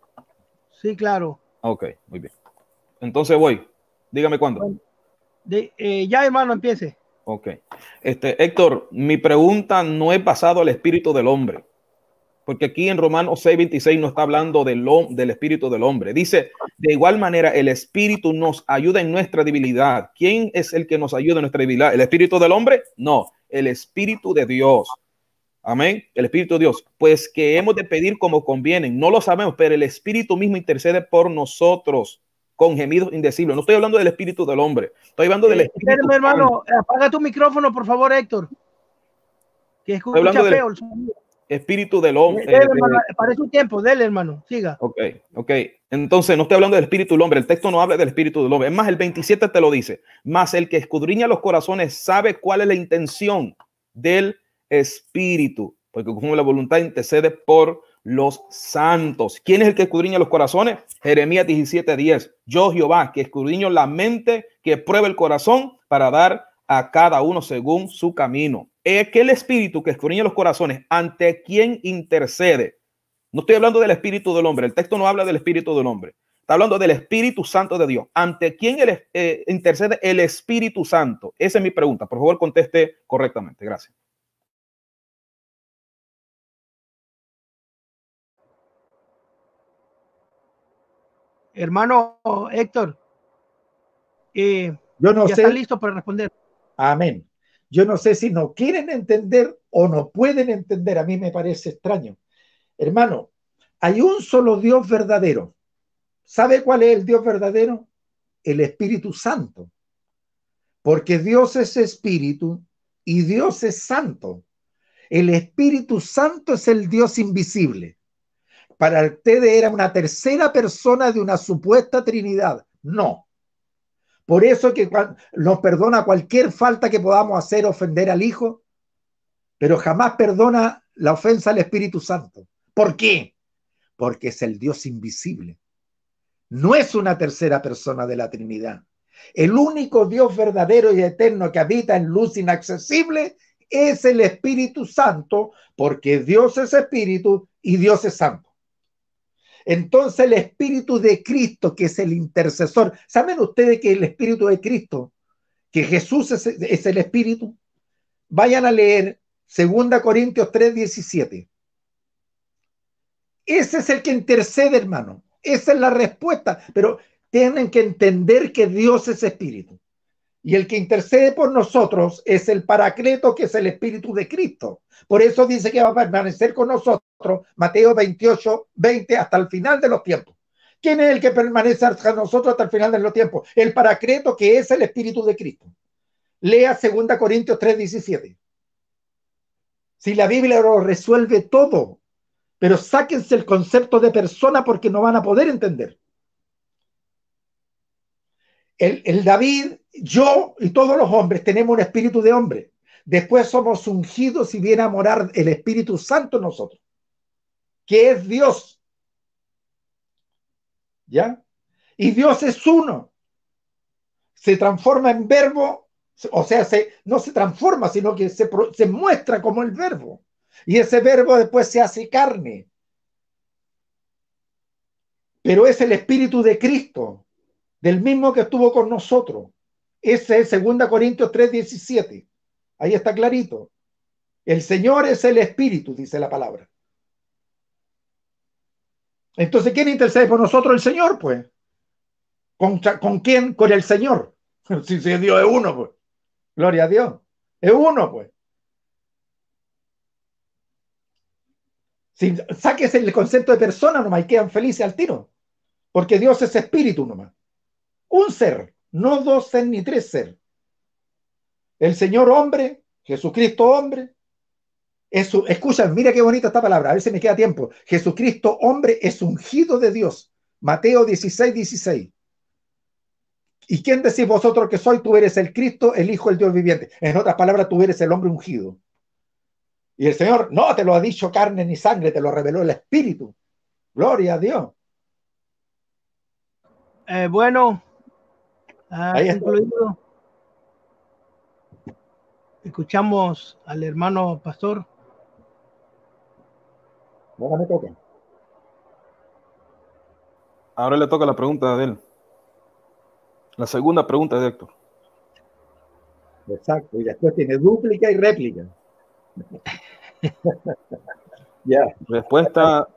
Sí, claro. Ok, muy bien. Entonces voy. Dígame cuándo. de, eh, ya, hermano, empiece. Ok. Este, Héctor, mi pregunta no es pasado al espíritu del hombre. Porque aquí en Romanos 6:26 no está hablando del, del espíritu del hombre. Dice, de igual manera, el espíritu nos ayuda en nuestra debilidad. ¿Quién es el que nos ayuda en nuestra debilidad? ¿El espíritu del hombre? No, el espíritu de Dios Amén. El Espíritu de Dios. Pues que hemos de pedir como convienen. No lo sabemos, pero el Espíritu mismo intercede por nosotros con gemidos indecibles. No estoy hablando del espíritu del hombre. Estoy hablando del eh, espíritu. del Hombre. hermano, apaga tu micrófono, por favor, Héctor. Que escucha feo hablando espíritu del hombre. parece un tiempo, dele, hermano. Siga. Ok, ok. Entonces, no estoy hablando del espíritu del hombre. El texto no habla del espíritu del hombre. Es más, el 27 te lo dice. Más el que escudriña los corazones sabe cuál es la intención del espíritu, porque como la voluntad intercede por los santos. ¿Quién es el que escudriña los corazones? Jeremías 17:10. Yo, Jehová, que escudriño la mente, que pruebe el corazón para dar a cada uno según su camino. Es que el espíritu que escudriña los corazones, ante quién intercede. No estoy hablando del espíritu del hombre, el texto no habla del espíritu del hombre. Está hablando del Espíritu Santo de Dios. ¿Ante quién eh, intercede el Espíritu Santo? Esa es mi pregunta. Por favor, conteste correctamente. Gracias. Hermano Héctor, eh, yo no está listo para responder. Amén. Yo no sé si no quieren entender o no pueden entender. A mí me parece extraño. Hermano, hay un solo Dios verdadero. ¿Sabe cuál es el Dios verdadero? El Espíritu Santo. Porque Dios es Espíritu y Dios es Santo. El Espíritu Santo es el Dios invisible para ustedes era una tercera persona de una supuesta Trinidad. No. Por eso que nos perdona cualquier falta que podamos hacer, ofender al Hijo, pero jamás perdona la ofensa al Espíritu Santo. ¿Por qué? Porque es el Dios invisible. No es una tercera persona de la Trinidad. El único Dios verdadero y eterno que habita en luz inaccesible es el Espíritu Santo, porque Dios es Espíritu y Dios es Santo. Entonces el Espíritu de Cristo, que es el intercesor, ¿saben ustedes que el Espíritu de Cristo, que Jesús es, el Espíritu? Vayan a leer 2 Corintios 3, 17. Ese es el que intercede, hermano. Esa es la respuesta. Pero tienen que entender que Dios es Espíritu. Y el que intercede por nosotros es el paracleto, que es el Espíritu de Cristo. Por eso dice que va a permanecer con nosotros, Mateo 28, 20, hasta el final de los tiempos. ¿Quién es el que permanece hasta nosotros hasta el final de los tiempos? El paracleto, que es el Espíritu de Cristo. Lea 2 Corintios 3, 17. Si la Biblia lo resuelve todo, pero sáquense el concepto de persona porque no van a poder entender. el David yo y todos los hombres tenemos un espíritu de hombre. Después somos ungidos y viene a morar el Espíritu Santo en nosotros, que es Dios. ¿Ya? Y Dios es uno. Se transforma en verbo, o sea, no se transforma, sino que se, se muestra como el verbo. Y ese verbo después se hace carne. Pero es el Espíritu de Cristo, del mismo que estuvo con nosotros. Ese es 2 Corintios 3:17. Ahí está clarito. El Señor es el Espíritu, dice la palabra. Entonces, ¿quién intercede por nosotros? El Señor, pues. ¿Con, quién? Con el Señor. Si, se Dios es uno, pues. Gloria a Dios. Es uno, pues. Si saques el concepto de persona nomás y quedan felices al tiro. Porque Dios es espíritu nomás. Un ser no dos ser ni tres ser. El Señor hombre, Jesucristo hombre, es, escucha, mira qué bonita esta palabra, a ver si me queda tiempo. Jesucristo hombre es ungido de Dios. Mateo 16, 16. ¿Y quién decís vosotros que soy? Tú eres el Cristo, el Hijo del Dios viviente. En otras palabras, tú eres el hombre ungido. Y el Señor, no te lo ha dicho carne ni sangre, te lo reveló el Espíritu. Gloria a Dios. Eh, bueno, Ah, escuchamos al hermano pastor. Ahora me toca. Ahora le toca la pregunta de él. La segunda pregunta de Héctor. Exacto, y después tiene dúplica y réplica. ya. Respuesta,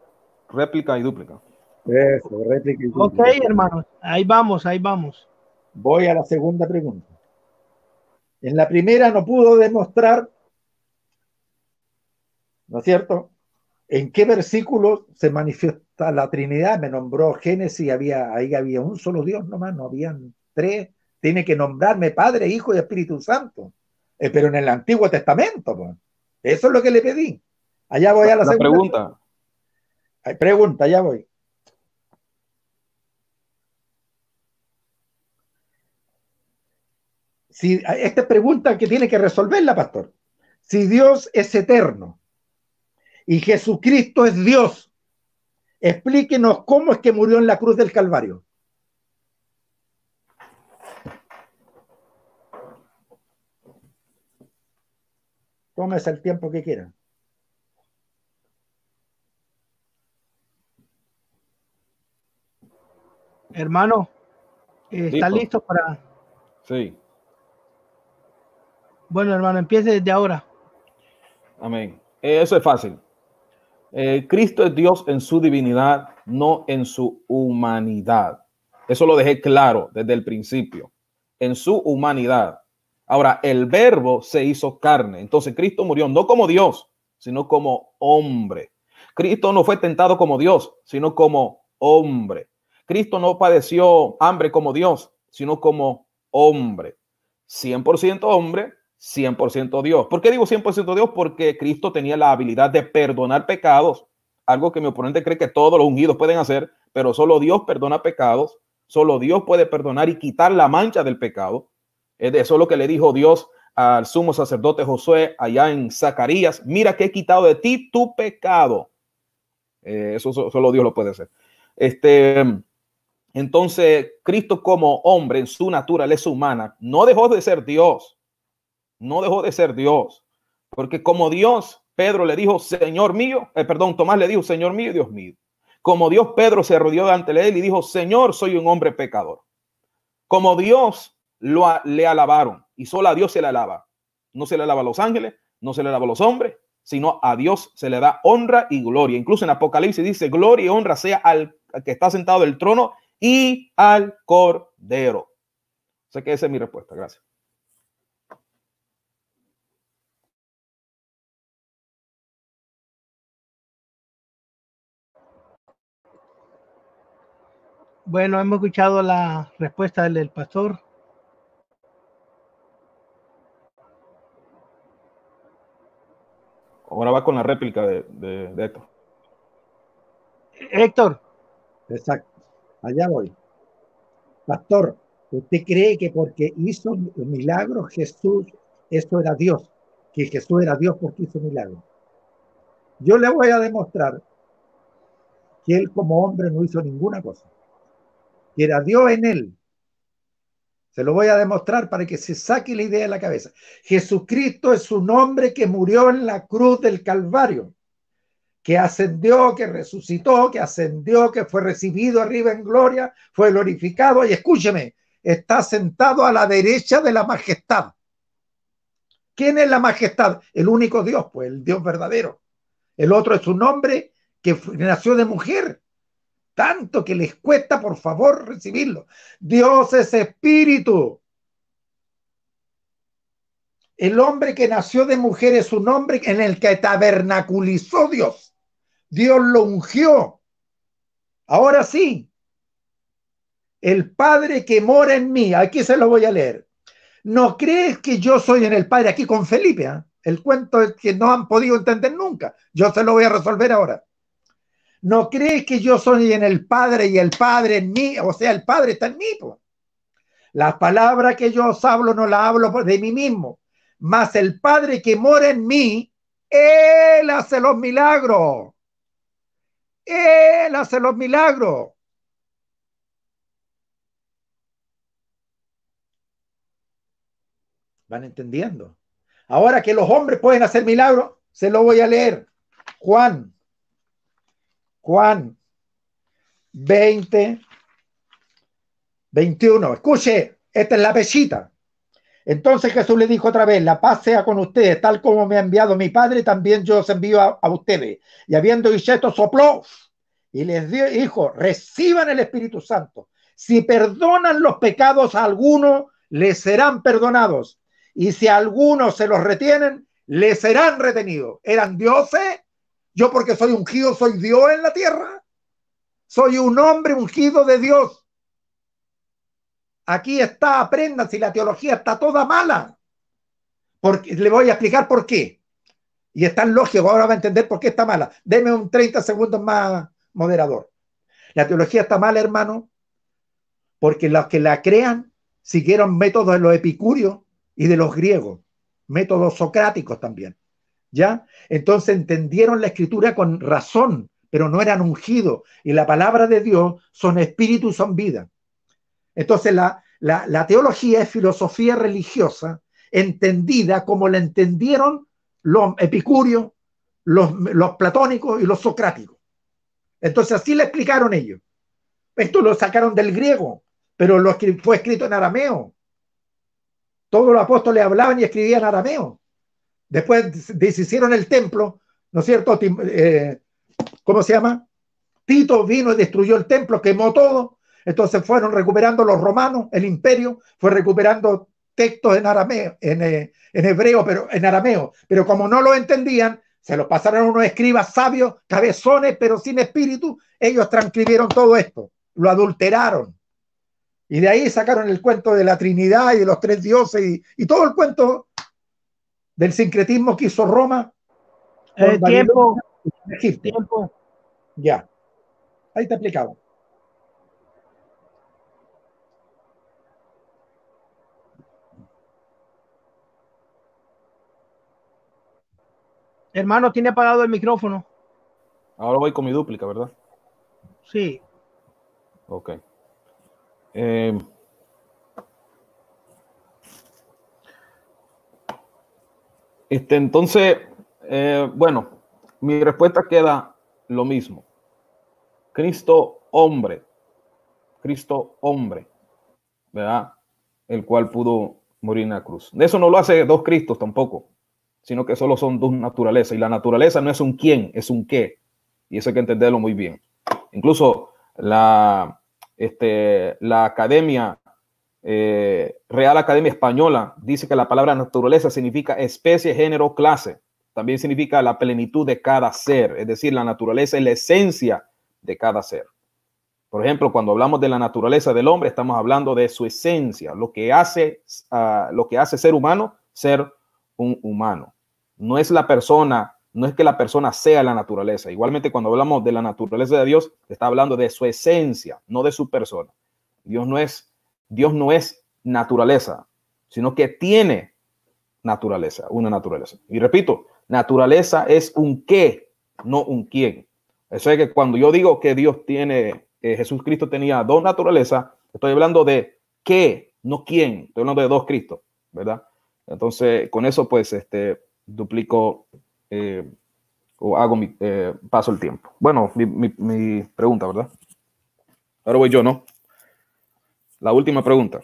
réplica y dúplica. Eso, réplica y dúplica. Ok, hermano, ahí vamos, ahí vamos. Voy a la segunda pregunta. En la primera no pudo demostrar, ¿no es cierto?, en qué versículo se manifiesta la Trinidad. Me nombró Génesis, había, ahí había un solo Dios nomás, no habían tres. Tiene que nombrarme Padre, Hijo y Espíritu Santo. Eh, pero en el Antiguo Testamento, pues. Eso es lo que le pedí. Allá voy a la, segunda. Pregunta. Pregunta, ya voy. Si, esta pregunta que tiene que resolverla, pastor. Si Dios es eterno y Jesucristo es Dios, explíquenos cómo es que murió en la cruz del Calvario. Tómese el tiempo que quieran. Hermano, eh, ¿está listo para...? Sí. Bueno, hermano, empiece desde ahora. Amén. Eh, eso es fácil. Eh, Cristo es Dios en su divinidad, no en su humanidad. Eso lo dejé claro desde el principio. En su humanidad. Ahora, el verbo se hizo carne. Entonces Cristo murió no como Dios, sino como hombre. Cristo no fue tentado como Dios, sino como hombre. Cristo no padeció hambre como Dios, sino como hombre. 100% hombre, 100% Dios. ¿Por qué digo 100% Dios? Porque Cristo tenía la habilidad de perdonar pecados, algo que mi oponente cree que todos los ungidos pueden hacer, pero solo Dios perdona pecados, solo Dios puede perdonar y quitar la mancha del pecado. Eso es lo que le dijo Dios al sumo sacerdote Josué allá en Zacarías, mira que he quitado de ti tu pecado. Eh, eso solo Dios lo puede hacer. Este, entonces, Cristo como hombre en su naturaleza humana no dejó de ser Dios, no dejó de ser Dios. Porque como Dios, Pedro le dijo, Señor mío, eh, perdón, Tomás le dijo, Señor mío Dios mío. Como Dios, Pedro se rodeó delante de él y dijo, Señor, soy un hombre pecador. Como Dios lo, le alabaron y solo a Dios se le alaba. No se le alaba a los ángeles, no se le alaba a los hombres, sino a Dios se le da honra y gloria. Incluso en Apocalipsis dice, gloria y honra sea al, que está sentado del trono y al cordero. sé que esa es mi respuesta. Gracias. Bueno, hemos escuchado la respuesta del, pastor. Ahora va con la réplica de, Héctor. Héctor. Exacto. Allá voy. Pastor, ¿usted cree que porque hizo milagro Jesús, esto era Dios? Que Jesús era Dios porque hizo milagros. Yo le voy a demostrar que él como hombre no hizo ninguna cosa y era Dios en él. Se lo voy a demostrar para que se saque la idea de la cabeza. Jesucristo es un hombre que murió en la cruz del Calvario, que ascendió, que resucitó, que ascendió, que fue recibido arriba en gloria, fue glorificado y escúcheme, está sentado a la derecha de la majestad. ¿Quién es la majestad? El único Dios, pues el Dios verdadero. El otro es un hombre que nació de mujer, tanto que les cuesta, por favor, recibirlo. Dios es espíritu. El hombre que nació de mujer es un hombre en el que tabernaculizó Dios. Dios lo ungió. Ahora sí, el Padre que mora en mí, aquí se lo voy a leer. ¿No crees que yo soy en el Padre aquí con Felipe? ¿ah? El cuento es que no han podido entender nunca. Yo se lo voy a resolver ahora. ¿No crees que yo soy en el Padre y el Padre en mí? O sea, el Padre está en mí. Las palabras que yo os hablo no la hablo de mí mismo, mas el Padre que mora en mí, Él hace los milagros. Él hace los milagros. Van entendiendo. Ahora que los hombres pueden hacer milagros, se lo voy a leer. Juan Juan 20, 21. Escuche, esta es la pesita. Entonces Jesús le dijo otra vez, la paz sea con ustedes, tal como me ha enviado mi Padre, también yo os envío a, ustedes. Y habiendo dicho esto, sopló y les dio, hijo reciban el Espíritu Santo. Si perdonan los pecados a alguno, les serán perdonados. Y si a algunos se los retienen, les serán retenidos. ¿Eran dioses? Yo porque soy ungido, soy Dios en la tierra. Soy un hombre ungido de Dios. Aquí está, aprendan si la teología está toda mala. Porque, le voy a explicar por qué. Y es tan lógico, ahora va a entender por qué está mala. Deme un 30 segundos más, moderador. La teología está mala, hermano, porque los que la crean siguieron métodos de los epicúreos y de los griegos, métodos socráticos también. ¿ya? Entonces entendieron la escritura con razón, pero no eran ungidos. Y la palabra de Dios son espíritu y son vida. Entonces la, la, teología es filosofía religiosa entendida como la entendieron los epicúreos, los, los platónicos y los socráticos. Entonces así le explicaron ellos. Esto lo sacaron del griego, pero lo fue escrito en arameo. Todos los apóstoles hablaban y escribían arameo. Después deshicieron el templo, ¿no es cierto? Eh, ¿Cómo se llama? Tito vino y destruyó el templo, quemó todo. Entonces fueron recuperando los romanos, el imperio fue recuperando textos en arameo, eh, en, hebreo, pero en arameo. Pero como no lo entendían, se lo pasaron a unos escribas sabios, cabezones, pero sin espíritu. Ellos transcribieron todo esto, lo adulteraron. Y de ahí sacaron el cuento de la Trinidad y de los tres dioses y todo el cuento del sincretismo que hizo Roma. Eh, tiempo. Tiempo. Ya. Ahí está aplicado. Hermano, tiene apagado el micrófono. Ahora voy con mi dúplica, ¿verdad? Sí. Ok. Eh, Este, entonces, eh, bueno, mi respuesta queda lo mismo. Cristo hombre, Cristo hombre, ¿verdad? El cual pudo morir en la cruz. Eso no lo hace dos Cristos tampoco, sino que solo son dos naturalezas. Y la naturaleza no es un quién, es un qué. Y eso hay que entenderlo muy bien. Incluso la, este, la academia eh, Real Academia Española dice que la palabra naturaleza significa especie, género, clase. También significa la plenitud de cada ser, es decir, la naturaleza es la esencia de cada ser. Por ejemplo, cuando hablamos de la naturaleza del hombre, estamos hablando de su esencia, lo que hace, ah, lo que hace ser humano, ser un humano. No es la persona, no es que la persona sea la naturaleza. Igualmente, cuando hablamos de la naturaleza de Dios, está hablando de su esencia, no de su persona. Dios no es Dios no es naturaleza, sino que tiene naturaleza, una naturaleza. Y repito, naturaleza es un qué, no un quién. Eso que cuando yo digo que Dios tiene, jesucristo Jesús Cristo tenía dos naturalezas, estoy hablando de qué, no quién, estoy hablando de dos Cristo, ¿verdad? Entonces, con eso, pues, este, duplico eh, o hago mi, eh, paso el tiempo. Bueno, mi pregunta, ¿verdad? Ahora voy yo, ¿no? La última pregunta.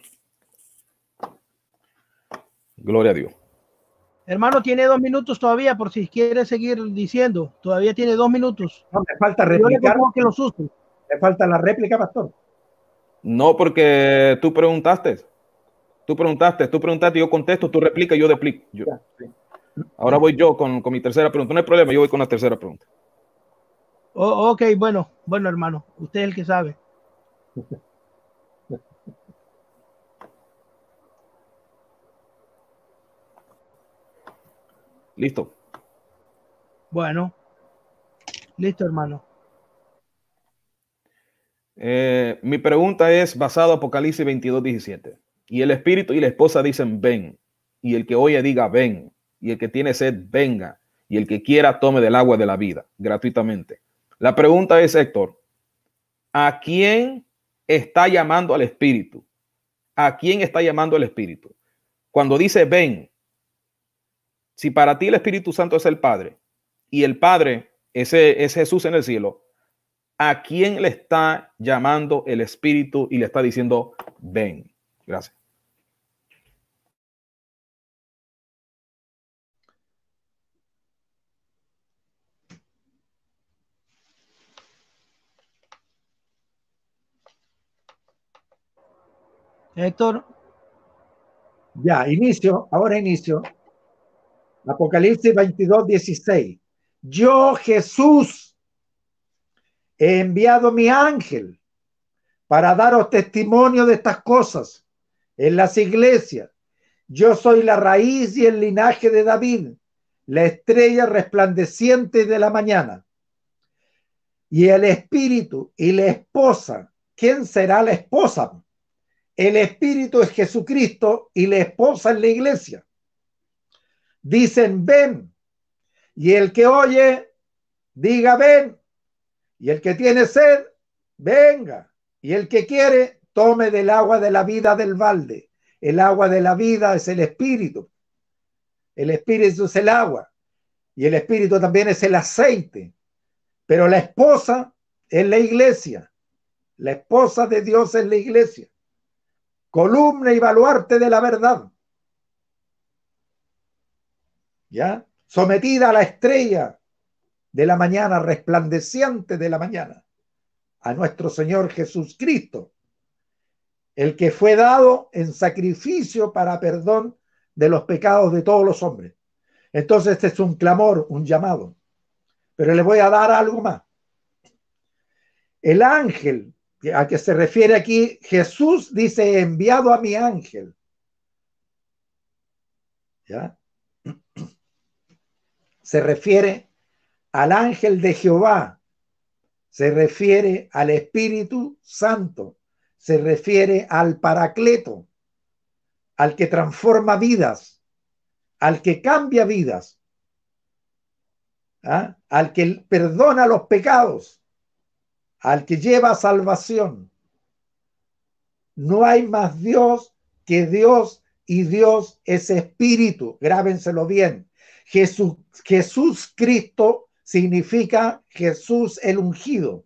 Gloria a Dios. Hermano, tiene dos minutos todavía, por si quiere seguir diciendo. Todavía tiene dos minutos. me falta la réplica, pastor. No, porque tú preguntaste. Tú preguntaste, tú preguntaste, yo contesto, tú replicas, yo replico. Ahora voy yo con, mi tercera pregunta. No hay problema, yo voy con la tercera pregunta. Oh, ok, bueno, bueno, hermano. Usted es el que sabe. Listo. Bueno. Listo, hermano. Eh, mi pregunta es basado en Apocalipsis 22, 17. Y el espíritu y la esposa dicen, ven. Y el que oye diga, ven. Y el que tiene sed, venga. Y el que quiera, tome del agua de la vida, gratuitamente. La pregunta es, Héctor, ¿a quién está llamando al espíritu? ¿A quién está llamando al espíritu? Cuando dice, ven, si para ti el Espíritu Santo es el Padre y el Padre ese es Jesús en el cielo, ¿a quién le está llamando el Espíritu y le está diciendo, ven? Gracias. Héctor. Ya, inicio, ahora inicio. Apocalipsis 22, 16. Yo, Jesús, he enviado mi ángel para daros testimonio de estas cosas en las iglesias. Yo soy la raíz y el linaje de David, la estrella resplandeciente de la mañana. Y el espíritu y la esposa. ¿Quién será la esposa? El espíritu es Jesucristo y la esposa es la iglesia dicen ven. Y el que oye, diga ven. Y el que tiene sed, venga. Y el que quiere, tome del agua de la vida del balde. El agua de la vida es el espíritu. El espíritu es el agua. Y el espíritu también es el aceite. Pero la esposa es la iglesia. La esposa de Dios es la iglesia. Columna y baluarte de la verdad. ¿ya? Sometida a la estrella de la mañana, resplandeciente de la mañana, a nuestro Señor Jesucristo, el que fue dado en sacrificio para perdón de los pecados de todos los hombres. Entonces este es un clamor, un llamado. Pero le voy a dar algo más. El ángel a que se refiere aquí, Jesús dice, enviado a mi ángel. ¿Ya? se refiere al ángel de Jehová, se refiere al Espíritu Santo, se refiere al Paracleto, al que transforma vidas, al que cambia vidas, ¿ah? al que perdona los pecados, al que lleva salvación. No hay más Dios que Dios y Dios es espíritu. Grábenselo bien. Jesús, Jesús Cristo significa Jesús el ungido.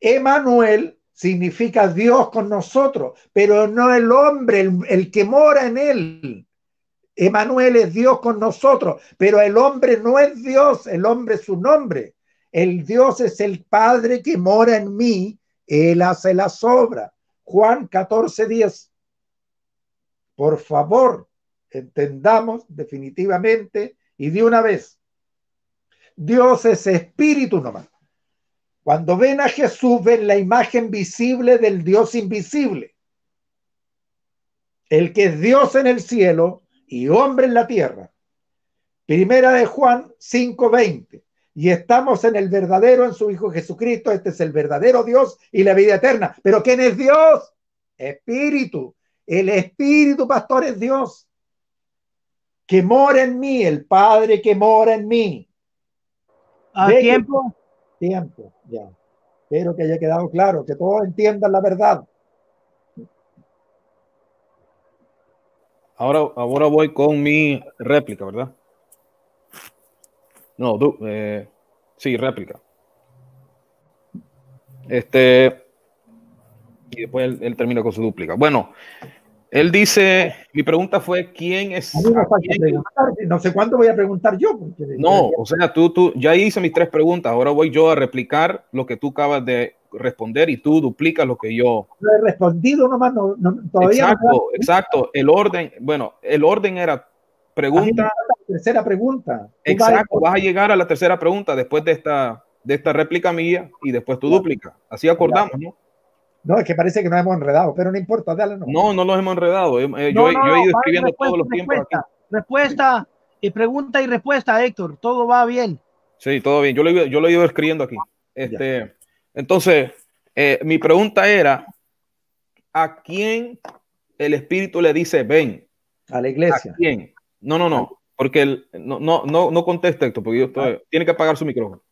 Emanuel significa Dios con nosotros, pero no el hombre, el, que mora en él. Emanuel es Dios con nosotros, pero el hombre no es Dios, el hombre es su nombre. El Dios es el Padre que mora en mí, Él hace las obras. Juan 14, 10. Por favor, entendamos definitivamente y de una vez, Dios es espíritu nomás. Cuando ven a Jesús, ven la imagen visible del Dios invisible. El que es Dios en el cielo y hombre en la tierra. Primera de Juan 5:20. Y estamos en el verdadero, en su Hijo Jesucristo. Este es el verdadero Dios y la vida eterna. Pero ¿quién es Dios? Espíritu. El Espíritu, pastor, es Dios que mora en mí, el Padre que mora en mí. ¿A tiempo? tiempo, ya. Espero que haya quedado claro, que todos entiendan la verdad. Ahora, ahora voy con mi réplica, ¿verdad? No, eh, sí, réplica. Este, y después él, termina con su dúplica. Bueno, él dice, mi pregunta fue, ¿quién es? No, sé cuánto voy a preguntar yo. No, o sea, tú, tú, ya hice mis tres preguntas, ahora voy yo a replicar lo que tú acabas de responder y tú duplicas lo que yo... he respondido nomás, Exacto, exacto, el orden, bueno, el orden era pregunta... tercera pregunta. Exacto, vas a llegar a la tercera pregunta después de esta, de esta réplica mía y después tú duplica. Así acordamos, ¿no? No, es que parece que no hemos enredado, pero no importa, No, no, no los hemos enredado. Eh, eh, yo, he ido escribiendo todos los tiempos respuesta, y pregunta y respuesta, Héctor. Todo va bien. Sí, todo bien. Yo lo, yo he ido escribiendo aquí. Este, entonces, eh, mi pregunta era: ¿a quién el Espíritu le dice ven? A la iglesia. ¿A quién? No, no, no. Porque el, no, no, no, no contesta Héctor, porque ah. tiene que apagar su micrófono.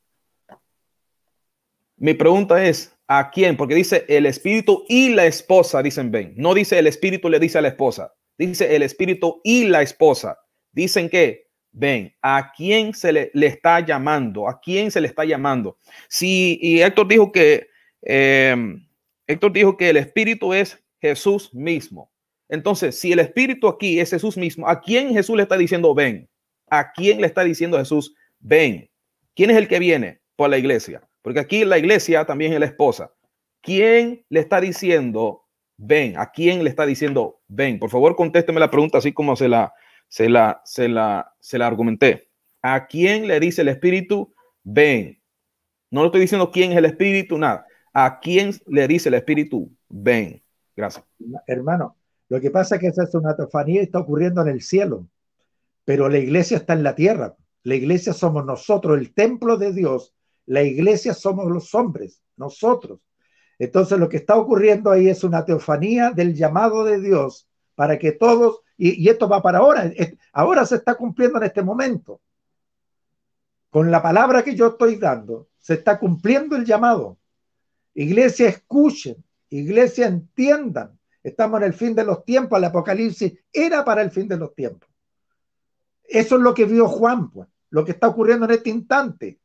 Mi pregunta es: ¿A quién? Porque dice el espíritu y la esposa, dicen ven. No dice el espíritu le dice a la esposa. Dice el espíritu y la esposa. Dicen que ven. ¿A quién se le, está llamando? ¿A quién se le está llamando? Si, y Héctor dijo que, em, Héctor dijo que el espíritu es Jesús mismo. Entonces, si el espíritu aquí es Jesús mismo, ¿a quién Jesús le está diciendo ven? ¿A quién le está diciendo Jesús ven? ¿Quién es el que viene por la iglesia? Porque aquí la iglesia también es la esposa. ¿Quién le está diciendo ven? ¿A quién le está diciendo ven? Por favor, contésteme la pregunta así como se la, se la, se la, argumenté. ¿A quién le dice el Espíritu ven? No lo estoy diciendo quién es el Espíritu, nada. ¿A quién le dice el Espíritu ven? Gracias. Hermano, lo que pasa es que esa es una y está ocurriendo en el cielo, pero la iglesia está en la tierra. La iglesia somos nosotros, el templo de Dios la iglesia somos los hombres, nosotros. Entonces lo que está ocurriendo ahí es una teofanía del llamado de Dios para que todos, y, esto va para ahora, ahora se está cumpliendo en este momento. Con la palabra que yo estoy dando, se está cumpliendo el llamado. Iglesia, escuchen, iglesia, entiendan. Estamos en el fin de los tiempos, el Apocalipsis era para el fin de los tiempos. Eso es lo que vio Juan, pues, lo que está ocurriendo en este instante.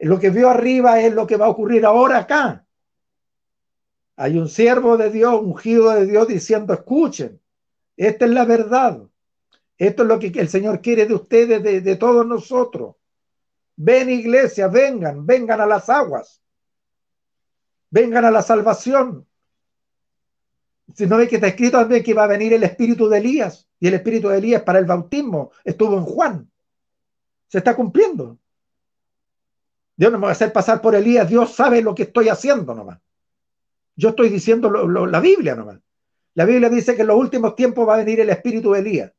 Lo que vio arriba es lo que va a ocurrir ahora acá. Hay un siervo de Dios, ungido de Dios, diciendo, escuchen, esta es la verdad. Esto es lo que el Señor quiere de ustedes, de, todos nosotros. Ven iglesia, vengan, vengan a las aguas. Vengan a la salvación. Si no ve que está escrito también que va a venir el espíritu de Elías. Y el espíritu de Elías para el bautismo estuvo en Juan. Se está cumpliendo. Dios no me va a hacer pasar por Elías, Dios sabe lo que estoy haciendo nomás. Yo estoy diciendo la Biblia nomás. La Biblia dice que en los últimos tiempos va a venir el espíritu de Elías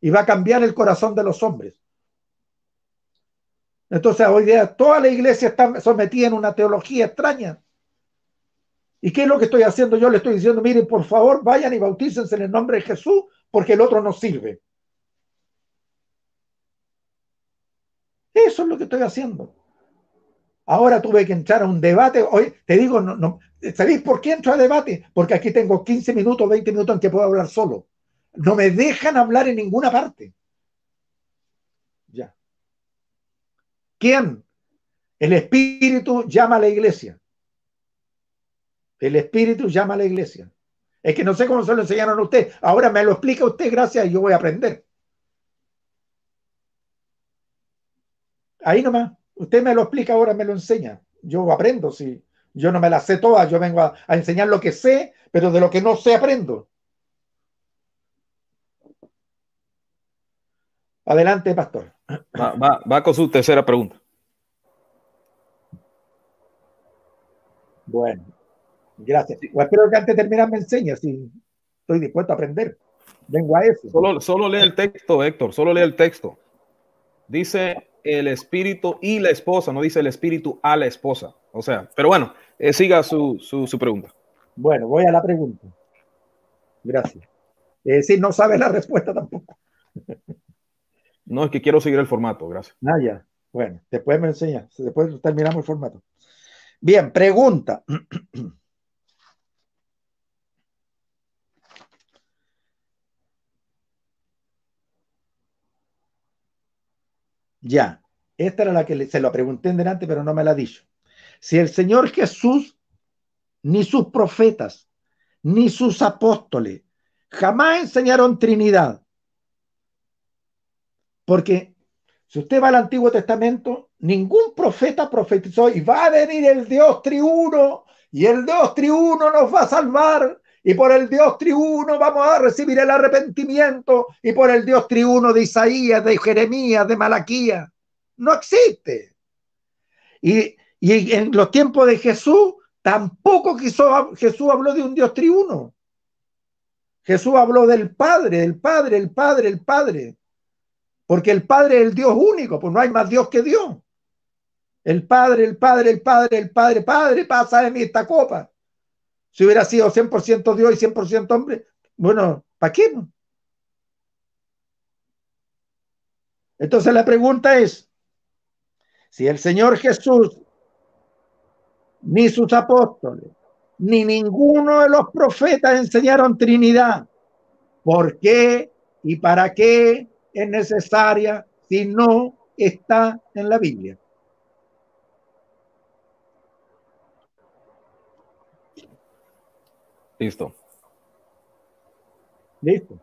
y va a cambiar el corazón de los hombres. Entonces hoy día toda la iglesia está sometida en una teología extraña. ¿Y qué es lo que estoy haciendo? Yo le estoy diciendo, miren, por favor, vayan y bautícense en el nombre de Jesús porque el otro no sirve. Eso es lo que estoy haciendo. Ahora tuve que entrar a un debate. Hoy te digo, no, ¿sabéis por qué entro a debate? Porque aquí tengo 15 minutos, 20 minutos en que puedo hablar solo. No me dejan hablar en ninguna parte. Ya. ¿Quién? El Espíritu llama a la iglesia. El Espíritu llama a la iglesia. Es que no sé cómo se lo enseñaron a usted. Ahora me lo explica usted, gracias, y yo voy a aprender. Ahí nomás. Usted me lo explica ahora, me lo enseña. Yo aprendo, Si Yo no me la sé toda. yo vengo a, enseñar lo que sé, pero de lo que no sé aprendo. Adelante, pastor. Va, con su tercera pregunta. Bueno, gracias. Pues espero que antes de terminar me enseñe, si estoy dispuesto a aprender. Vengo a eso. Solo, solo lee el texto, Héctor, solo lee el texto. Dice el espíritu y la esposa, no dice el espíritu a la esposa. O sea, pero bueno, eh, siga su, pregunta. Bueno, voy a la pregunta. Gracias. Es eh, decir, no sabe la respuesta tampoco. No, es que quiero seguir el formato, gracias. naya ah, Bueno, después me enseña, después terminamos el formato. Bien, pregunta. Ya, esta era la que se lo pregunté en delante, pero no me la ha dicho. Si el Señor Jesús, ni sus profetas, ni sus apóstoles, jamás enseñaron Trinidad. Porque si usted va al Antiguo Testamento, ningún profeta profetizó y va a venir el Dios triuno y el Dios triuno nos va a salvar y por el Dios triuno vamos a recibir el arrepentimiento, y por el Dios triuno de Isaías, de Jeremías, de malaquía No existe. Y, en los tiempos de Jesús, tampoco quiso, Jesús habló de un Dios triuno. Jesús habló del Padre, el Padre, el Padre, el Padre. Porque el Padre es el Dios único, pues no hay más Dios que Dios. El Padre, el Padre, el Padre, el Padre, Padre, pasa de mí esta copa. Si hubiera sido 100% Dios y 100% hombre, bueno, ¿para qué? Entonces la pregunta es, si el Señor Jesús, ni sus apóstoles, ni ninguno de los profetas enseñaron Trinidad, ¿por qué y para qué es necesaria si no está en la Biblia? Listo. Listo.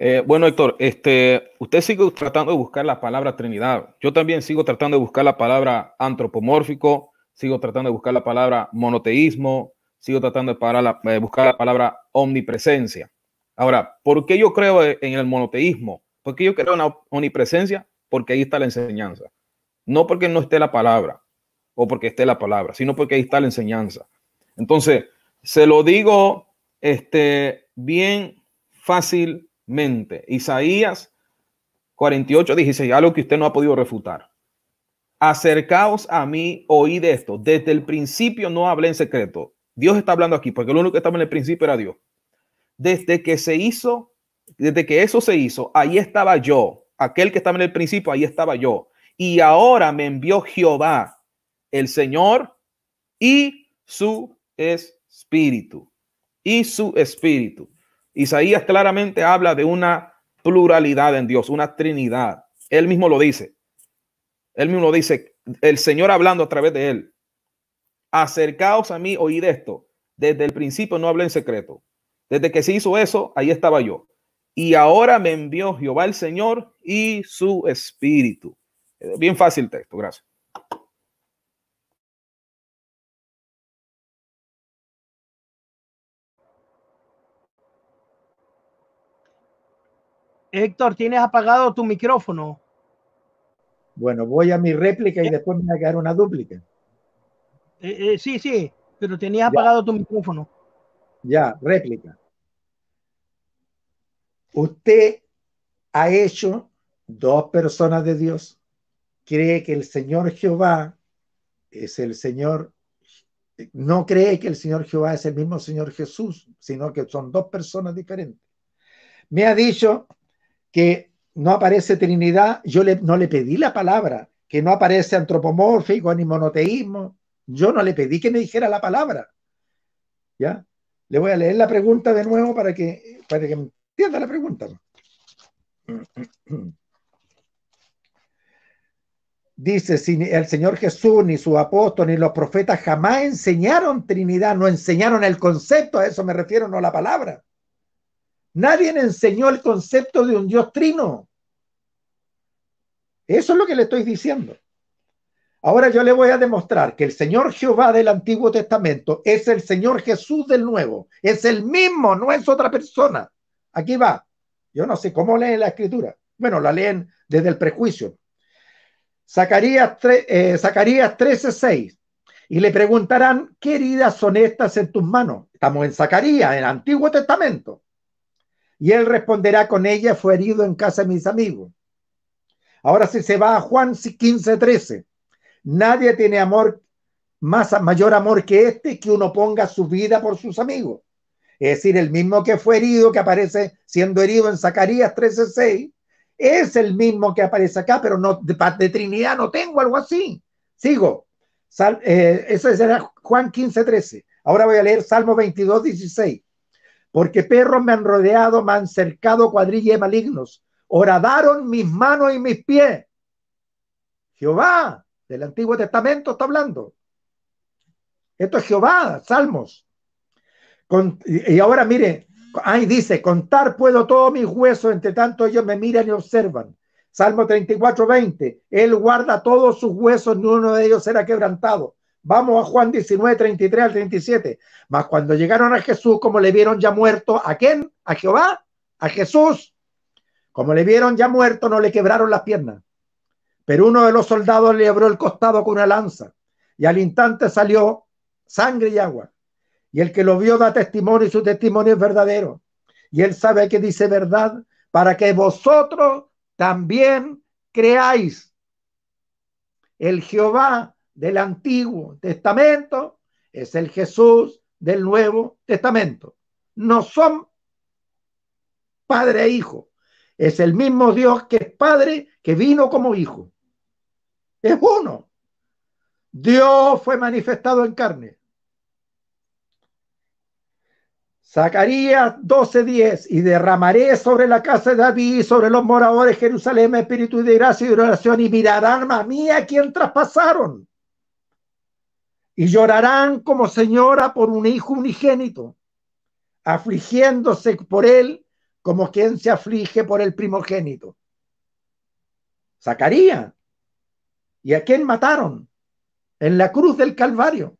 Eh, bueno, Héctor, este, usted sigue tratando de buscar la palabra Trinidad. Yo también sigo tratando de buscar la palabra antropomórfico, sigo tratando de buscar la palabra monoteísmo, sigo tratando de, eh, buscar la palabra omnipresencia. Ahora, ¿por qué yo creo e, en el monoteísmo? ¿Por qué yo creo en la omnipresencia? Porque ahí está la enseñanza. No porque no esté la palabra o porque esté la palabra, sino porque ahí está la enseñanza. Entonces, se lo digo este, bien fácilmente. Isaías 48, 16, algo que usted no ha podido refutar. Acercaos a mí, oíd esto. Desde el principio no hablé en secreto. Dios está hablando aquí, porque lo único que estaba en el principio era Dios. Desde que se hizo, desde que eso se hizo, ahí estaba yo. Aquel que estaba en el principio, ahí estaba yo. Y ahora me envió Jehová, el Señor y su es espíritu. Y su espíritu. Isaías claramente habla de una pluralidad en Dios, una trinidad. Él mismo lo dice. Él mismo lo dice, el Señor hablando a través de él. Acercaos a mí, oíd esto. Desde el principio no hablé en secreto. Desde que se hizo eso, ahí estaba yo. Y ahora me envió Jehová el Señor y su espíritu. Eh, bien fácil texto, gracias. Héctor, tienes apagado tu micrófono. Bueno, voy a mi réplica y después me va a quedar una dúplica. Eh, eh, sí, sí, pero tenías apagado tu micrófono. Ya, réplica. Usted ha hecho dos personas de Dios. Cree que el Señor Jehová es el Señor. No cree que el Señor Jehová es el mismo Señor Jesús, sino que son dos personas diferentes. Me ha dicho que no aparece Trinidad, yo no le pedí la palabra, que no aparece antropomórfico ni monoteísmo, yo no le pedí que me dijera la palabra. ¿Ya? Le voy a leer la pregunta de nuevo para que, para que entienda la pregunta. Dice, si el Señor Jesús, ni sus apóstoles, ni los profetas jamás enseñaron Trinidad, no enseñaron el concepto, a eso me refiero, no la palabra. Nadie le enseñó el concepto de un Dios trino. Eso es lo que le estoy diciendo. Ahora yo le voy a demostrar que el Señor Jehová del Antiguo Testamento es el Señor Jesús del Nuevo. Es el mismo, no es otra persona. Aquí va. Yo no sé cómo leen la escritura. Bueno, la leen desde el prejuicio. Zacarías, eh, Zacarías 13:6. Y le preguntarán, ¿qué heridas son estas en tus manos? Estamos en Zacarías, en el Antiguo Testamento y él responderá con ella, fue herido en casa de mis amigos. Ahora si se va a Juan 15, 13, nadie tiene amor, más, mayor amor que este que uno ponga su vida por sus amigos. Es decir, el mismo que fue herido, que aparece siendo herido en Zacarías 13:6 es el mismo que aparece acá, pero no de, de Trinidad no tengo algo así. Sigo. Eh, eso será Juan 15, 13. Ahora voy a leer Salmo 22, 16 porque perros me han rodeado, me han cercado cuadrillas malignos, horadaron mis manos y mis pies. Jehová, del Antiguo Testamento está hablando. Esto es Jehová, Salmos. y ahora mire, ahí dice, contar puedo todos mis huesos, entre tanto ellos me miran y observan. Salmo 34, 20, Él guarda todos sus huesos, ni uno de ellos será quebrantado. Vamos a Juan 19, 33 al 37. Mas cuando llegaron a Jesús, como le vieron ya muerto, ¿a quién? ¿A Jehová? ¿A Jesús? Como le vieron ya muerto, no le quebraron las piernas. Pero uno de los soldados le abrió el costado con una lanza y al instante salió sangre y agua. Y el que lo vio da testimonio y su testimonio es verdadero. Y él sabe que dice verdad para que vosotros también creáis. El Jehová del Antiguo Testamento es el Jesús del Nuevo Testamento. No son padre e hijo. Es el mismo Dios que es padre, que vino como hijo. Es uno. Dios fue manifestado en carne. Zacarías 12:10 y derramaré sobre la casa de David sobre los moradores de Jerusalén espíritu de gracia y de oración y mirarán a mí a quien traspasaron y llorarán como señora por un hijo unigénito, afligiéndose por él como quien se aflige por el primogénito. Zacarías. ¿Y a quién mataron? En la cruz del Calvario.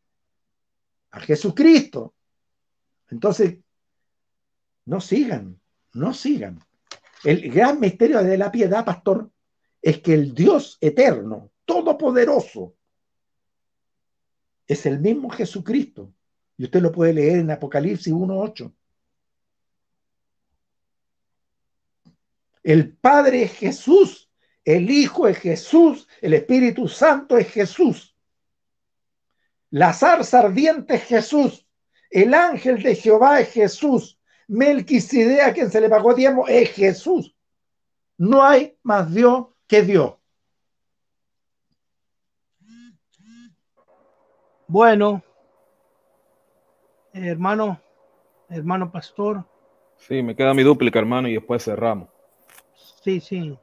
A Jesucristo. Entonces, no sigan, no sigan. El gran misterio de la piedad, pastor, es que el Dios eterno, todopoderoso, es el mismo Jesucristo. Y usted lo puede leer en Apocalipsis 1.8. El Padre es Jesús, el Hijo es Jesús, el Espíritu Santo es Jesús. La zarza ardiente es Jesús, el ángel de Jehová es Jesús, Melquisedec, quien se le pagó diezmo, es Jesús. No hay más Dios que Dios. Bueno, hermano, hermano pastor. Sí, me queda mi dúplica, hermano, y después cerramos. Sí, sí.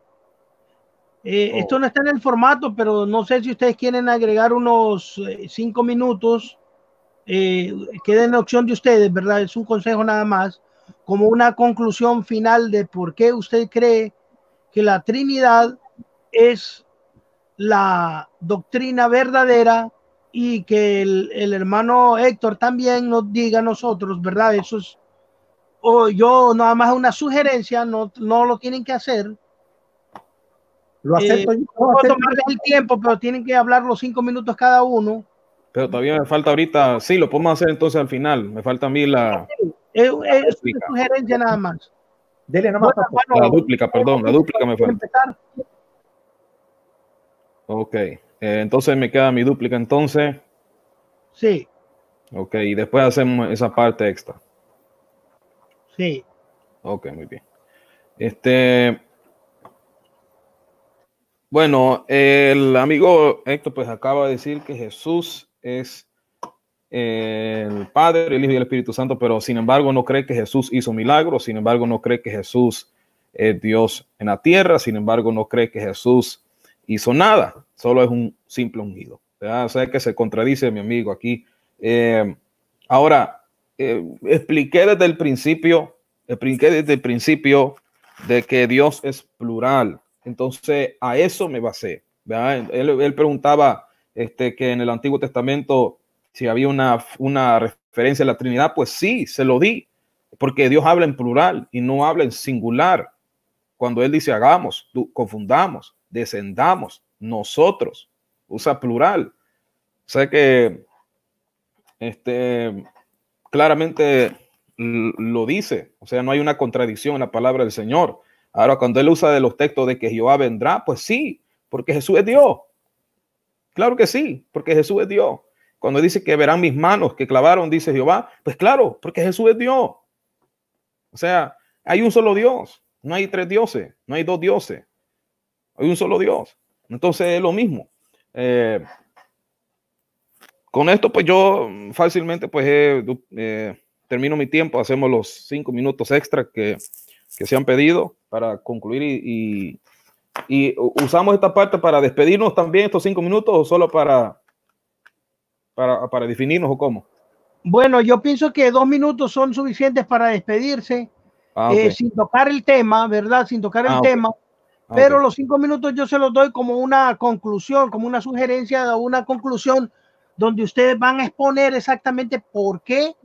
Eh, oh. Esto no está en el formato, pero no sé si ustedes quieren agregar unos eh, cinco minutos. Eh, queda en opción de ustedes, ¿verdad? Es un consejo nada más, como una conclusión final de por qué usted cree que la Trinidad es la doctrina verdadera y que el, el, hermano Héctor también nos diga a nosotros, ¿verdad? Eso es, o yo nada más una sugerencia, no, no lo tienen que hacer. Lo eh, acepto yo. No puedo tomarles el tiempo, pero tienen que hablar los cinco minutos cada uno. Pero todavía me falta ahorita, sí, lo podemos hacer entonces al final, me falta a mí la... Ah, es, una sugerencia nada más. Dele la duplica, perdón, la duplica me falta. Empezar. Ok. Eh, entonces me queda mi dúplica entonces. Sí. Ok, y después hacemos esa parte extra. Sí. Ok, muy bien. Este. Bueno, el amigo Héctor pues acaba de decir que Jesús es eh, el Padre, el Hijo y el Espíritu Santo, pero sin embargo no cree que Jesús hizo milagros, sin embargo no cree que Jesús es Dios en la tierra, sin embargo no cree que Jesús hizo nada, solo es un simple unido O sea que se contradice mi amigo aquí. Eh, ahora, eh, expliqué desde el principio, expliqué desde el principio de que Dios es plural. Entonces, a eso me basé. Él, él, preguntaba este, que en el Antiguo Testamento si había una, una referencia a la Trinidad, pues sí, se lo di, porque Dios habla en plural y no habla en singular. Cuando Él dice hagamos, confundamos, descendamos, nosotros, usa plural. Sé que, este, claramente lo dice, o sea, no hay una contradicción en la palabra del Señor. Ahora, cuando él usa de los textos de que Jehová vendrá, pues sí, porque Jesús es Dios. Claro que sí, porque Jesús es Dios. Cuando dice que verán mis manos que clavaron, dice Jehová, pues claro, porque Jesús es Dios. O sea, hay un solo Dios, no hay tres dioses, no hay dos dioses. Hay un solo Dios. Entonces es lo mismo. Eh, con esto, pues yo fácilmente pues eh, termino mi tiempo. Hacemos los cinco minutos extra que, se han pedido para concluir y, usamos esta parte para despedirnos también estos cinco minutos o solo para, para, definirnos o cómo. Bueno, yo pienso que dos minutos son suficientes para despedirse, ah, eh, sin tocar el tema, ¿verdad? Sin tocar el ah, tema. Ah, Pero los cinco minutos yo se los doy como una conclusión, como una sugerencia una conclusión donde ustedes van a exponer exactamente por qué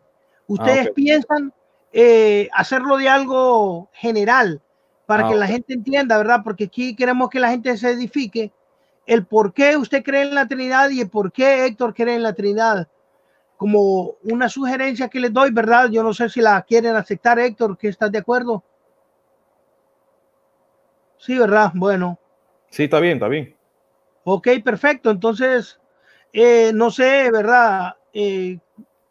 ustedes ah, piensan eh, hacerlo de algo general para ah, que la gente entienda, ¿verdad? Porque aquí queremos que la gente se edifique el por qué usted cree en la Trinidad y el por qué Héctor cree en la Trinidad. Como una sugerencia que les doy, ¿verdad? Yo no sé si la quieren aceptar, Héctor, que estás de acuerdo. Sí, ¿verdad? Bueno. Sí, está bien, está bien. Ok, perfecto. Entonces, eh, no sé, ¿verdad? Eh,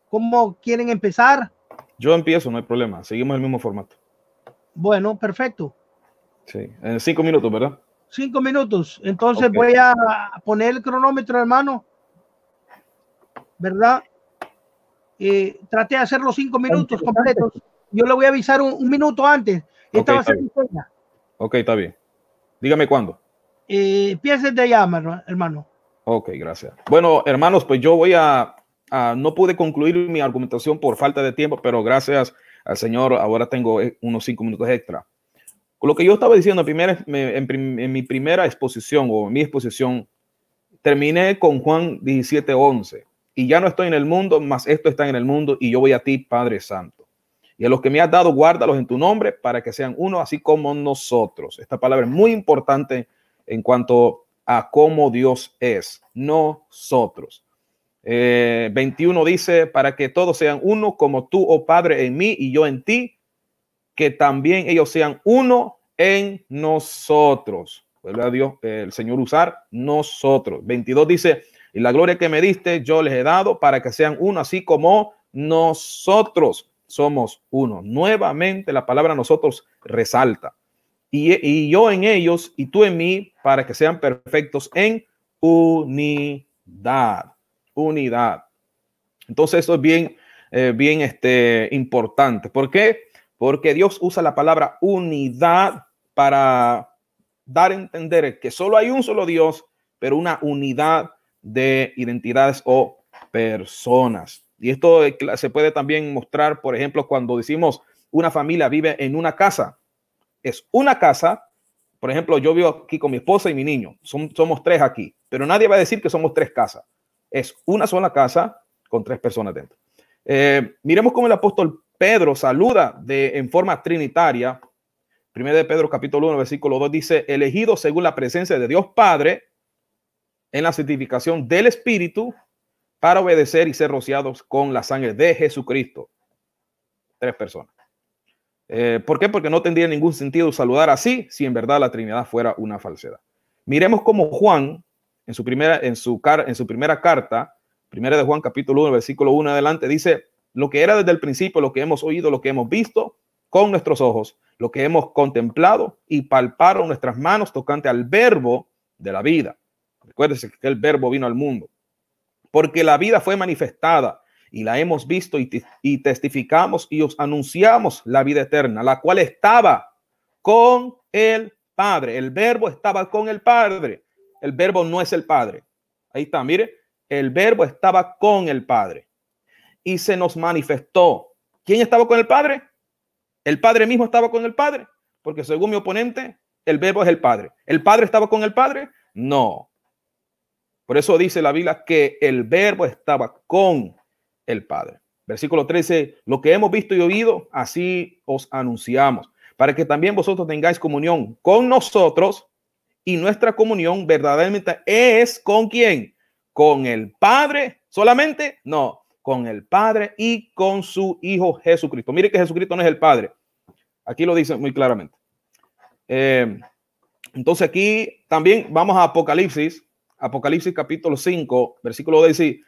¿Cómo quieren empezar? Yo empiezo, no hay problema. Seguimos el mismo formato. Bueno, perfecto. Sí, en cinco minutos, ¿verdad? Cinco minutos. Entonces voy a poner el cronómetro, hermano. ¿Verdad? Eh, traté de hacer los cinco minutos completos. Yo le voy a avisar un, minuto antes. Esta va a Ok, está bien. Dígame cuándo. Eh, piensen de llama, hermano. Ok, gracias. Bueno, hermanos, pues yo voy a, no pude concluir mi argumentación por falta de tiempo, pero gracias al Señor, ahora tengo eh, unos cinco minutos extra. Lo que yo estaba diciendo en, en, mi primera exposición o mi exposición, terminé con Juan 17:11 y ya no estoy en el mundo, más esto está en el mundo y yo voy a ti, Padre Santo y a los que me has dado, guárdalos en tu nombre para que sean uno, así como nosotros. Esta palabra es muy importante en cuanto a cómo Dios es, nosotros. 21 eh, dice, para que todos sean uno, como tú, oh Padre, en mí y yo en ti, que también ellos sean uno en nosotros. ¿Verdad, Dios, eh, el Señor usar nosotros. 22 dice, y la gloria que me diste, yo les he dado para que sean uno, así como nosotros somos uno. Nuevamente la palabra nosotros resalta. Y, yo en ellos y tú en mí para que sean perfectos en unidad. Unidad. Entonces eso es bien, eh, bien este, importante. ¿Por qué? Porque Dios usa la palabra unidad para dar a entender que solo hay un solo Dios, pero una unidad de identidades o personas. Y esto eh, se puede también mostrar, por ejemplo, cuando decimos una familia vive en una casa. Es una casa. Por ejemplo, yo vivo aquí con mi esposa y mi niño. somos tres aquí, pero nadie va a decir que somos tres casas. Es una sola casa con tres personas dentro. Eh, miremos cómo el apóstol Pedro saluda de, en forma trinitaria. Primero de Pedro capítulo 1, versículo 2 dice, elegido según la presencia de Dios Padre en la santificación del Espíritu para obedecer y ser rociados con la sangre de Jesucristo. Tres personas. Eh, ¿Por qué? Porque no tendría ningún sentido saludar así si en verdad la Trinidad fuera una falsedad. Miremos cómo Juan, en su primera, en su en su primera carta, primera de Juan capítulo 1, versículo 1 adelante, dice, lo que era desde el principio, lo que hemos oído, lo que hemos visto con nuestros ojos, lo que hemos contemplado y palparon nuestras manos tocante al verbo de la vida. Recuérdense que el verbo vino al mundo porque la vida fue manifestada y la hemos visto y, testificamos y os anunciamos la vida eterna, la cual estaba con el Padre. El verbo estaba con el Padre. El verbo no es el Padre. Ahí está, mire, el verbo estaba con el Padre y se nos manifestó. ¿Quién estaba con el Padre? El Padre mismo estaba con el Padre, porque según mi oponente, el verbo es el Padre. ¿El Padre estaba con el Padre? No, por eso dice la Biblia que el verbo estaba con el Padre. Versículo 13, lo que hemos visto y oído, así os anunciamos, para que también vosotros tengáis comunión con nosotros y nuestra comunión verdaderamente es con quién? Con el Padre solamente, no, con el Padre y con su Hijo Jesucristo. Mire que Jesucristo no es el Padre. Aquí lo dice muy claramente. Eh, entonces aquí también vamos a Apocalipsis Apocalipsis capítulo 5, versículo 12.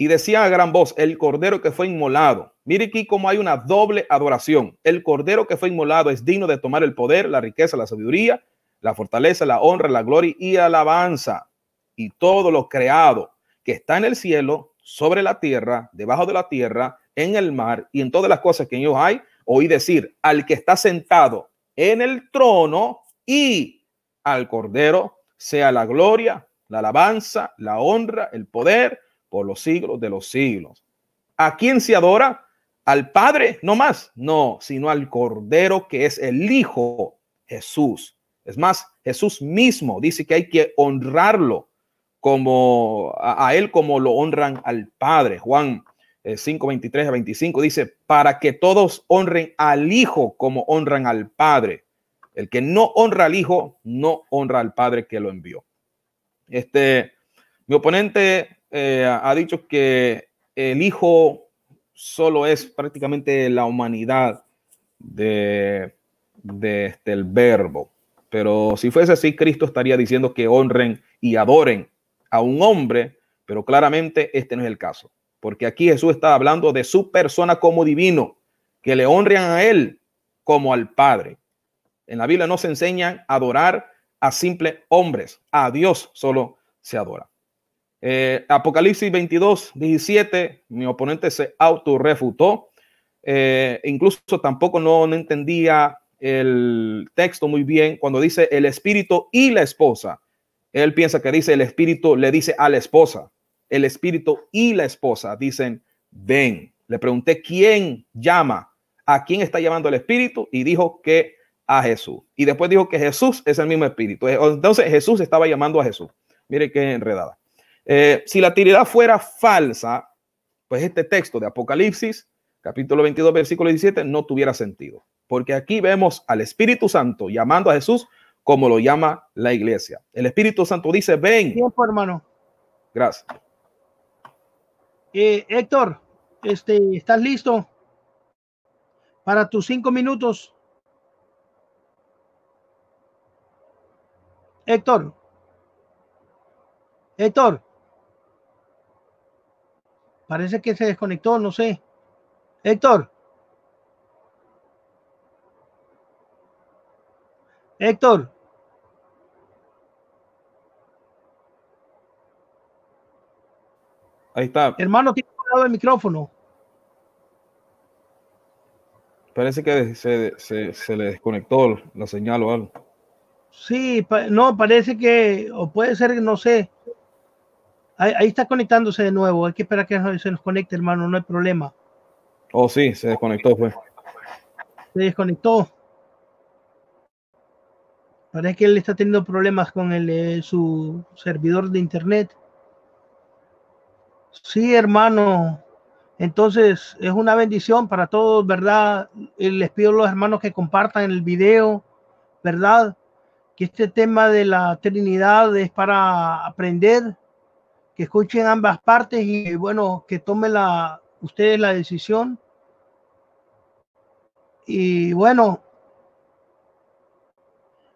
y decía a gran voz, el cordero que fue inmolado. Mire aquí cómo hay una doble adoración. El cordero que fue inmolado es digno de tomar el poder, la riqueza, la sabiduría, la fortaleza, la honra, la gloria y alabanza. Y todo lo creado que está en el cielo, sobre la tierra, debajo de la tierra, en el mar y en todas las cosas que en ellos hay, oí decir al que está sentado en el trono y al cordero sea la gloria, la alabanza, la honra, el poder por los siglos de los siglos. ¿A quién se adora? Al Padre, no más, no, sino al Cordero que es el Hijo Jesús. Es más, Jesús mismo dice que hay que honrarlo como a, él como lo honran al Padre. Juan 5, eh, 23 a 25 dice, para que todos honren al Hijo como honran al Padre. El que no honra al Hijo, no honra al Padre que lo envió. Este, mi oponente eh, ha dicho que el hijo solo es prácticamente la humanidad de, este, el verbo. Pero si fuese así, Cristo estaría diciendo que honren y adoren a un hombre, pero claramente este no es el caso, porque aquí Jesús está hablando de su persona como divino, que le honren a él como al Padre. En la Biblia no se enseñan a adorar a simples hombres. A Dios solo se adora. Eh, Apocalipsis 22, 17, mi oponente se auto refutó eh, incluso tampoco no, entendía el texto muy bien cuando dice el espíritu y la esposa. Él piensa que dice el espíritu le dice a la esposa. El espíritu y la esposa dicen, ven. Le pregunté quién llama, a quién está llamando el espíritu y dijo que a Jesús. Y después dijo que Jesús es el mismo espíritu. Eh, entonces Jesús estaba llamando a Jesús. Mire qué enredada. Eh, si la Trinidad fuera falsa, pues este texto de Apocalipsis, capítulo 22, versículo 17, no tuviera sentido. Porque aquí vemos al Espíritu Santo llamando a Jesús como lo llama la iglesia. El Espíritu Santo dice, ven. hermano. Gracias. Eh, Héctor, este, ¿estás listo para tus cinco minutos? Héctor. Héctor. Parece que se desconectó, no sé. Héctor. Héctor. Ahí está. Hermano, tiene el micrófono. Parece que se le desconectó la señal o algo. Sí, no, parece que, o puede ser, no sé. Ahí, está conectándose de nuevo. Hay que esperar que se nos conecte, hermano, no hay problema. Oh, sí, se desconectó, pues. Se desconectó. Parece que él está teniendo problemas con eh, su servidor de internet. Sí, hermano. Entonces, es una bendición para todos, ¿verdad? Eh, les pido a los hermanos que compartan el video, ¿verdad? que este tema de la Trinidad es para aprender, que escuchen ambas partes y bueno, que tomen la, ustedes la decisión. Y bueno,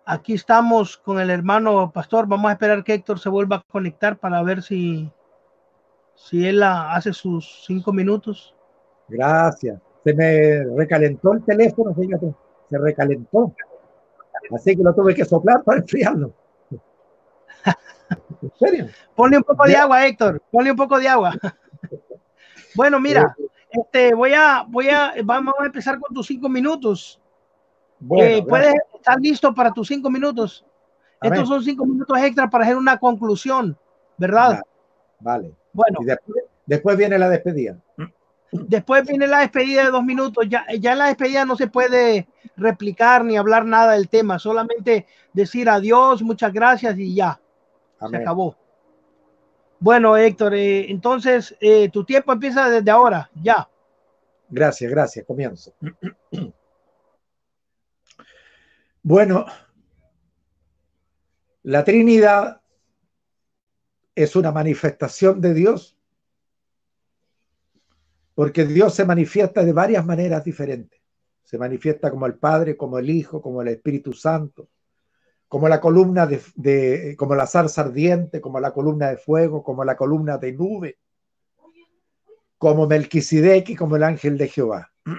aquí estamos con el hermano pastor. Vamos a esperar que Héctor se vuelva a conectar para ver si, si él hace sus cinco minutos. Gracias. Se me recalentó el teléfono, fíjate Se recalentó. Así que lo tuve que soplar para enfriarlo. ¿En serio? Ponle un poco de agua, Héctor. Ponle un poco de agua. Bueno, mira, eh, este, voy a, voy a, vamos a empezar con tus cinco minutos. Eh, ¿Puedes estar listo para tus cinco minutos? Estos son cinco minutos extra para hacer una conclusión, ¿verdad? Vale. Bueno. Y después, después viene la despedida. Después viene la despedida de dos minutos. Ya, ya en la despedida no se puede replicar ni hablar nada del tema, solamente decir adiós, muchas gracias y ya. Se acabó. Bueno, Héctor, eh, entonces eh, tu tiempo empieza desde ahora, ya. Gracias, gracias, comienzo. Bueno, la Trinidad es una manifestación de Dios porque Dios se manifiesta de varias maneras diferentes. Se manifiesta como el Padre, como el Hijo, como el Espíritu Santo, como la columna de, como la zarza ardiente, como la columna de fuego, como la columna de nube, como Melquisedec y como el ángel de Jehová.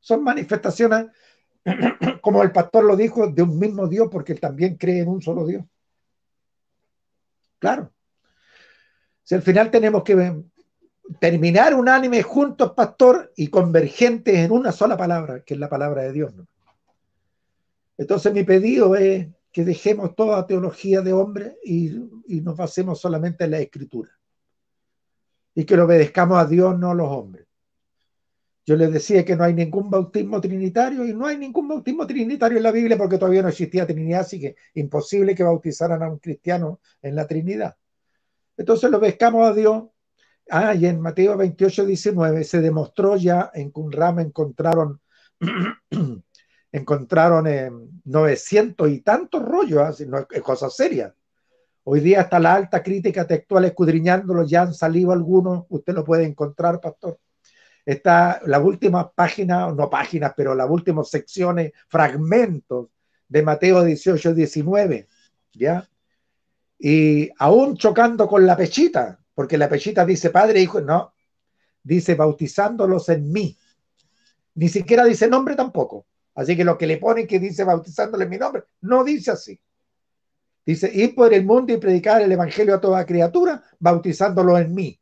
Son manifestaciones, como el pastor lo dijo, de un mismo Dios, porque él también cree en un solo Dios. Claro. Si al final tenemos que terminar unánime juntos, pastor, y convergentes en una sola palabra, que es la palabra de Dios. Entonces mi pedido es que dejemos toda teología de hombre y, nos basemos solamente en la escritura. Y que lo obedezcamos a Dios, no a los hombres. Yo les decía que no hay ningún bautismo trinitario y no hay ningún bautismo trinitario en la Biblia porque todavía no existía Trinidad, así que imposible que bautizaran a un cristiano en la Trinidad. Entonces lo obedezcamos a Dios Ah, y en Mateo 28, 19 se demostró ya en Qumran encontraron, encontraron eh, 900 y tantos rollos, cosas ah, no, es Hoy día está la alta crítica textual escudriñándolo, ya han salido algunos, usted lo puede encontrar, pastor. Está la última página, no páginas, pero las últimas secciones, fragmentos de Mateo 18, 19, ¿ya? Y aún chocando con la pechita, porque la pechita dice Padre, Hijo, no. Dice bautizándolos en mí. Ni siquiera dice nombre tampoco. Así que lo que le ponen que dice bautizándoles en mi nombre, no dice así. Dice, ir por el mundo y predicar el Evangelio a toda criatura, bautizándolo en mí.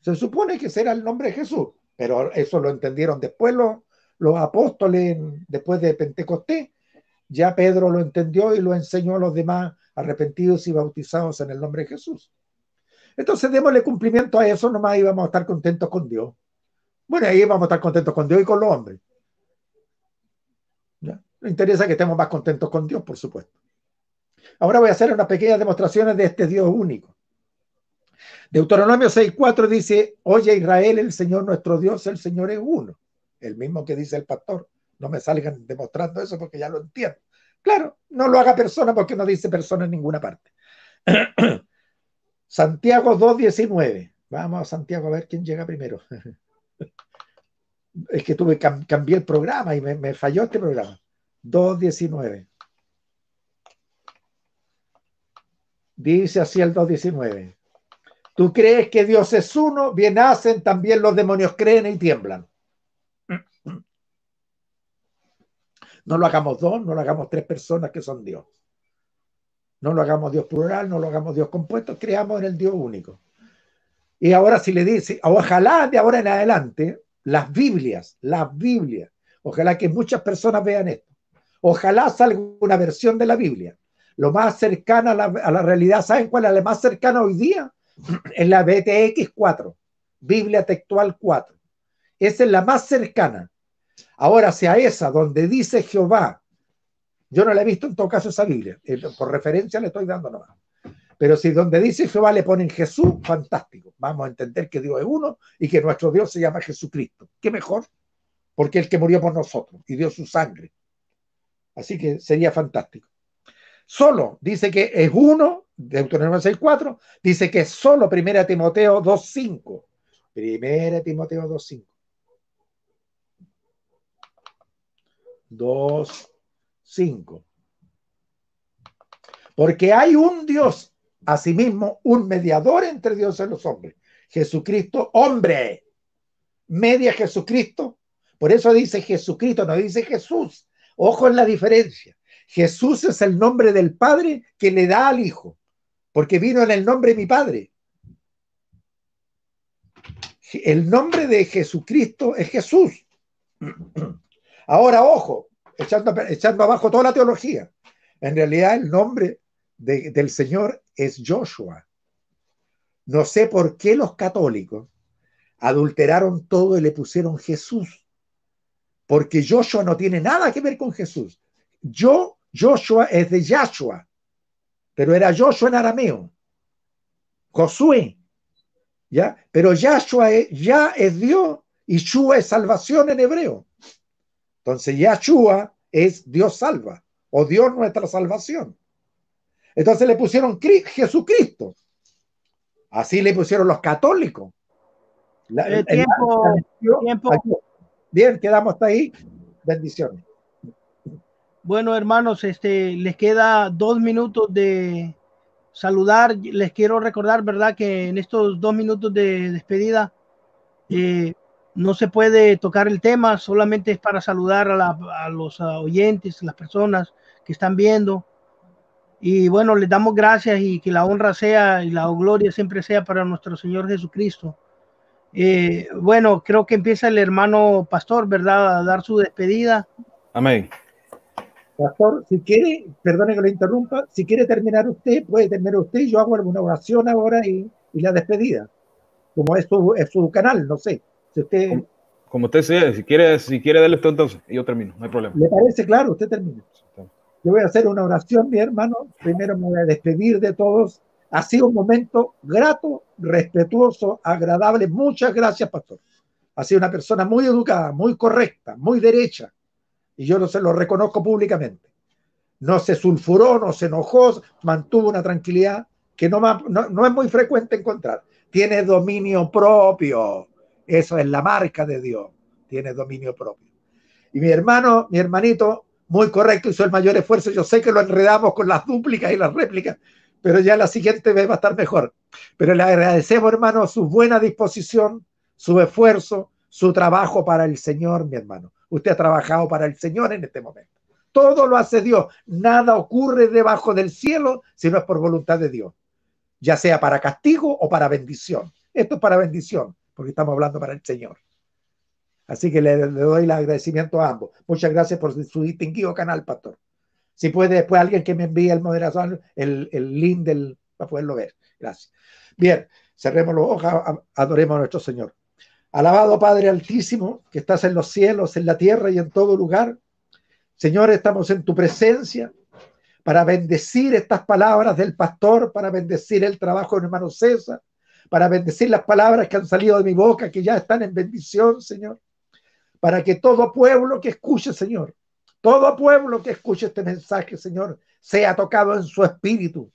Se supone que será el nombre de Jesús, pero eso lo entendieron después los, los apóstoles, después de Pentecostés. Ya Pedro lo entendió y lo enseñó a los demás arrepentidos y bautizados en el nombre de Jesús. Entonces démosle cumplimiento a eso nomás y vamos a estar contentos con Dios. Bueno, ahí vamos a estar contentos con Dios y con los hombres. ¿Ya? interesa que estemos más contentos con Dios, por supuesto. Ahora voy a hacer unas pequeñas demostraciones de este Dios único. Deuteronomio 6.4 dice, oye Israel, el Señor nuestro Dios, el Señor es uno. El mismo que dice el pastor. No me salgan demostrando eso porque ya lo entiendo. Claro, no lo haga persona porque no dice persona en ninguna parte. Santiago 2.19. Vamos a Santiago a ver quién llega primero. Es que tuve, cambié el programa y me, me falló este programa. 2.19. Dice así el 2.19. Tú crees que Dios es uno, bien hacen, también los demonios creen y tiemblan. No lo hagamos dos, no lo hagamos tres personas que son Dios. No lo hagamos Dios plural, no lo hagamos Dios compuesto, creamos en el Dios único. Y ahora si le dice, ojalá de ahora en adelante, las Biblias, las Biblias, ojalá que muchas personas vean esto, ojalá salga una versión de la Biblia, lo más cercana a la, realidad, ¿saben cuál es la más cercana hoy día? Es la BTX 4, Biblia Textual 4. Esa es la más cercana. Ahora, sea esa, donde dice Jehová, yo no la he visto en todo caso esa Biblia, eh, por referencia le estoy dando nomás. Pero si donde dice Jehová le ponen Jesús, fantástico. Vamos a entender que Dios es uno y que nuestro Dios se llama Jesucristo. ¿Qué mejor? Porque el que murió por nosotros y dio su sangre. Así que sería fantástico. Solo dice que es uno, Deuteronomio 6.4, dice que es solo 1 Timoteo 2.5. Primera Timoteo 2.5. 2 5. Porque hay un Dios, asimismo, un mediador entre Dios y los hombres. Jesucristo, hombre. Media Jesucristo. Por eso dice Jesucristo, no dice Jesús. Ojo en la diferencia. Jesús es el nombre del Padre que le da al Hijo, porque vino en el nombre de mi Padre. El nombre de Jesucristo es Jesús. Ahora, ojo, echando, abajo toda la teología. En realidad el nombre del Señor es Joshua. No sé por qué los católicos adulteraron todo y le pusieron Jesús, porque Joshua no tiene nada que ver con Jesús. Yo, Joshua es de Yahshua, pero era Joshua en arameo. Josué, ¿ya? Pero Yahshua ya es Dios y Shua es salvación en hebreo. Entonces Yahshua es Dios salva o Dios nuestra salvación. Entonces le pusieron Jesucristo. Así le pusieron los católicos. Eh, el tiempo, Bien, quedamos hasta ahí. Bendiciones. Bueno, hermanos, este, les queda dos minutos de saludar. Les quiero recordar, ¿verdad? Que en estos dos minutos de despedida, eh, no se puede tocar el tema, solamente es para saludar a, los ah, oyentes, las personas que están viendo. Y bueno, les damos gracias y que la honra sea y la gloria siempre sea para nuestro Señor Jesucristo. Eh, bueno, creo que empieza el hermano pastor, ¿verdad? A dar su despedida. Amén. Pastor, si quiere, perdone que lo interrumpa, si quiere terminar usted, puede terminar usted, yo hago alguna oración ahora y, la despedida, como es su canal, no sé usted, como, usted sea, si quiere, si quiere darle esto entonces, yo termino, no hay problema. le parece claro, usted termina. Yo voy a hacer una oración, mi hermano. Primero me voy a despedir de todos. Ha sido un momento grato, respetuoso, agradable. Muchas gracias, pastor. Ha sido una persona muy educada, muy correcta, muy derecha. Y yo no se lo reconozco públicamente. No se sulfuró, no se enojó, mantuvo una tranquilidad que no, no es muy frecuente encontrar. Tiene dominio propio. Eso es la marca de Dios, tiene dominio propio. Y mi hermano, mi hermanito, muy correcto, hizo el mayor esfuerzo. Yo sé que lo enredamos con las dúplicas y las réplicas, pero ya la siguiente vez va a estar mejor. Pero le agradecemos, hermano, su buena disposición, su esfuerzo, su trabajo para el Señor, mi hermano. Usted ha trabajado para el Señor en este momento. Todo lo hace Dios. Nada ocurre debajo del cielo si no es por voluntad de Dios, ya sea para castigo o para bendición. Esto es para bendición porque estamos hablando para el Señor. Así que le, doy el agradecimiento a ambos. Muchas gracias por su distinguido canal, pastor. Si puede después alguien que me envíe el moderador, el, el link del, para poderlo ver. Gracias. Bien, cerremos los ojos, adoremos a nuestro Señor. Alabado Padre Altísimo, que estás en los cielos, en la tierra y en todo lugar. Señor, estamos en tu presencia para bendecir estas palabras del pastor, para bendecir el trabajo de hermano César, para bendecir las palabras que han salido de mi boca, que ya están en bendición, Señor. Para que todo pueblo que escuche, Señor, todo pueblo que escuche este mensaje, Señor, sea tocado en su espíritu.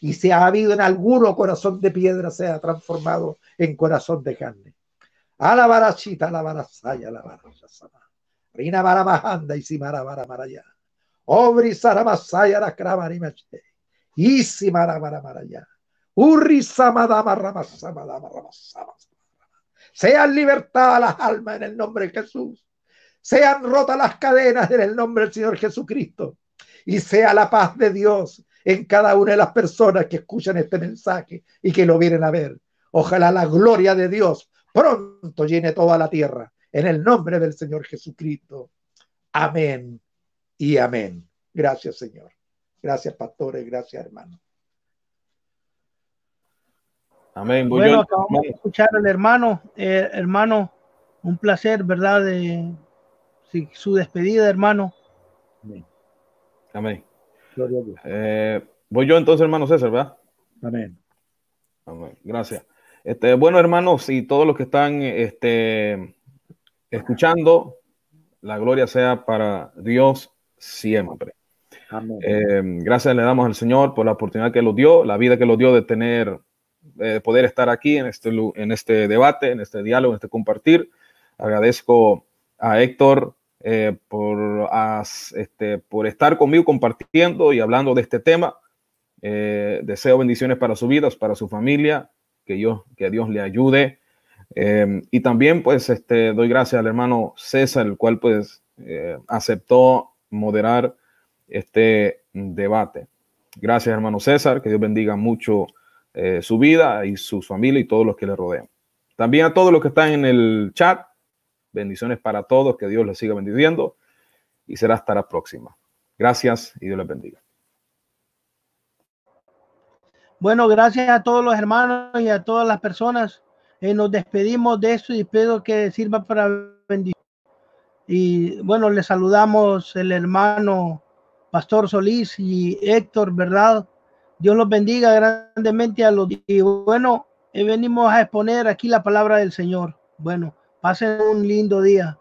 Y si ha habido en alguno corazón de piedra, sea transformado en corazón de carne. Alabarachita, alabarazaya, alabarasama. Rina barabanda y simara baramaraya. Obri saramasaya, la cramarima. Y simara baramaraya. Urri Samadama rama Sean libertadas las almas en el nombre de Jesús. Sean rotas las cadenas en el nombre del Señor Jesucristo. Y sea la paz de Dios en cada una de las personas que escuchan este mensaje y que lo vienen a ver. Ojalá la gloria de Dios pronto llene toda la tierra. En el nombre del Señor Jesucristo. Amén y amén. Gracias, Señor. Gracias, pastores. Gracias, hermanos. Amén. bueno, acabamos de escuchar al hermano. Eh, hermano, un placer, ¿verdad? De, su despedida, hermano. Amén. Eh, voy yo entonces, hermano César, ¿verdad? Amén. Amén. Gracias. Este, bueno, hermanos, y todos los que están este, escuchando, la gloria sea para Dios siempre. Eh, gracias le damos al Señor por la oportunidad que lo dio, la vida que lo dio de tener eh, poder estar aquí en este, en este debate, en este diálogo, en este compartir. Agradezco a Héctor eh, por, este, por estar conmigo compartiendo y hablando de este tema. Eh, deseo bendiciones para su vida, para su familia, que, yo, que Dios le ayude. y también, pues, este, doy gracias al hermano César, el cual, pues, aceptó moderar este debate. Gracias, hermano César, que Dios bendiga mucho eh, su vida y su familia y todos los que le rodean. También a todos los que están en el chat, bendiciones para todos, que Dios les siga bendiciendo y será hasta la próxima. Gracias y Dios les bendiga. Bueno, gracias a todos los hermanos y a todas las personas. Eh, nos despedimos de esto y espero que sirva para bendición. Y bueno, le saludamos el hermano Pastor Solís y Héctor, ¿verdad? Dios los bendiga grandemente a los y bueno, eh, venimos a exponer aquí la palabra del Señor. Bueno, pasen un lindo día.